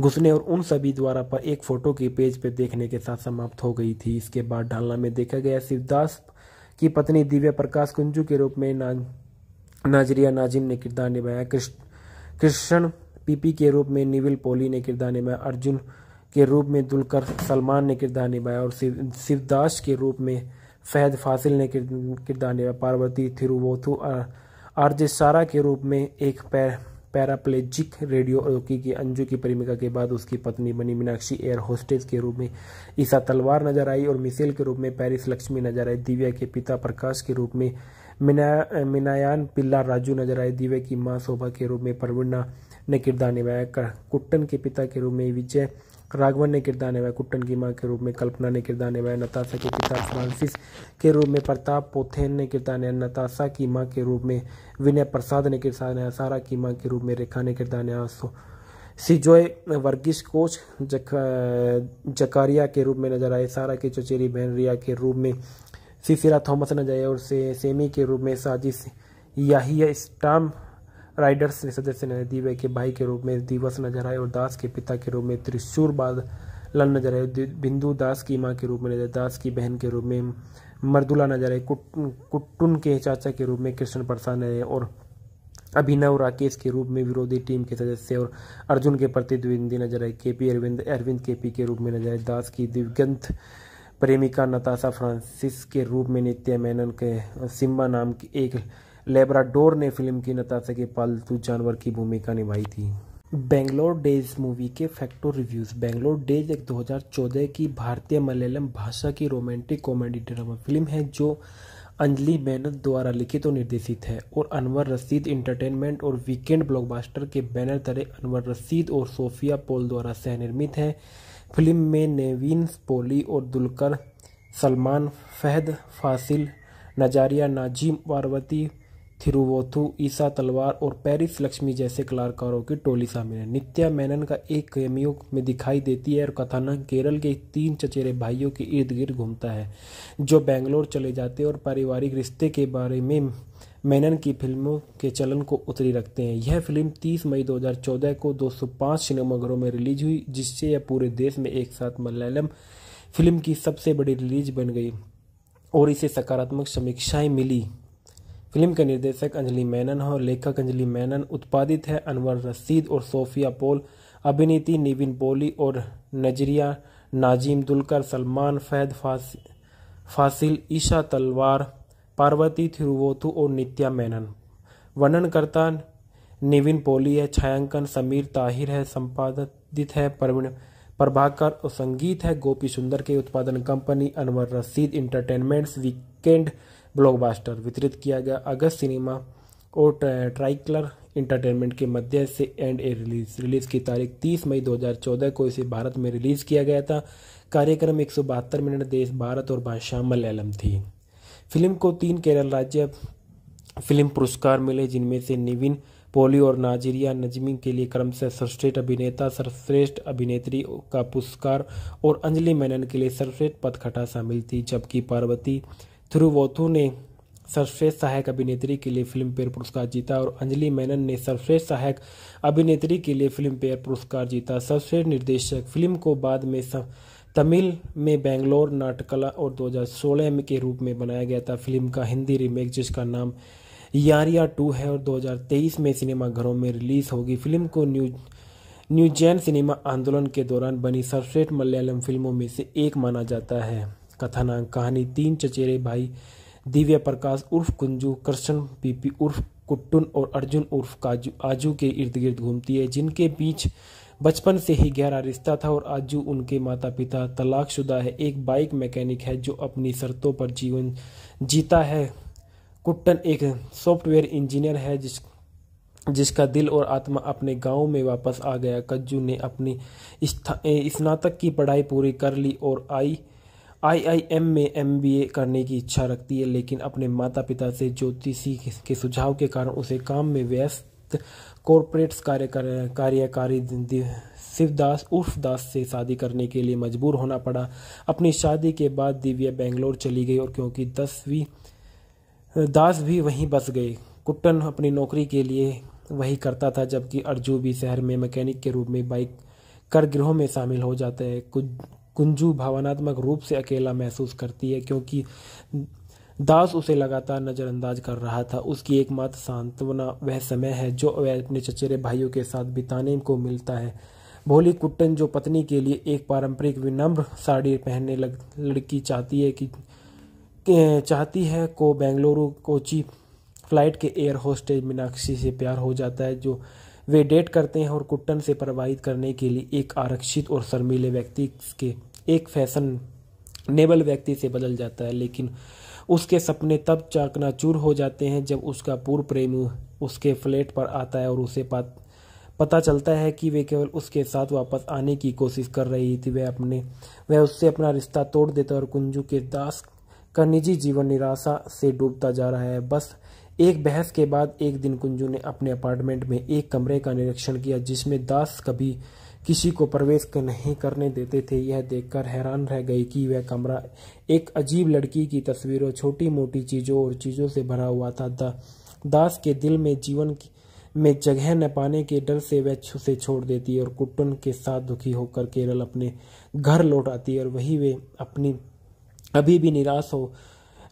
घुसने और उन सभी द्वारा पर एक फोटो के पेज पर देखने के साथ समाप्त हो गई थी इसके बाद ढालना में देखा गया शिवदास की पत्नी दिव्या प्रकाश कुंजू के रूप में ना, नाजरिया नाजिम ने किरदार निभाया कृष्ण पीपी के रूप में निविल पोली ने किरदार निभाया अर्जुन के रूप में दुलकर सलमान ने किरदार निभाया और शिवदास के रूप में फैद फासिल ने किरदार निभाया पार्वती थिरुवोथु सारा के रूप में एक पैर पैराप्लेजिक रेडियो रोकी की अंजू की प्रेमिका के बाद उसकी पत्नी बनी मीनाक्षी एयर होस्टेस के रूप में ईसा तलवार नजर आई और मिसेल के रूप में पेरिस लक्ष्मी नजर आई दिव्या के पिता प्रकाश के रूप में मिना मिनायान पिल्ला राजू नजर आए दिव्या की मां शोभा के रूप में प्रवीणा ने किरदार निभाया कुट्टन के पिता के रूप में विजय राघवन ने किरदार निभाया कुट्टन की माँ के रूप में कल्पना ने किरदार निभाया नताशा के पिता फ्रांसिस के रूप में प्रताप पोथेन ने किरदार निभाया नताशा की माँ के रूप में विनय प्रसाद ने किरदार निभाया सारा की माँ के रूप में रेखा ने किरदार निभाया सिजोय वर्गीस कोच जक, जकारिया के रूप में नजर आए सारा की चचेरी बहन रिया के रूप में सिसिरा थॉमस नजर आए और से, सेमी के रूप में साजिश याहिया स्टाम राइडर्स ने सदस्य ने दिव्य के भाई के रूप में दिवस नजर आए और दास के पिता के रूप में त्रिशूर बादलन नजर आए बिंदु दास की माँ के रूप में नजर दास की बहन के रूप में मर्दुला नजर आए कुट्टुन के चाचा के रूप में कृष्ण प्रसाद नजर और अभिनव राकेश के रूप में विरोधी टीम के सदस्य और अर्जुन के प्रतिद्वंदी नजर आए के पी अरविंद अरविंद के पी के रूप में नजर आए दास की दिवगंत प्रेमिका नताशा फ्रांसिस के रूप में नित्य मेनन के सिम्बा नाम की एक लेब्राडोर ने फिल्म की नताशा के पालतू जानवर की भूमिका निभाई थी बेंगलोर डेज मूवी के फैक्टो रिव्यूज बेंगलोर डेज एक 2014 की भारतीय मलयालम भाषा की रोमांटिक कॉमेडी ड्रामा फिल्म है जो अंजलि मेनन द्वारा लिखित और निर्देशित है और अनवर रसीद इंटरटेनमेंट और वीकेंड ब्लॉकबस्टर के बैनर तरह अनवर रसीद और सोफिया पोल द्वारा सहनिर्मित है फिल्म में नेवीन पोली और दुलकर सलमान फहद फासिल नजारिया नाजिम पार्वती थिरुवोथु ईसा तलवार और पेरिस लक्ष्मी जैसे कलाकारों की टोली शामिल है नित्या मेनन का एक कैमियो में दिखाई देती है और कथानक केरल के तीन चचेरे भाइयों के इर्द गिर्द घूमता है जो बेंगलोर चले जाते और पारिवारिक रिश्ते के बारे में मेनन की फिल्मों के चलन को उतरी रखते हैं यह फिल्म 30 मई 2014 को 205 सिनेमाघरों में रिलीज हुई जिससे यह पूरे देश में एक साथ मलयालम फिल्म की सबसे बड़ी रिलीज बन गई और इसे सकारात्मक समीक्षाएं मिली फिल्म के निर्देशक अंजलि मेनन और लेखक अंजलि मैनन उत्पादित है अनवर रसीद और सोफिया पोल अभिनेत्री निविन पोली और नजरिया नाजीम दुलकर सलमान फैद फासिल ईशा तलवार पार्वती थिरुवोथु और नित्या मेनन वर्णनकर्ता निविन पोली है छायांकन समीर ताहिर है संपादित है प्रवीण प्रभाकर और संगीत है गोपी सुंदर के उत्पादन कंपनी अनवर रसीद इंटरटेनमेंट्स वीकेंड ब्लॉकबास्टर वितरित किया गया अगस्त सिनेमा और ट्राइकलर इंटरटेनमेंट के मध्य से एंड ए रिलीज रिलीज की तारीख 30 मई 2014 को इसे भारत में रिलीज किया गया था कार्यक्रम एक मिनट देश भारत और भाषा मलयालम थी फिल्म को तीन केरल राज्य फिल्म पुरस्कार मिले जिनमें से निविन पोली और नाजीरिया नजमी के लिए क्रम से सर्वश्रेष्ठ अभिनेता सर्वश्रेष्ठ अभिनेत्री का पुरस्कार और अंजलि मेनन के लिए सर्वश्रेष्ठ पदखटा शामिल थी जबकि पार्वती थिरुवोथु ने सर्वश्रेष्ठ सहायक अभिनेत्री के लिए फिल्म फेयर पुरस्कार जीता और अंजलि मेनन ने सर्वश्रेष्ठ सहायक अभिनेत्री के लिए फिल्म फेयर पुरस्कार जीता सर्वश्रेष्ठ निर्देशक फिल्म को बाद में तमिल में बेंगलोर नाटकला और 2016 के रूप में बनाया गया था फिल्म का हिंदी रीमेक जिसका नाम यारिया टू है और 2023 में सिनेमाघरों में रिलीज होगी फिल्म को न्यू न्यूजैन सिनेमा आंदोलन के दौरान बनी सर्वश्रेष्ठ मलयालम फिल्मों में से एक माना जाता है कथाना कहानी तीन चचेरे भाई दिव्य प्रकाश उर्फ कुंजू कृष्ण पीपी उर्फ कुट्टुन और अर्जुन उर्फ काजू आजू के इर्द गिर्द घूमती है जिनके बीच बचपन से ही गहरा रिश्ता था और आजू उनके माता पिता तलाकशुदा है एक बाइक मैकेनिक है जो अपनी शर्तों पर जीवन जीता है कुट्टन एक सॉफ्टवेयर इंजीनियर है जिस जिसका दिल और आत्मा अपने गांव में वापस आ गया कज्जू ने अपनी स्नातक की पढ़ाई पूरी कर ली और आई आईआईएम में एमबीए करने की इच्छा रखती है लेकिन अपने माता पिता से ज्योतिषी के सुझाव के कारण उसे काम में व्यस्त कॉरपोरेट कार्य कार्यकारी शिवदास उर्फ दास से शादी करने के लिए मजबूर होना पड़ा अपनी शादी के बाद दिव्या बेंगलोर चली गई और क्योंकि दसवीं दास भी वहीं बस गए कुट्टन अपनी नौकरी के लिए वही करता था जबकि अर्जू भी शहर में मैकेनिक के रूप में बाइक कर गिरोह में शामिल हो जाता है कुछ कुंजू भावनात्मक रूप से अकेला महसूस करती है क्योंकि दास उसे लगातार नज़रअंदाज कर रहा था उसकी एकमात्र सांत्वना वह समय है जो वह अपने चचेरे भाइयों के साथ बिताने को मिलता है भोली कुट्टन जो पत्नी के लिए एक पारंपरिक विनम्र साड़ी पहनने लग लड़की चाहती है कि चाहती है को बेंगलुरु कोची फ्लाइट के एयर होस्टेज मीनाक्षी से प्यार हो जाता है जो वे डेट करते हैं और कुट्टन से प्रवाहित करने के लिए एक आरक्षित और शर्मीले व्यक्ति के एक फैशन नेबल व्यक्ति से बदल जाता है लेकिन उसके सपने तब चाकना चूर हो जाते हैं जब उसका पूर्व प्रेमी उसके फ्लैट पर आता है और उसे पात पता चलता है कि वे केवल उसके साथ वापस आने की कोशिश कर रही थी वह अपने वह उससे अपना रिश्ता तोड़ देता और कुंजू के दास का निजी जीवन निराशा से डूबता जा रहा है बस एक बहस के बाद एक दिन कुंजू ने अपने अपार्टमेंट में एक कमरे का निरीक्षण किया जिसमें दास कभी किसी को प्रवेश नहीं करने देते थे यह देखकर हैरान रह गई कि वह कमरा एक अजीब लड़की की तस्वीरों छोटी मोटी चीज़ों और चीज़ों से भरा हुआ था दा, दास के दिल में जीवन में जगह न पाने के डर से वह उसे छोड़ देती और कुटुन के साथ दुखी होकर केरल अपने घर लौट आती और वही वे अपनी अभी भी निराश हो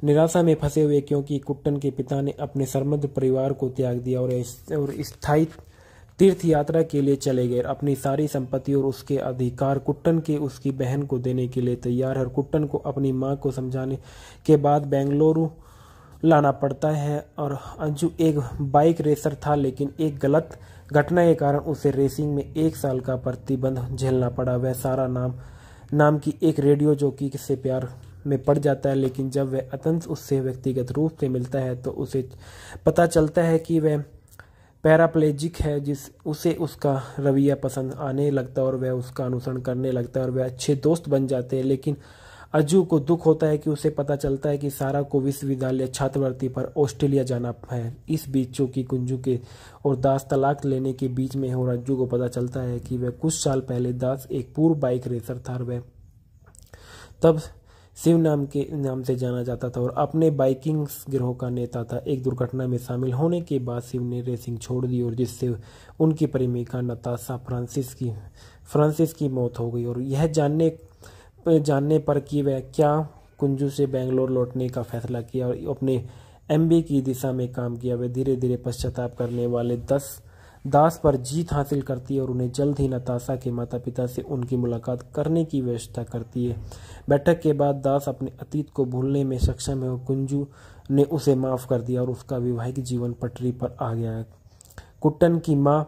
निराशा में फंसे हुए क्योंकि कुट्टन के पिता ने अपने सरमद परिवार को त्याग दिया और इस, और स्थायी इस तीर्थ यात्रा के लिए चले गए अपनी सारी संपत्ति और उसके अधिकार कुट्टन के उसकी बहन को देने के लिए तैयार है कुट्टन को अपनी माँ को समझाने के बाद बेंगलुरु लाना पड़ता है और अंजू एक बाइक रेसर था लेकिन एक गलत घटना के कारण उसे रेसिंग में एक साल का प्रतिबंध झेलना पड़ा वह सारा नाम नाम की एक रेडियो कि से प्यार में पड़ जाता है लेकिन जब वह अतंत उससे व्यक्तिगत रूप से मिलता है तो उसे पता चलता है कि वह पैराप्लेजिक है जिस उसे उसका रवैया पसंद आने लगता है और वह उसका अनुसरण करने लगता है और वह अच्छे दोस्त बन जाते हैं लेकिन अजू को दुख होता है कि उसे पता चलता है कि सारा को विश्वविद्यालय छात्रवृत्ति पर ऑस्ट्रेलिया जाना है इस बीच चूंकि कुंजू के और दास तलाक लेने के बीच में और अज्जू को पता चलता है कि वह कुछ साल पहले दास एक पूर्व बाइक रेसर था वह तब शिव नाम के नाम से जाना जाता था और अपने बाइकिंग गिरोह का नेता था एक दुर्घटना में शामिल होने के बाद शिव ने रेसिंग छोड़ दी और जिससे उनकी प्रेमिका नताशा फ्रांसिस की फ्रांसिस की मौत हो गई और यह जानने जानने पर कि वह क्या कुंजू से बेंगलोर लौटने का फैसला किया और अपने एमबी की दिशा में काम किया वह धीरे धीरे पश्चाताप करने वाले दस दास पर जीत हासिल करती है और उन्हें जल्द ही नताशा के माता पिता से उनकी मुलाकात करने की व्यवस्था करती है बैठक के बाद दास अपने अतीत को भूलने में सक्षम है और कुंजू ने उसे माफ़ कर दिया और उसका वैवाहिक जीवन पटरी पर आ गया है कुट्टन की माँ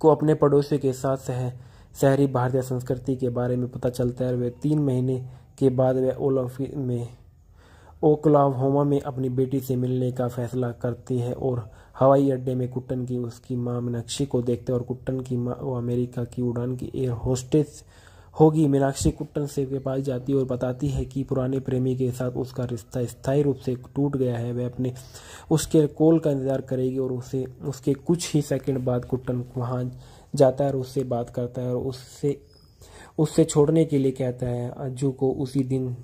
को अपने पड़ोसी के साथ सह शहरी भारतीय संस्कृति के बारे में पता चलता है वे वह तीन महीने के बाद वह ओलंपिक में ओक्लाहोमा में अपनी बेटी से मिलने का फैसला करती है और हवाई अड्डे में कुट्टन की उसकी माँ मीनाक्षी को देखते और कुट्टन की माँ वो अमेरिका की उड़ान की एयर होस्टेस होगी मीनाक्षी कुट्टन से के पास जाती और बताती है कि पुराने प्रेमी के साथ उसका रिश्ता स्थायी रूप से टूट गया है वह अपने उसके कॉल का इंतजार करेगी और उसे उसके कुछ ही सेकंड बाद कुट्टन वहाँ जाता है और उससे बात करता है और उससे उससे छोड़ने के लिए कहता है अज्जू को उसी दिन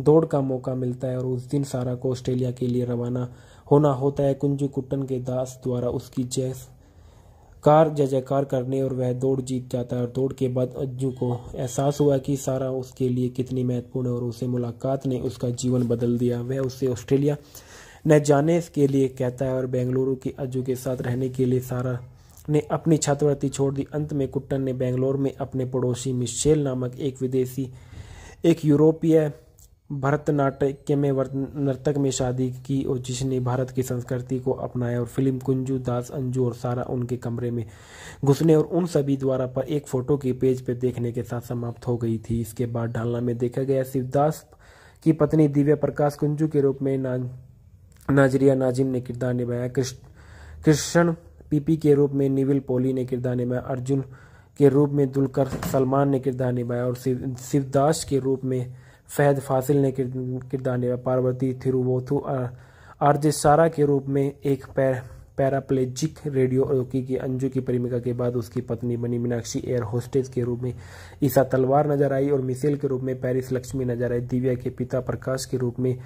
दौड़ का मौका मिलता है और उस दिन सारा को ऑस्ट्रेलिया के लिए रवाना होना होता है कुंजी कुट्टन के दास द्वारा उसकी जय कार जय जयकार करने और वह दौड़ जीत जाता है और दौड़ के बाद अज्जू को एहसास हुआ कि सारा उसके लिए कितनी महत्वपूर्ण है और उसे मुलाकात ने उसका जीवन बदल दिया वह उसे ऑस्ट्रेलिया न जाने के लिए कहता है और बेंगलुरु के अज्जू के साथ रहने के लिए सारा ने अपनी छात्रवृत्ति छोड़ दी अंत में कुट्टन ने बेंगलोर में अपने पड़ोसी मिशेल नामक एक विदेशी एक यूरोपीय भरतनाट्यम में नर्तक में शादी की और जिसने भारत की संस्कृति को अपनाया और फिल्म कुंजू दास अंजू और सारा उनके कमरे में घुसने और उन सभी द्वारा पर एक फोटो के पेज पर देखने के साथ समाप्त हो गई थी इसके बाद ढालना में देखा गया शिवदास की पत्नी दिव्या प्रकाश कुंजू के रूप में ना, नाजरिया नाजिम ने किरदार निभाया कृष्ण पीपी के रूप में निविल पोली ने किरदार निभाया अर्जुन के रूप में दुलकर सलमान ने किरदार निभाया और शिवदास के रूप में फैद फासिल ने किरदार निभाया पार्वती थिरुवोथु सारा के रूप में एक पैर पैराप्लेजिक रेडियो रोकी की अंजू की प्रेमिका के बाद उसकी पत्नी बनी मीनाक्षी एयर होस्टेस के रूप में ईसा तलवार नजर आई और मिसेल के रूप में पेरिस लक्ष्मी नजर आई दिव्या के पिता प्रकाश के रूप में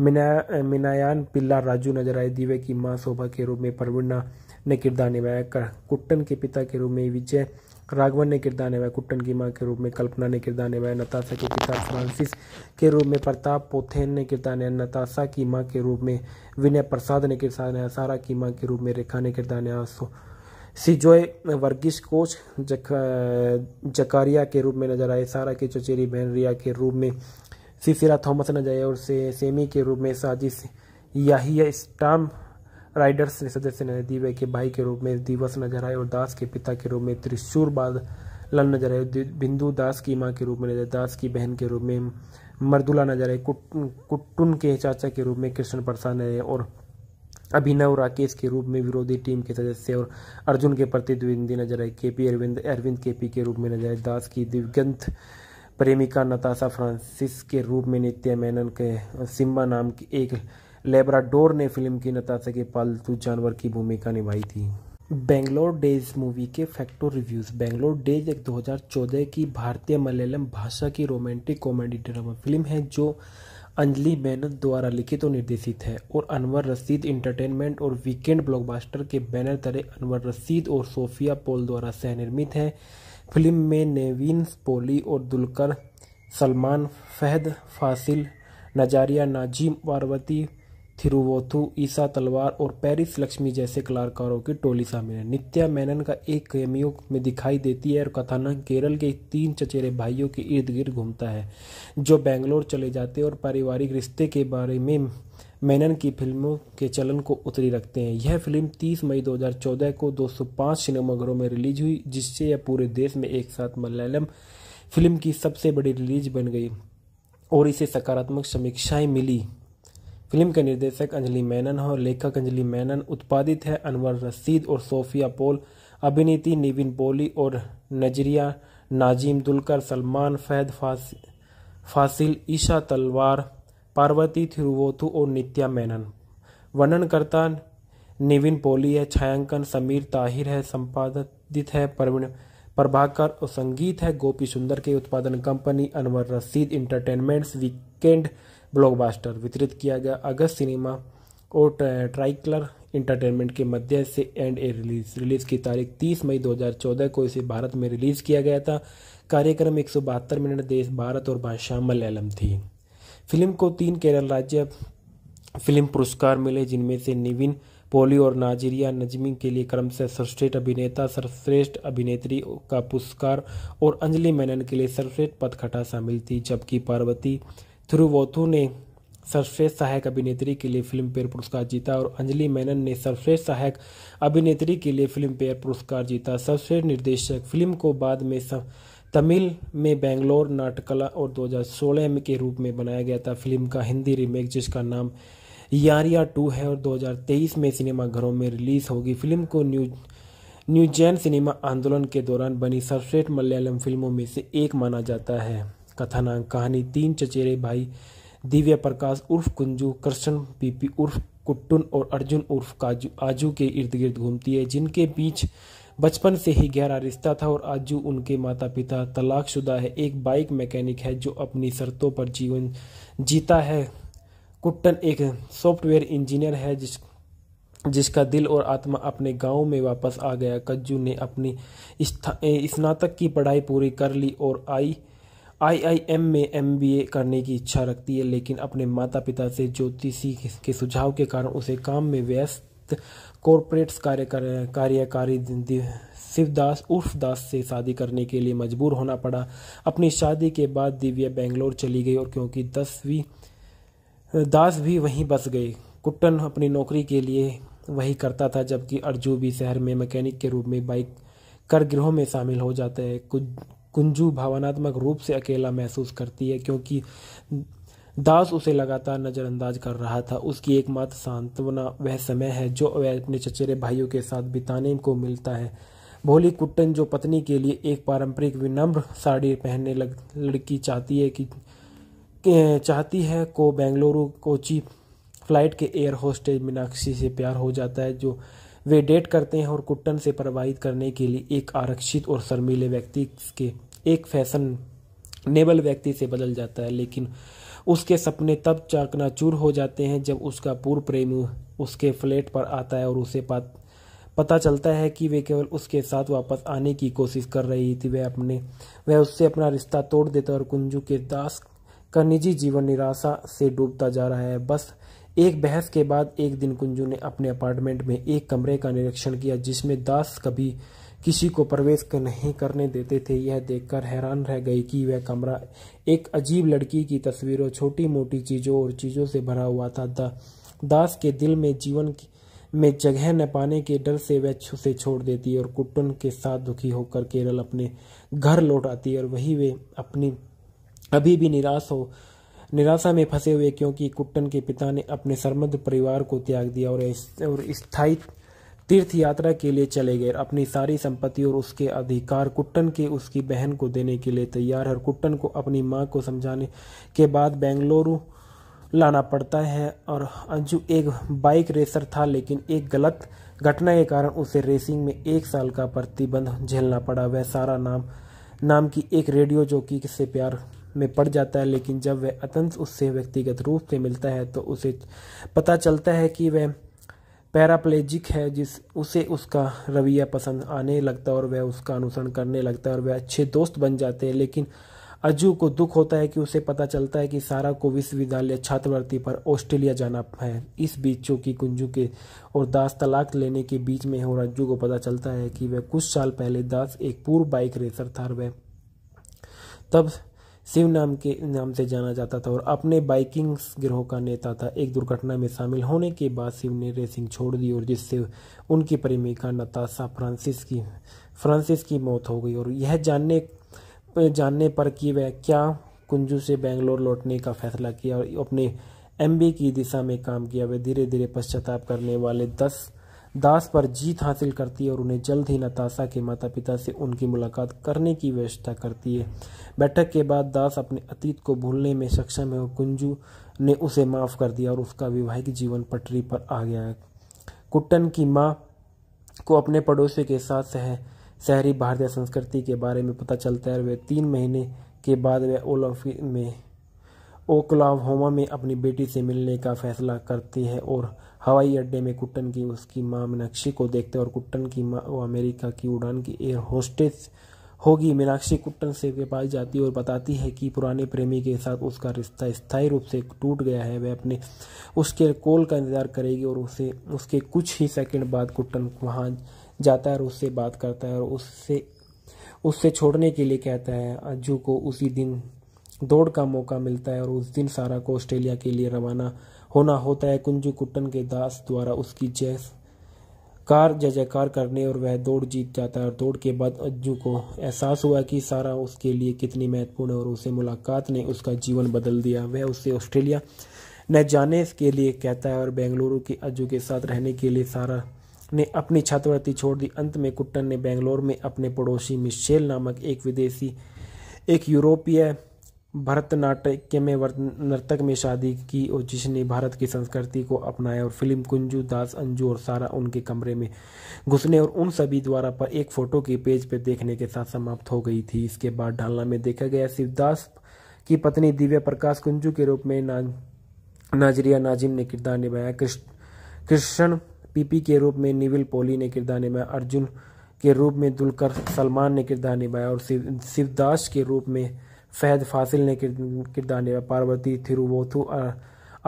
मिना मिनायान पिल्ला राजू नजर आए दिव्या की मां शोभा के रूप में परवीणा ने किरदार निभाया कर कुट्टन के पिता के रूप में विजय राघवन ने किरदार निभाया कुट्टन की माँ के रूप में कल्पना ने किरदार निभाया नताशा के पिता फ्रांसिस के रूप में प्रताप पोथेन ने किरदार निभाया नताशा की माँ के रूप में विनय प्रसाद ने किरदार निभाया सारा की माँ के रूप में रेखा ने किरदार निभाया सिजोय वर्गीस कोच जक, जकारिया के रूप में नजर आए सारा की चचेरी बहन रिया के रूप में सिसिरा थॉमस नजर आए और से, सेमी के रूप में साजिश याहिया स्टाम राइडर्स ने सदस्य ने दिव्य के भाई के रूप में दिवस नजर आए और दास के पिता के रूप में त्रिशूरबाद लन नजर आए बिंदु दास की माँ के रूप में नजर दास की बहन के रूप में मर्दुला नजर आए कुट्टुन के चाचा के रूप में कृष्ण प्रसाद नजर और अभिनव राकेश के रूप में विरोधी टीम के सदस्य और अर्जुन के प्रतिद्वंदी नजर आए के पी अरविंद अरविंद के पी के रूप में नजर आए दास की दिवगंत प्रेमिका नताशा फ्रांसिस के रूप में नित्या मेनन के सिम्बा नाम की एक लेबराडोर ने फिल्म की नताशा के पालतू जानवर की भूमिका निभाई थी बेंगलोर डेज मूवी के फैक्टो रिव्यूज बेंगलोर डेज एक 2014 की भारतीय मलयालम भाषा की रोमांटिक कॉमेडी ड्रामा फिल्म है जो अंजलि मेनन द्वारा लिखित और निर्देशित है और अनवर रसीद इंटरटेनमेंट और वीकेंड ब्लॉकबस्टर के बैनर तले अनवर रसीद और सोफिया पोल द्वारा सह निर्मित है फिल्म में नेवीन पोली और दुलकर सलमान फहद फासिल नजारिया नाजीम पार्वती थिरुवोथु ईसा तलवार और पेरिस लक्ष्मी जैसे कलाकारों की टोली शामिल है नित्या मेनन का एक कैमियो में दिखाई देती है और कथानक केरल के तीन चचेरे भाइयों के इर्द गिर्द घूमता है जो बेंगलोर चले जाते और पारिवारिक रिश्ते के बारे में मेनन की फिल्मों के चलन को उतरी रखते हैं यह फिल्म 30 मई 2014 को 205 सिनेमाघरों में रिलीज हुई जिससे यह पूरे देश में एक साथ मलयालम फिल्म की सबसे बड़ी रिलीज बन गई और इसे सकारात्मक समीक्षाएं मिली फिल्म के निर्देशक अंजलि मेनन और लेखक अंजलि मैनन उत्पादित है अनवर रसीद और सोफिया पोल अभिनेत्री निविन पोली और नजरिया नाजीम दुलकर सलमान फैद फासिल ईशा तलवार पार्वती थिरुवोथु और नित्या मेनन वर्णनकर्ता निविन पोली है छायांकन समीर ताहिर है संपादित है प्रवीण प्रभाकर और संगीत है गोपी सुंदर के उत्पादन कंपनी अनवर रसीद इंटरटेनमेंट्स वीकेंड ब्लॉकबास्टर वितरित किया गया अगस्त सिनेमा और ट्राइकलर इंटरटेनमेंट के मध्य से एंड ए रिलीज रिलीज की तारीख 30 मई 2014 को इसे भारत में रिलीज किया गया था कार्यक्रम एक मिनट देश भारत और भाषा मलयालम थी फिल्म को तीन केरल राज्य फिल्म पुरस्कार मिले जिनमें से निविन पोली और नाजिरिया नजमी के लिए क्रम से सर्वश्रेष्ठ अभिनेता सर्वश्रेष्ठ अभिनेत्री का पुरस्कार और अंजलि मेनन के लिए सर्वश्रेष्ठ पदखटा शामिल थी जबकि पार्वती थिरुवोथु ने सर्वश्रेष्ठ सहायक अभिनेत्री के लिए फिल्म फेयर पुरस्कार जीता और अंजलि मेनन ने सर्वश्रेष्ठ सहायक अभिनेत्री के लिए फिल्म फेयर पुरस्कार जीता सर्वश्रेष्ठ निर्देशक फिल्म को बाद में सब तमिल में बेंगलोर नाटकला और 2016 में के रूप में बनाया गया था फिल्म का हिंदी रीमेक जिसका नाम यारिया टू है और 2023 में सिनेमाघरों में रिलीज होगी फिल्म को न्यू न्यूजैन सिनेमा आंदोलन के दौरान बनी सर्वश्रेष्ठ मलयालम फिल्मों में से एक माना जाता है कथाना कहानी तीन चचेरे भाई दिव्य प्रकाश उर्फ कुंजू कृष्ण पीपी उर्फ कुट्टुन और अर्जुन उर्फ काजू आजू के इर्द गिर्द घूमती है जिनके बीच बचपन से ही गहरा रिश्ता था और आजू उनके माता पिता तलाकशुदा है एक बाइक मैकेनिक है जो अपनी शर्तों पर जीवन जीता है कुट्टन एक सॉफ्टवेयर इंजीनियर है जिस जिसका दिल और आत्मा अपने गांव में वापस आ गया कज्जू ने अपनी स्नातक की पढ़ाई पूरी कर ली और आई आईआईएम में एमबीए करने की इच्छा रखती है लेकिन अपने माता पिता से ज्योतिषी के सुझाव के कारण उसे काम में व्यस्त कॉरपोरेट कार्य कार्यकारी शिवदास उर्फ दास से शादी करने के लिए मजबूर होना पड़ा अपनी शादी के बाद दिव्या बेंगलोर चली गई और क्योंकि दसवीं दास भी वहीं बस गए कुट्टन अपनी नौकरी के लिए वही करता था जबकि अर्जू भी शहर में मैकेनिक के रूप में बाइक कर गिरोह में शामिल हो जाता है कुछ कुंजू भावनात्मक रूप से अकेला महसूस करती है क्योंकि दास उसे लगातार नज़रअंदाज कर रहा था उसकी एकमात्र सांत्वना वह समय है जो वह अपने चचेरे भाइयों के साथ बिताने को मिलता है भोली कुट्टन जो पत्नी के लिए एक पारंपरिक विनम्र साड़ी पहनने लग लड़की चाहती है कि चाहती है को बेंगलुरु कोची फ्लाइट के एयर होस्टेज मीनाक्षी से प्यार हो जाता है जो वे डेट करते हैं और कुट्टन से प्रभावित करने के लिए एक आरक्षित और शर्मीले व्यक्ति के एक फैशन नेबल व्यक्ति से बदल जाता है लेकिन उसके सपने तब चाकना चूर हो जाते हैं जब उसका पूर्व प्रेमी उसके फ्लैट पर आता है और उसे पता चलता है कि वे केवल उसके साथ वापस आने की कोशिश कर रही थी वह अपने वह उससे अपना रिश्ता तोड़ देता और कुंजू के दास का निजी जीवन निराशा से डूबता जा रहा है बस एक बहस के बाद एक दिन कुंजू ने अपने अपार्टमेंट में एक कमरे का निरीक्षण किया जिसमें दास कभी किसी को प्रवेश नहीं करने देते थे यह देखकर हैरान रह गई कि वह कमरा एक अजीब लड़की की तस्वीरों छोटी मोटी चीज़ों और चीज़ों से भरा हुआ था दा, दास के दिल में जीवन में जगह न पाने के डर से वह उसे छोड़ देती और कुटुन के साथ दुखी होकर केरल अपने घर लौट आती और वही वे अपनी अभी भी निराश हो निराशा में फंसे हुए क्योंकि कुट्टन के पिता ने अपने सरमद परिवार को त्याग दिया और और स्थायी तीर्थ यात्रा के लिए चले गए अपनी सारी संपत्ति और उसके अधिकार कुट्टन के उसकी बहन को देने के लिए तैयार है कुट्टन को अपनी माँ को समझाने के बाद बेंगलुरु लाना पड़ता है और अंजू एक बाइक रेसर था लेकिन एक गलत घटना के कारण उसे रेसिंग में एक साल का प्रतिबंध झेलना पड़ा वह सारा नाम नाम की एक रेडियो जोकी से प्यार में पड़ जाता है लेकिन जब वह अतंत उससे व्यक्तिगत रूप से मिलता है तो उसे पता चलता है कि वह पैराप्लेजिक है जिस उसे उसका रवैया पसंद आने लगता है और वह उसका अनुसरण करने लगता है और वह अच्छे दोस्त बन जाते हैं लेकिन अजू को दुख होता है कि उसे पता चलता है कि सारा को विश्वविद्यालय छात्रवृत्ति पर ऑस्ट्रेलिया जाना है इस बीच चौकी कुंजू के और दास तलाक लेने के बीच में और अज्जू को पता चलता है कि वह कुछ साल पहले दास एक पूर्व बाइक रेसर था वह तब शिव नाम के नाम से जाना जाता था और अपने बाइकिंग गिरोह का नेता था एक दुर्घटना में शामिल होने के बाद शिव ने रेसिंग छोड़ दी और जिससे उनकी प्रेमिका नताशा फ्रांसिस की फ्रांसिस की मौत हो गई और यह जानने जानने पर कि वह क्या कुंजू से बेंगलोर लौटने का फैसला किया और अपने एमबी की दिशा में काम किया वह धीरे धीरे पश्चाताप करने वाले दस दास पर जीत हासिल करती है और उन्हें जल्द ही नताशा के माता पिता से उनकी मुलाकात करने की व्यवस्था करती है बैठक के बाद दास अपने अतीत को भूलने में सक्षम है और कुंजू ने उसे माफ़ कर दिया और उसका वैवाहिक जीवन पटरी पर आ गया है कुट्टन की माँ को अपने पड़ोसी के साथ सह शहरी भारतीय संस्कृति के बारे में पता चलता है और वह तीन महीने के बाद वह ओलफ में ओक्लाहोमा में अपनी बेटी से मिलने का फैसला करती है और हवाई अड्डे में कुट्टन की उसकी माँ मीनाक्षी को देखते और कुट्टन की माँ वो अमेरिका की उड़ान की एयर होस्टेस होगी मीनाक्षी कुट्टन से के पास जाती और बताती है कि पुराने प्रेमी के साथ उसका रिश्ता स्थायी रूप से टूट गया है वह अपने उसके कॉल का इंतजार करेगी और उसे उसके कुछ ही सेकंड बाद कुट्टन वहाँ जाता है और उससे बात करता है और उससे उससे छोड़ने के लिए कहता है अज्जू को उसी दिन दौड़ का मौका मिलता है और उस दिन सारा को ऑस्ट्रेलिया के लिए रवाना होना होता है कुंजू कुट्टन के दास द्वारा उसकी जय कार जय जयकार करने और वह दौड़ जीत जाता है और दौड़ के बाद अज्जू को एहसास हुआ कि सारा उसके लिए कितनी महत्वपूर्ण है और उसे मुलाकात ने उसका जीवन बदल दिया वह उसे ऑस्ट्रेलिया न जाने के लिए कहता है और बेंगलुरु के अज्जू के साथ रहने के लिए सारा ने अपनी छात्रवृत्ति छोड़ दी अंत में कुट्टन ने बेंगलोर में अपने पड़ोसी मिशेल नामक एक विदेशी एक यूरोपीय भरतनाट्य में नर्तक में शादी की और जिसने भारत की संस्कृति को अपनाया और फिल्म कुंजू दास अंजू और सारा उनके कमरे में घुसने और उन सभी द्वारा पर एक फोटो के पेज पर देखने के साथ समाप्त हो गई थी इसके बाद ढालना में देखा गया शिवदास की पत्नी दिव्या प्रकाश कुंजू के रूप में ना, नाजरिया नाजिम ने किरदार निभाया कृष्ण पीपी के रूप में निविल पोली ने किरदार निभाया अर्जुन के रूप में दुलकर सलमान ने किरदार निभाया और शिवदास के रूप में फहद फासिल ने किरदार निभाया पार्वती थिरुवोथु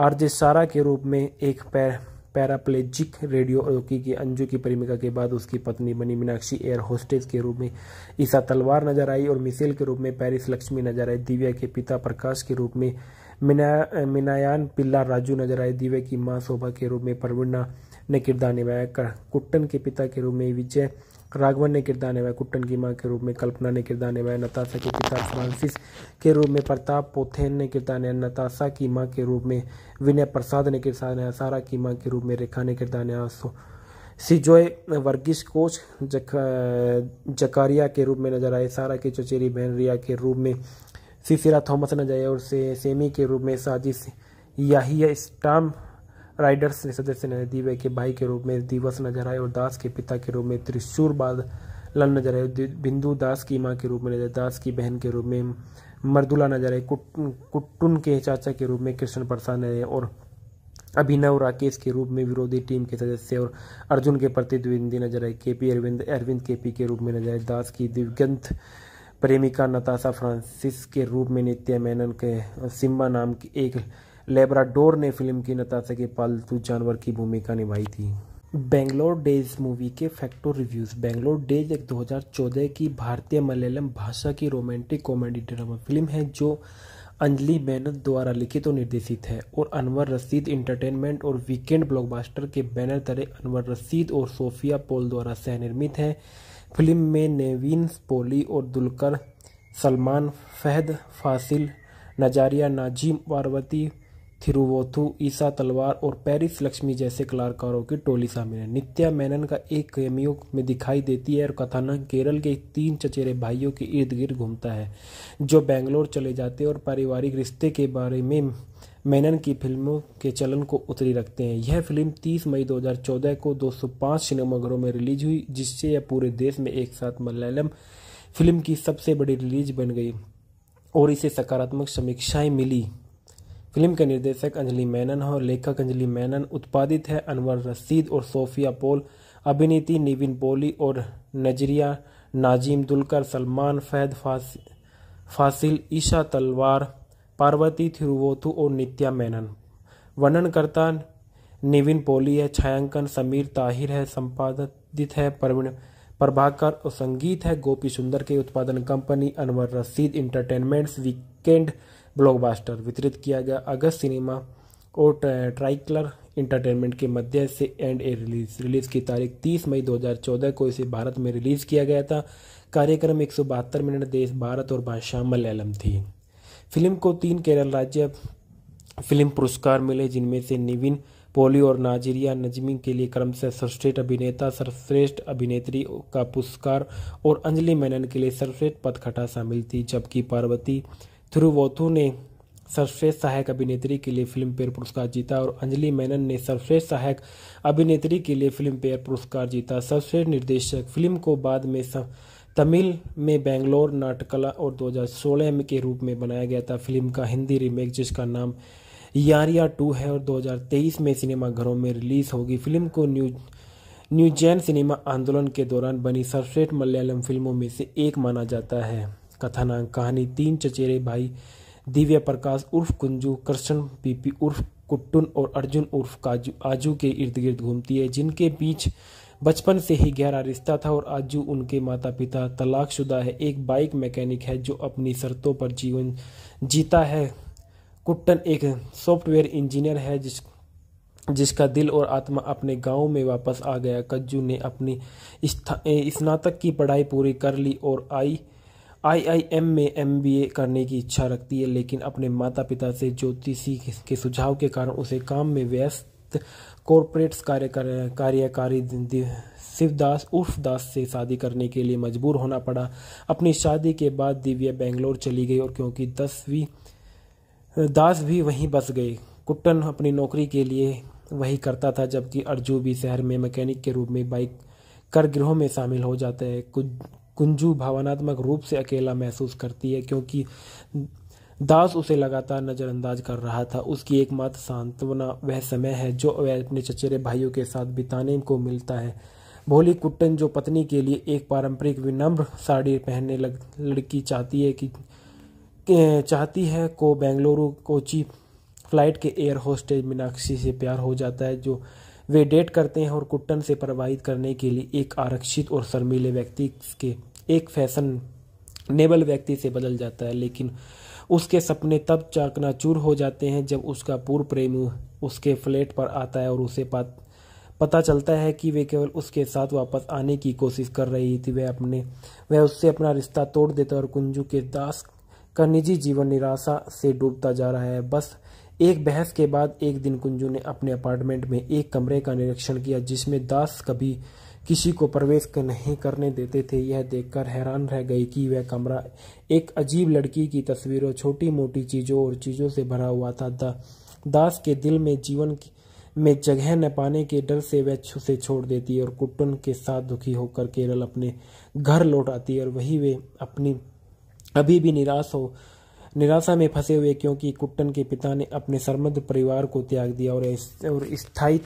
आरजे सारा के रूप में एक पैर पैराप्लेजिक रेडियो रोकी की अंजू की प्रेमिका के बाद उसकी पत्नी बनी मीनाक्षी एयर होस्टेस के रूप में ईसा तलवार नजर आई और मिसेल के रूप में पेरिस लक्ष्मी नजर आई दिव्या के पिता प्रकाश के रूप में मिना मिनायान पिल्ला राजू नजर आए दिव्या की मां शोभा के रूप में परवीना ने किरदार निभाया कुट्टन के पिता के रूप में विजय राघवन ने किरदार निभाया कुट्टन की माँ के रूप में कल्पना ने किरदार निभाया नताशा के पिता फ्रांसिस के रूप में प्रताप पोथेन ने किरदार निभाया नताशा की माँ के रूप में विनय प्रसाद ने किरदार निभाया सारा की माँ के रूप में रेखा ने किरदार निभाया सिजोय वर्गीस कोच जक, जकारिया के रूप में नजर आए सारा की चचेरी बहन रिया के रूप में सिसिरा थॉमस नजर आए और से, सेमी के रूप में साजिश याहिया स्टाम राइडर्स ने सदस्य ने दिव्य के भाई के रूप में दिवस नजर आए और दास के पिता के रूप में त्रिशूरबाद लन नजर आए बिंदु दास की माँ के रूप में नजर दास की बहन के रूप में मर्दुला नजर आए कुट्टुन के चाचा के रूप में कृष्ण प्रसाद नजर और अभिनव राकेश के रूप में विरोधी टीम के सदस्य और अर्जुन के प्रतिद्वंदी नजर आए के पी अरविंद अरविंद के पी के रूप में नजर आए दास की दिवगंत प्रेमिका नताशा फ्रांसिस के रूप में नित्या मेनन के सिम्बा नाम की एक लेबराडोर ने फिल्म की नतासा के पालतू जानवर की भूमिका निभाई थी बेंगलोर डेज मूवी के फैक्टो रिव्यूज बेंगलोर डेज एक 2014 की भारतीय मलयालम भाषा की रोमांटिक कॉमेडी ड्रामा फिल्म है जो अंजलि मेनन द्वारा लिखित और निर्देशित है और अनवर रसीद इंटरटेनमेंट और वीकेंड ब्लॉकबस्टर के बैनर तरह अनवर रसीद और सोफिया पोल द्वारा सहनिर्मित है फिल्म में नेवीन पोली और दुलकर सलमान फहद फासिल नजारिया नाजीम पार्वती थिरुवोथु ईसा तलवार और पेरिस लक्ष्मी जैसे कलाकारों की टोली शामिल है नित्या मेनन का एक कैमियो में दिखाई देती है और कथानक केरल के तीन चचेरे भाइयों के इर्द गिर्द घूमता है जो बेंगलोर चले जाते और पारिवारिक रिश्ते के बारे में मेनन की फिल्मों के चलन को उतरी रखते हैं यह फिल्म 30 मई 2014 को 205 सिनेमाघरों में रिलीज हुई जिससे यह पूरे देश में एक साथ मलयालम फिल्म की सबसे बड़ी रिलीज बन गई और इसे सकारात्मक समीक्षाएं मिली फिल्म के निर्देशक अंजलि मेनन और लेखक अंजलि मैनन उत्पादित है अनवर रसीद और सोफिया पोल अभिनेत्री निविन पोली और नजरिया नाजीम दुलकर सलमान फैद फासिल ईशा तलवार पार्वती थिरुवोथु और नित्या मेनन वर्णनकर्ता निविन पोली है छायांकन समीर ताहिर है संपादित है प्रवीण प्रभाकर और संगीत है गोपी सुंदर के उत्पादन कंपनी अनवर रसीद इंटरटेनमेंट्स वीकेंड ब्लॉकबास्टर वितरित किया गया अगस्त सिनेमा और ट्राइकलर इंटरटेनमेंट के मध्य से एंड ए रिलीज रिलीज की तारीख 30 मई 2014 को इसे भारत में रिलीज किया गया था कार्यक्रम एक मिनट देश भारत और भाषा मलयालम थी फिल्म को तीन केरल राज्य फिल्म पुरस्कार मिले जिनमें से निविन पोली और नाजिरिया नजमी के लिए क्रम से सर्वश्रेष्ठ अभिनेता सर्वश्रेष्ठ अभिनेत्री का पुरस्कार और अंजलि मेनन के लिए सर्वश्रेष्ठ पदखटा शामिल थी जबकि पार्वती थिरुवोथु ने सर्वश्रेष्ठ सहायक अभिनेत्री के लिए फिल्म फेयर पुरस्कार जीता और अंजलि मेनन ने सर्वश्रेष्ठ सहायक अभिनेत्री के लिए फिल्म फेयर पुरस्कार जीता सर्वश्रेष्ठ निर्देशक फिल्म को बाद में तमिल में बेंगलोर नाटकला और 2016 में के रूप में बनाया गया था फिल्म का हिंदी रीमेक जिसका नाम यारिया टू है और 2023 में सिनेमाघरों में रिलीज होगी फिल्म को न्यू न्यूजैन सिनेमा आंदोलन के दौरान बनी सर्वश्रेष्ठ मलयालम फिल्मों में से एक माना जाता है कथाना कहानी तीन चचेरे भाई दिव्य प्रकाश उर्फ कुंजू कृष्ण पीपी उर्फ कुट्टुन और अर्जुन उर्फ काजू आजू के इर्द गिर्द घूमती है जिनके बीच बचपन से ही गहरा रिश्ता था और आजू उनके माता पिता तलाकशुदा है एक बाइक मैकेनिक है जो अपनी शर्तों पर जीवन जीता है कुट्टन एक सॉफ्टवेयर इंजीनियर है जिस जिसका दिल और आत्मा अपने गांव में वापस आ गया कज्जू ने अपनी स्नातक की पढ़ाई पूरी कर ली और आई आईआईएम में एमबीए करने की इच्छा रखती है लेकिन अपने माता पिता से ज्योतिषी के सुझाव के कारण उसे काम में व्यस्त कॉरपोरेट कार्य कार्यकारी शिवदास उर्फ दास से शादी करने के लिए मजबूर होना पड़ा अपनी शादी के बाद दिव्या बेंगलोर चली गई और क्योंकि दसवीं दास भी वहीं बस गए कुट्टन अपनी नौकरी के लिए वही करता था जबकि अर्जू भी शहर में मैकेनिक के रूप में बाइक कर गृहों में शामिल हो जाता है कुछ कुंजू भावनात्मक रूप से अकेला महसूस करती है क्योंकि दास उसे लगातार नज़रअंदाज कर रहा था उसकी एकमात्र सांत्वना वह समय है जो वह अपने चचेरे भाइयों के साथ बिताने को मिलता है भोली कुट्टन जो पत्नी के लिए एक पारंपरिक विनम्र साड़ी पहनने लग लड़की चाहती है कि चाहती है को बेंगलुरु कोची फ्लाइट के एयर होस्टेज मीनाक्षी से प्यार हो जाता है जो वे डेट करते हैं और कुट्टन से प्रभावित करने के लिए एक आरक्षित और शर्मीले व्यक्ति के एक फैशन नेबल व्यक्ति से बदल जाता है लेकिन उसके सपने तब चाकना चूर हो जाते हैं जब उसका पूर्व प्रेम उसके फ्लैट पर आता है और उसे पात पता चलता है कि वे केवल उसके साथ वापस आने की कोशिश कर रही थी वह अपने वह उससे अपना रिश्ता तोड़ देता और कुंजू के दास का निजी जीवन निराशा से डूबता जा रहा है बस एक बहस के बाद एक दिन कुंजू ने अपने अपार्टमेंट में एक कमरे का निरीक्षण किया जिसमें दास कभी किसी को प्रवेश नहीं करने देते थे यह देखकर हैरान रह गई कि वह कमरा एक अजीब लड़की की तस्वीरों छोटी मोटी चीज़ों और चीज़ों से भरा हुआ था दा, दास के दिल में जीवन में जगह न पाने के डर से वह उसे छोड़ देती और कुटुन के साथ दुखी होकर केरल अपने घर लौट आती और वही वे अपनी अभी भी निराश हो निराशा में फंसे हुए क्योंकि कुट्टन के पिता ने अपने सरमद परिवार को त्याग दिया और और स्थायी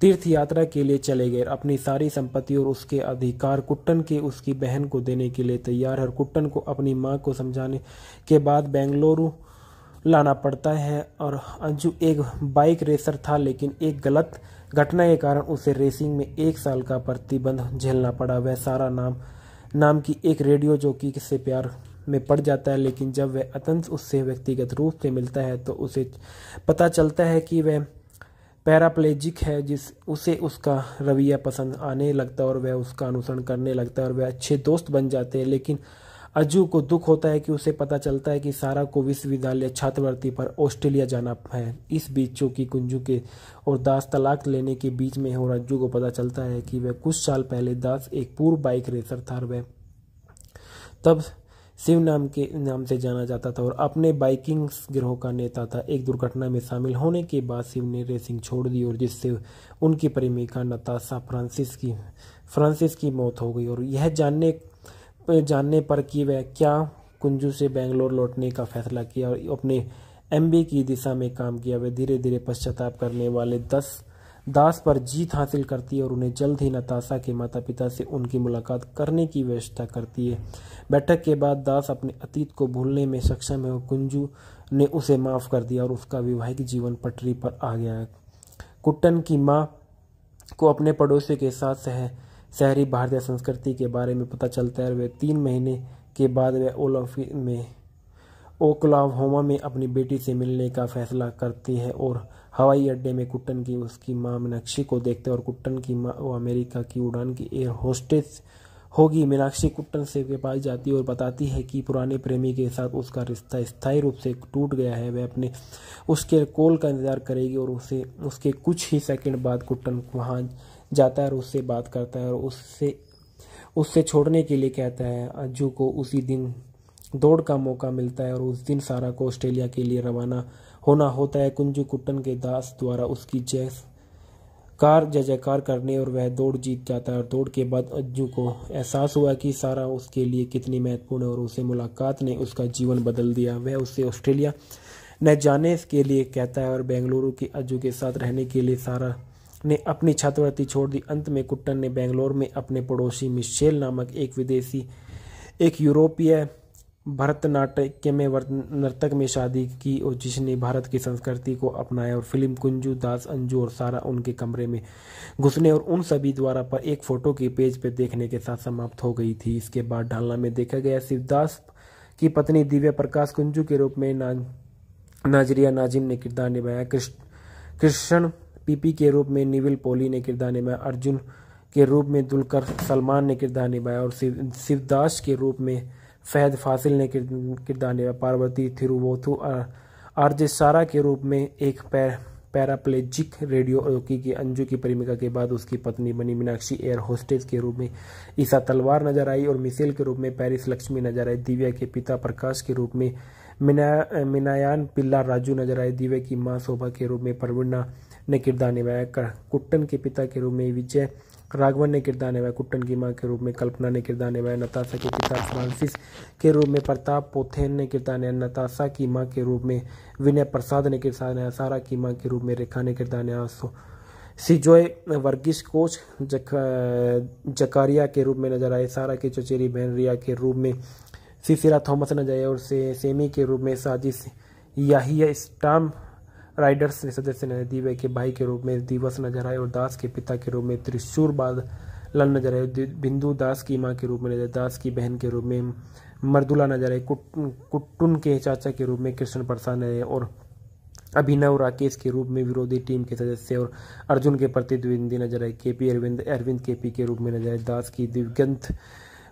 तीर्थ यात्रा के लिए चले गए अपनी सारी संपत्ति और उसके अधिकार कुट्टन के उसकी बहन को देने के लिए तैयार है कुट्टन को अपनी माँ को समझाने के बाद बेंगलुरु लाना पड़ता है और अंजू एक बाइक रेसर था लेकिन एक गलत घटना के कारण उसे रेसिंग में एक साल का प्रतिबंध झेलना पड़ा वह सारा नाम नाम की एक रेडियो जोकी से प्यार में पड़ जाता है लेकिन जब वह अतंत उससे व्यक्तिगत रूप से मिलता है तो उसे पता चलता है कि वह पैराप्लेजिक है जिस उसे उसका रवैया पसंद आने लगता है और वह उसका अनुसरण करने लगता है और वह अच्छे दोस्त बन जाते हैं लेकिन अजू को दुख होता है कि उसे पता चलता है कि सारा को विश्वविद्यालय छात्रवृत्ति पर ऑस्ट्रेलिया जाना है इस बीच चौकी कुंजू के और दास तलाक लेने के बीच में और अज्जू को पता चलता है कि वह कुछ साल पहले दास एक पूर्व बाइक रेसर था और वह तब शिव नाम के नाम से जाना जाता था और अपने बाइकिंग गिरोह का नेता था एक दुर्घटना में शामिल होने के बाद शिव ने रेसिंग छोड़ दी और जिससे उनकी प्रेमिका नताशा फ्रांसिस की फ्रांसिस की मौत हो गई और यह जानने जानने पर कि वह क्या कुंजू से बेंगलोर लौटने का फैसला किया और अपने एमबी की दिशा में काम किया वह धीरे धीरे पश्चाताप करने वाले दस दास पर जीत हासिल करती है और उन्हें जल्द ही नताशा के माता पिता से उनकी मुलाकात करने की व्यवस्था करती है बैठक के बाद दास अपने अतीत को भूलने में सक्षम है और कुंजू ने उसे माफ़ कर दिया और उसका वैवाहिक जीवन पटरी पर आ गया है कुट्टन की माँ को अपने पड़ोसी के साथ सह शहरी भारतीय संस्कृति के बारे में पता चलता है वे तीन महीने के बाद वे ओलफ में ओक्लाहोमा में अपनी बेटी से मिलने का फैसला करती है और हवाई अड्डे में कुट्टन की उसकी माँ मीनाक्षी को देखते और कुट्टन की माँ वो अमेरिका की उड़ान की एयर होस्टेस होगी मीनाक्षी कुट्टन से के पास जाती और बताती है कि पुराने प्रेमी के साथ उसका रिश्ता स्थायी रूप से टूट गया है वह अपने उसके कॉल का इंतजार करेगी और उसे उसके कुछ ही सेकंड बाद कुट्टन वहाँ जाता है और उससे बात करता है और उससे उससे छोड़ने के लिए कहता है अज्जू को उसी दिन दौड़ का मौका मिलता है और उस दिन सारा को ऑस्ट्रेलिया के लिए रवाना होना होता है कुंजू कुट्टन के दास द्वारा उसकी जय कार जय जयकार करने और वह दौड़ जीत जाता है और दौड़ के बाद अज्जू को एहसास हुआ कि सारा उसके लिए कितनी महत्वपूर्ण है और उसे मुलाकात ने उसका जीवन बदल दिया वह उसे ऑस्ट्रेलिया न जाने के लिए कहता है और बेंगलुरु के अज्जू के साथ रहने के लिए सारा ने अपनी छात्रवृत्ति छोड़ दी अंत में कुट्टन ने बेंगलोर में अपने पड़ोसी मिशेल नामक एक विदेशी एक यूरोपीय भरतनाट्यम में नर्तक में शादी की और जिसने भारत की संस्कृति को अपनाया और फिल्म कुंजू दास अंजू और सारा उनके कमरे में घुसने और उन सभी द्वारा पर एक फोटो के पेज पर देखने के साथ समाप्त हो गई थी इसके बाद ढालना में देखा गया शिवदास की पत्नी दिव्या प्रकाश कुंजू के रूप में ना, नाजरिया नाजिम ने किरदार निभाया कृष्ण पीपी के रूप में निविल पोली ने किरदार निभाया अर्जुन के रूप में दुलकर सलमान ने किरदार निभाया और शिवदास के रूप में फैद फासिल ने किरदार निभाया पार्वती थिरुवोथु सारा के रूप में एक पैर पैराप्लेजिक रेडियो रोकी की अंजू की प्रेमिका के बाद उसकी पत्नी बनी मीनाक्षी एयर होस्टेस के रूप में ईसा तलवार नजर आई और मिसेल के रूप में पेरिस लक्ष्मी नजर आई दिव्या के पिता प्रकाश के रूप में मिना मिनायान पिल्ला राजू नजर आए दिव्या की माँ शोभा के रूप में प्रवीणा ने किरदार निभाया कुट्टन के पिता के रूप में विजय राघवन ने किरदार निभाया कुट्टन की माँ के रूप में कल्पना ने किरदार निभाया नताशा के पिता फ्रांसिस के रूप में प्रताप पोथेन ने किरदार निभाया नताशा की माँ के रूप में विनय प्रसाद ने किरदार निभाया सारा की माँ के रूप में रेखा ने किरदार निभाया सिजोय वर्गीस कोच जक, जकारिया के रूप में नजर आए सारा की चचेरी बहन रिया के रूप में सिसिरा थॉमस नजर आए और से, सेमी के रूप में साजिश याहिया स्टाम राइडर्स ने सदस्य ने दिव्य के भाई के रूप में दिवस नजर आए और दास के पिता के रूप में त्रिशूरबाद लन नजर आए बिंदु दास की माँ के रूप में नजर दास की बहन के रूप में मर्दुला नजर आए कुट्टुन के चाचा के रूप में कृष्ण प्रसाद नजर और अभिनव राकेश के रूप में विरोधी टीम के सदस्य और अर्जुन के प्रतिद्वंदी नजर आए के पी अरविंद अरविंद के पी के रूप में नजर आए दास की दिवगंत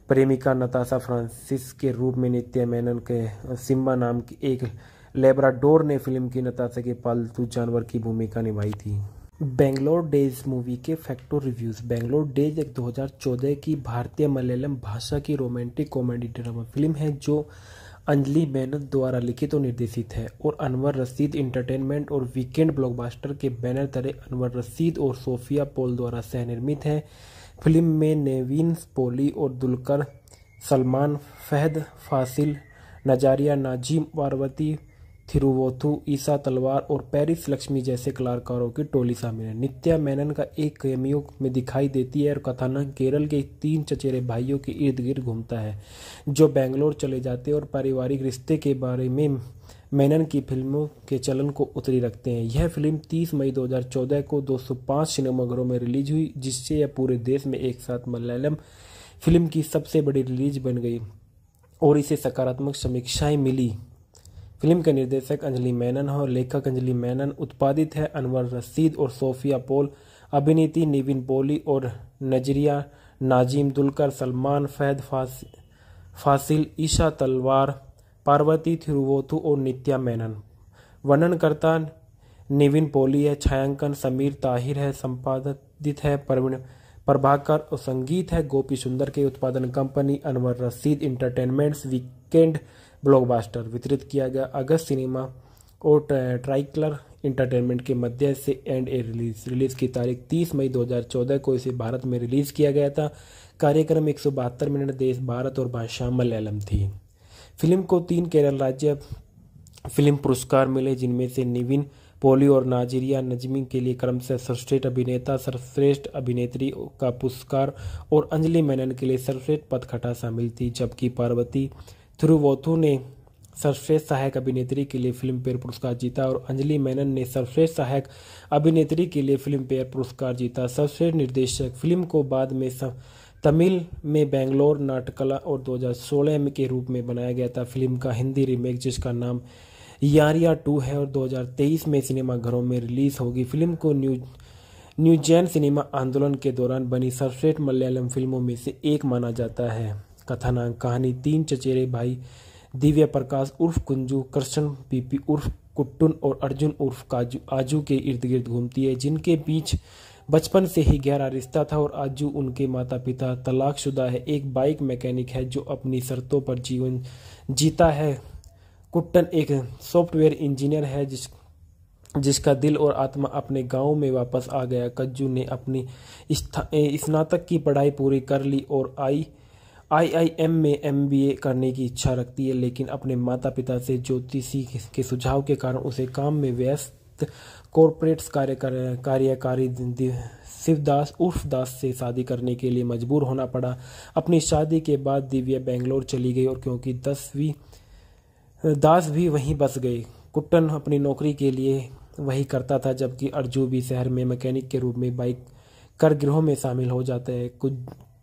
प्रेमिका नताशा फ्रांसिस के रूप में नित्या मेनन के सिम्बा नाम की एक लेबराडोर ने फिल्म की नताशा के पालतू जानवर की भूमिका निभाई थी बेंगलोर डेज मूवी के फैक्टो रिव्यूज बेंगलोर डेज एक 2014 की भारतीय मलयालम भाषा की रोमांटिक कॉमेडी ड्रामा फिल्म है जो अंजलि मेहनत द्वारा लिखित और निर्देशित है और अनवर रसीद इंटरटेनमेंट और वीकेंड ब्लॉकबस्टर के बैनर तरह अनवर रसीद और सोफिया पोल द्वारा सह निर्मित है फिल्म में नेवीन पोली और दुलकर सलमान फहद फासिल नजारिया नाजीम पार्वती थिरुवोथु ईसा तलवार और पेरिस लक्ष्मी जैसे कलाकारों की टोली शामिल है नित्या मेनन का एक कैमियो में दिखाई देती है और कथानक केरल के तीन चचेरे भाइयों के इर्द गिर्द घूमता है जो बेंगलोर चले जाते और पारिवारिक रिश्ते के बारे में मेनन की फिल्मों के चलन को उतरी रखते हैं यह फिल्म 30 मई 2014 को 205 सिनेमाघरों में रिलीज हुई जिससे यह पूरे देश में एक साथ मलयालम फिल्म की सबसे बड़ी रिलीज बन गई और इसे सकारात्मक समीक्षाएं मिली फिल्म के निर्देशक अंजलि मेनन और लेखक अंजलि मैनन उत्पादित है अनवर रसीद और सोफिया पोल अभिनेत्री निविन पोली और नजरिया नाजीम दुलकर सलमान फैद फासिल ईशा तलवार पार्वती थिरुवोथु और नित्या मेनन वर्णनकर्ता निविन पोली है छायांकन समीर ताहिर है संपादित है प्रवीण प्रभाकर और संगीत है गोपी सुंदर के उत्पादन कंपनी अनवर रसीद इंटरटेनमेंट्स वीकेंड ब्लॉकबास्टर वितरित किया गया अगस्त सिनेमा और ट्राइकलर इंटरटेनमेंट के मध्य से एंड ए रिलीज रिलीज की तारीख 30 मई 2014 को इसे भारत में रिलीज किया गया था कार्यक्रम एक मिनट देश भारत और भाषा मलयालम थी फिल्म को तीन केरल राज्य फिल्म पुरस्कार मिले जिनमें से निविन पोली और नाजीरिया नजमी के लिए क्रम से सर्वश्रेष्ठ अभिनेता सर्वश्रेष्ठ अभिनेत्री का पुरस्कार और अंजलि मेनन के लिए सर्वश्रेष्ठ पदखटा शामिल थी जबकि पार्वती थिरुवोथु ने सर्वश्रेष्ठ सहायक अभिनेत्री के लिए फिल्म फेयर पुरस्कार जीता और अंजलि मैनन ने सर्वश्रेष्ठ सहायक अभिनेत्री के लिए फिल्म फेयर पुरस्कार जीता सर्वश्रेष्ठ निर्देशक फिल्म को बाद में सब तमिल में बेंगलोर नाटकला और 2016 में के रूप में बनाया गया था फिल्म का हिंदी रीमेक जिसका नाम यारिया टू है और 2023 में सिनेमाघरों में रिलीज होगी फिल्म को न्यू न्यूजैन सिनेमा आंदोलन के दौरान बनी सर्वश्रेष्ठ मलयालम फिल्मों में से एक माना जाता है कथाना कहानी तीन चचेरे भाई दिव्य प्रकाश उर्फ कुंजू कृष्ण पीपी उर्फ कुट्टुन और अर्जुन उर्फ काजू आजू के इर्द गिर्द घूमती है जिनके बीच बचपन से ही गहरा रिश्ता था और आजू उनके माता पिता तलाकशुदा है एक बाइक मैकेनिक है जो अपनी शर्तों पर जीवन जीता है कुट्टन एक सॉफ्टवेयर इंजीनियर है जिस जिसका दिल और आत्मा अपने गांव में वापस आ गया कज्जू ने अपनी स्नातक की पढ़ाई पूरी कर ली और आई आईआईएम में एमबीए करने की इच्छा रखती है लेकिन अपने माता पिता से ज्योतिषी के सुझाव के कारण उसे काम में व्यस्त कॉरपोरेट कार्य कार्यकारी शिवदास उर्फ दास से शादी करने के लिए मजबूर होना पड़ा अपनी शादी के बाद दिव्या बेंगलोर चली गई और क्योंकि दसवीं दास भी वहीं बस गए कुट्टन अपनी नौकरी के लिए वही करता था जबकि अर्जू भी शहर में मैकेनिक के रूप में बाइक कर गिरोह में शामिल हो जाता है कुछ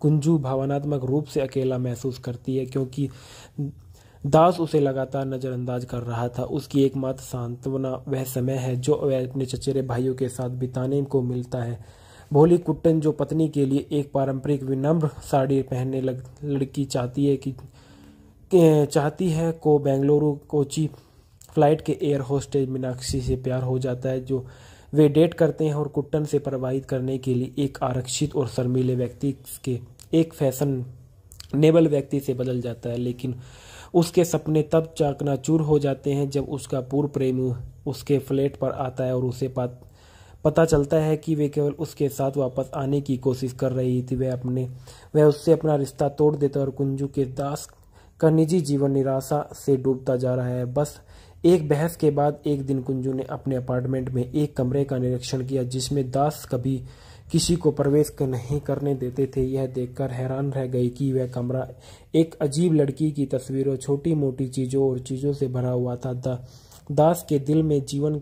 कुंजू भावनात्मक रूप से अकेला महसूस करती है क्योंकि दास उसे लगातार नज़रअंदाज कर रहा था उसकी एकमात्र सांत्वना वह समय है जो वह अपने चचेरे भाइयों के साथ बिताने को मिलता है भोली कुट्टन जो पत्नी के लिए एक पारंपरिक विनम्र साड़ी पहनने लग लड़की चाहती है कि चाहती है को बेंगलुरु कोची फ्लाइट के एयर होस्टेज मीनाक्षी से प्यार हो जाता है जो वे डेट करते हैं और कुट्टन से प्रवाहित करने के लिए एक आरक्षित और शर्मीले व्यक्ति के एक फैशन नेबल व्यक्ति से बदल जाता है लेकिन उसके सपने तब चाकना चूर हो जाते हैं जब उसका पूर्व प्रेमी उसके फ्लैट पर आता है और उसे पात पता चलता है कि वे केवल उसके साथ वापस आने की कोशिश कर रही थी वह अपने वह उससे अपना रिश्ता तोड़ देता और कुंजू के दास का निजी जीवन निराशा से डूबता जा रहा है बस एक बहस के बाद एक दिन कुंजू ने अपने अपार्टमेंट में एक कमरे का निरीक्षण किया जिसमें दास कभी किसी को प्रवेश नहीं करने देते थे यह देखकर हैरान रह गई कि वह कमरा एक अजीब लड़की की तस्वीरों छोटी मोटी चीज़ों और चीज़ों से भरा हुआ था दा, दास के दिल में जीवन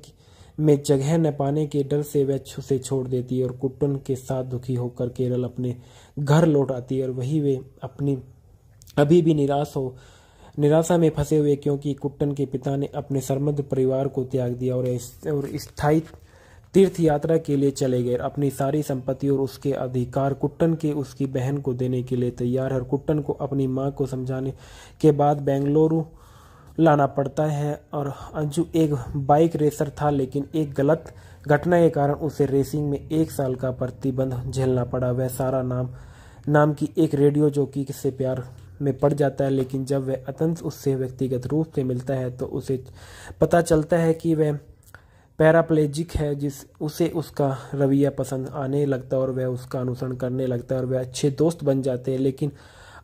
में जगह न पाने के डर से वह उसे छोड़ देती और कुटन के साथ दुखी होकर केरल अपने घर लौट आती और वही वे अपनी अभी भी निराश हो निराशा में फंसे हुए क्योंकि कुट्टन के पिता ने अपने सरमद परिवार को त्याग दिया और और स्थायी तीर्थ यात्रा के लिए चले गए अपनी सारी संपत्ति और उसके अधिकार कुट्टन के उसकी बहन को देने के लिए तैयार है कुट्टन को अपनी माँ को समझाने के बाद बेंगलुरु लाना पड़ता है और अंजू एक बाइक रेसर था लेकिन एक गलत घटना के कारण उसे रेसिंग में एक साल का प्रतिबंध झेलना पड़ा वह सारा नाम नाम की एक रेडियो कि से प्यार में पड़ जाता है लेकिन जब वह अतंत उससे व्यक्तिगत रूप से मिलता है तो उसे पता चलता है कि वह पैराप्लेजिक है जिस उसे उसका रवैया पसंद आने लगता है और वह उसका अनुसरण करने लगता है और वह अच्छे दोस्त बन जाते हैं लेकिन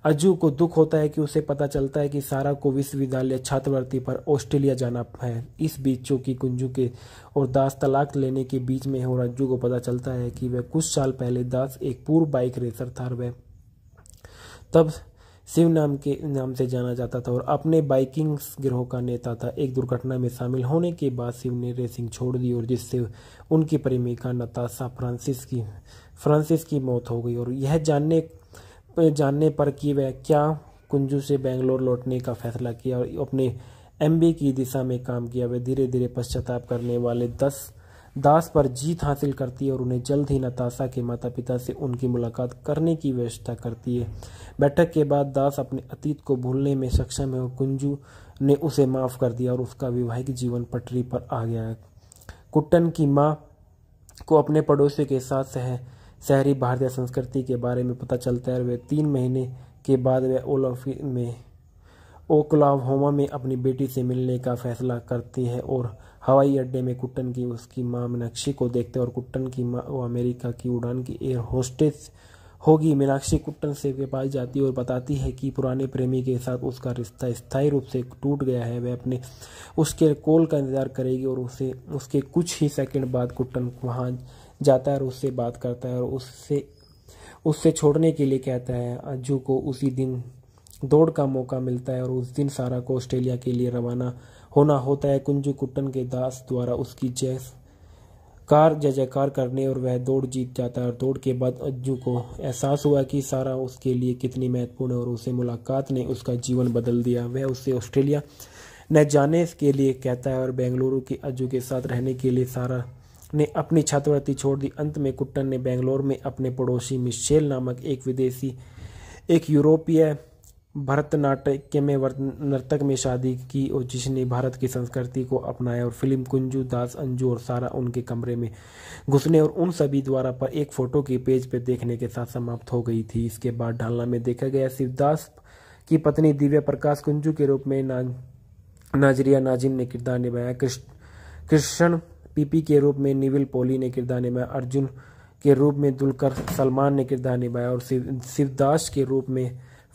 अजू को दुख होता है कि उसे पता चलता है कि सारा को विश्वविद्यालय छात्रवृत्ति पर ऑस्ट्रेलिया जाना है इस बीच चूंकि कुंजू के और दास तलाक लेने के बीच में और अज्जू को पता चलता है कि वह कुछ साल पहले दास एक पूर्व बाइक रेसर था वह तब शिव नाम के नाम से जाना जाता था और अपने बाइकिंग गिरोह का नेता था एक दुर्घटना में शामिल होने के बाद शिव ने रेसिंग छोड़ दी और जिससे उनकी प्रेमिका नताशा फ्रांसिस की फ्रांसिस की मौत हो गई और यह जानने जानने पर कि वह क्या कुंजू से बेंगलोर लौटने का फैसला किया और अपने एमबी की दिशा में काम किया वह धीरे धीरे पश्चाताप करने वाले दस दास पर जीत हासिल करती है और उन्हें जल्द ही नताशा के माता पिता से उनकी मुलाकात करने की व्यवस्था करती है बैठक के बाद दास अपने अतीत को भूलने में सक्षम है और कुंजू ने उसे माफ़ कर दिया और उसका वैवाहिक जीवन पटरी पर आ गया है कुट्टन की माँ को अपने पड़ोसी के साथ सह शहरी भारतीय संस्कृति के बारे में पता चलता है वे वह तीन महीने के बाद वह ओलफ में ओक्लाहोमा में अपनी बेटी से मिलने का फैसला करती है और हवाई अड्डे में कुट्टन की उसकी माँ मीनाक्षी को देखते और कुट्टन की माँ वो अमेरिका की उड़ान की एयर होस्टेस होगी मीनाक्षी कुट्टन से के पास जाती और बताती है कि पुराने प्रेमी के साथ उसका रिश्ता स्थायी रूप से टूट गया है वह अपने उसके कॉल का इंतजार करेगी और उसे उसके कुछ ही सेकंड बाद कुट्टन वहाँ जाता है और उससे बात करता है और उससे उससे छोड़ने के लिए कहता है अज्जू को उसी दिन दौड़ का मौका मिलता है और उस दिन सारा को ऑस्ट्रेलिया के लिए रवाना होना होता है कुंजू कुट्टन के दास द्वारा उसकी जय कार जय जयकार करने और वह दौड़ जीत जाता है और दौड़ के बाद अज्जू को एहसास हुआ कि सारा उसके लिए कितनी महत्वपूर्ण है और उसे मुलाकात ने उसका जीवन बदल दिया वह उसे ऑस्ट्रेलिया न जाने के लिए कहता है और बेंगलुरु के अज्जू के साथ रहने के लिए सारा ने अपनी छात्रवृत्ति छोड़ दी अंत में कुट्टन ने बेंगलोर में अपने पड़ोसी मिशेल नामक एक विदेशी एक यूरोपीय भरतनाट्य में नर्तक में शादी की और जिसने भारत की संस्कृति को अपनाया और फिल्म कुंजू दास अंजू और सारा उनके कमरे में घुसने और उन सभी द्वारा पर एक फोटो के पेज पर देखने के साथ समाप्त हो गई थी इसके बाद ढालना में देखा गया शिवदास की पत्नी दिव्या प्रकाश कुंजू के रूप में ना, नाजरिया नाजिम ने किरदार निभाया कृष्ण पीपी के रूप में निविल पोली ने किरदार निभाया अर्जुन के रूप में दुलकर सलमान ने किरदार निभाया और शिवदास के रूप में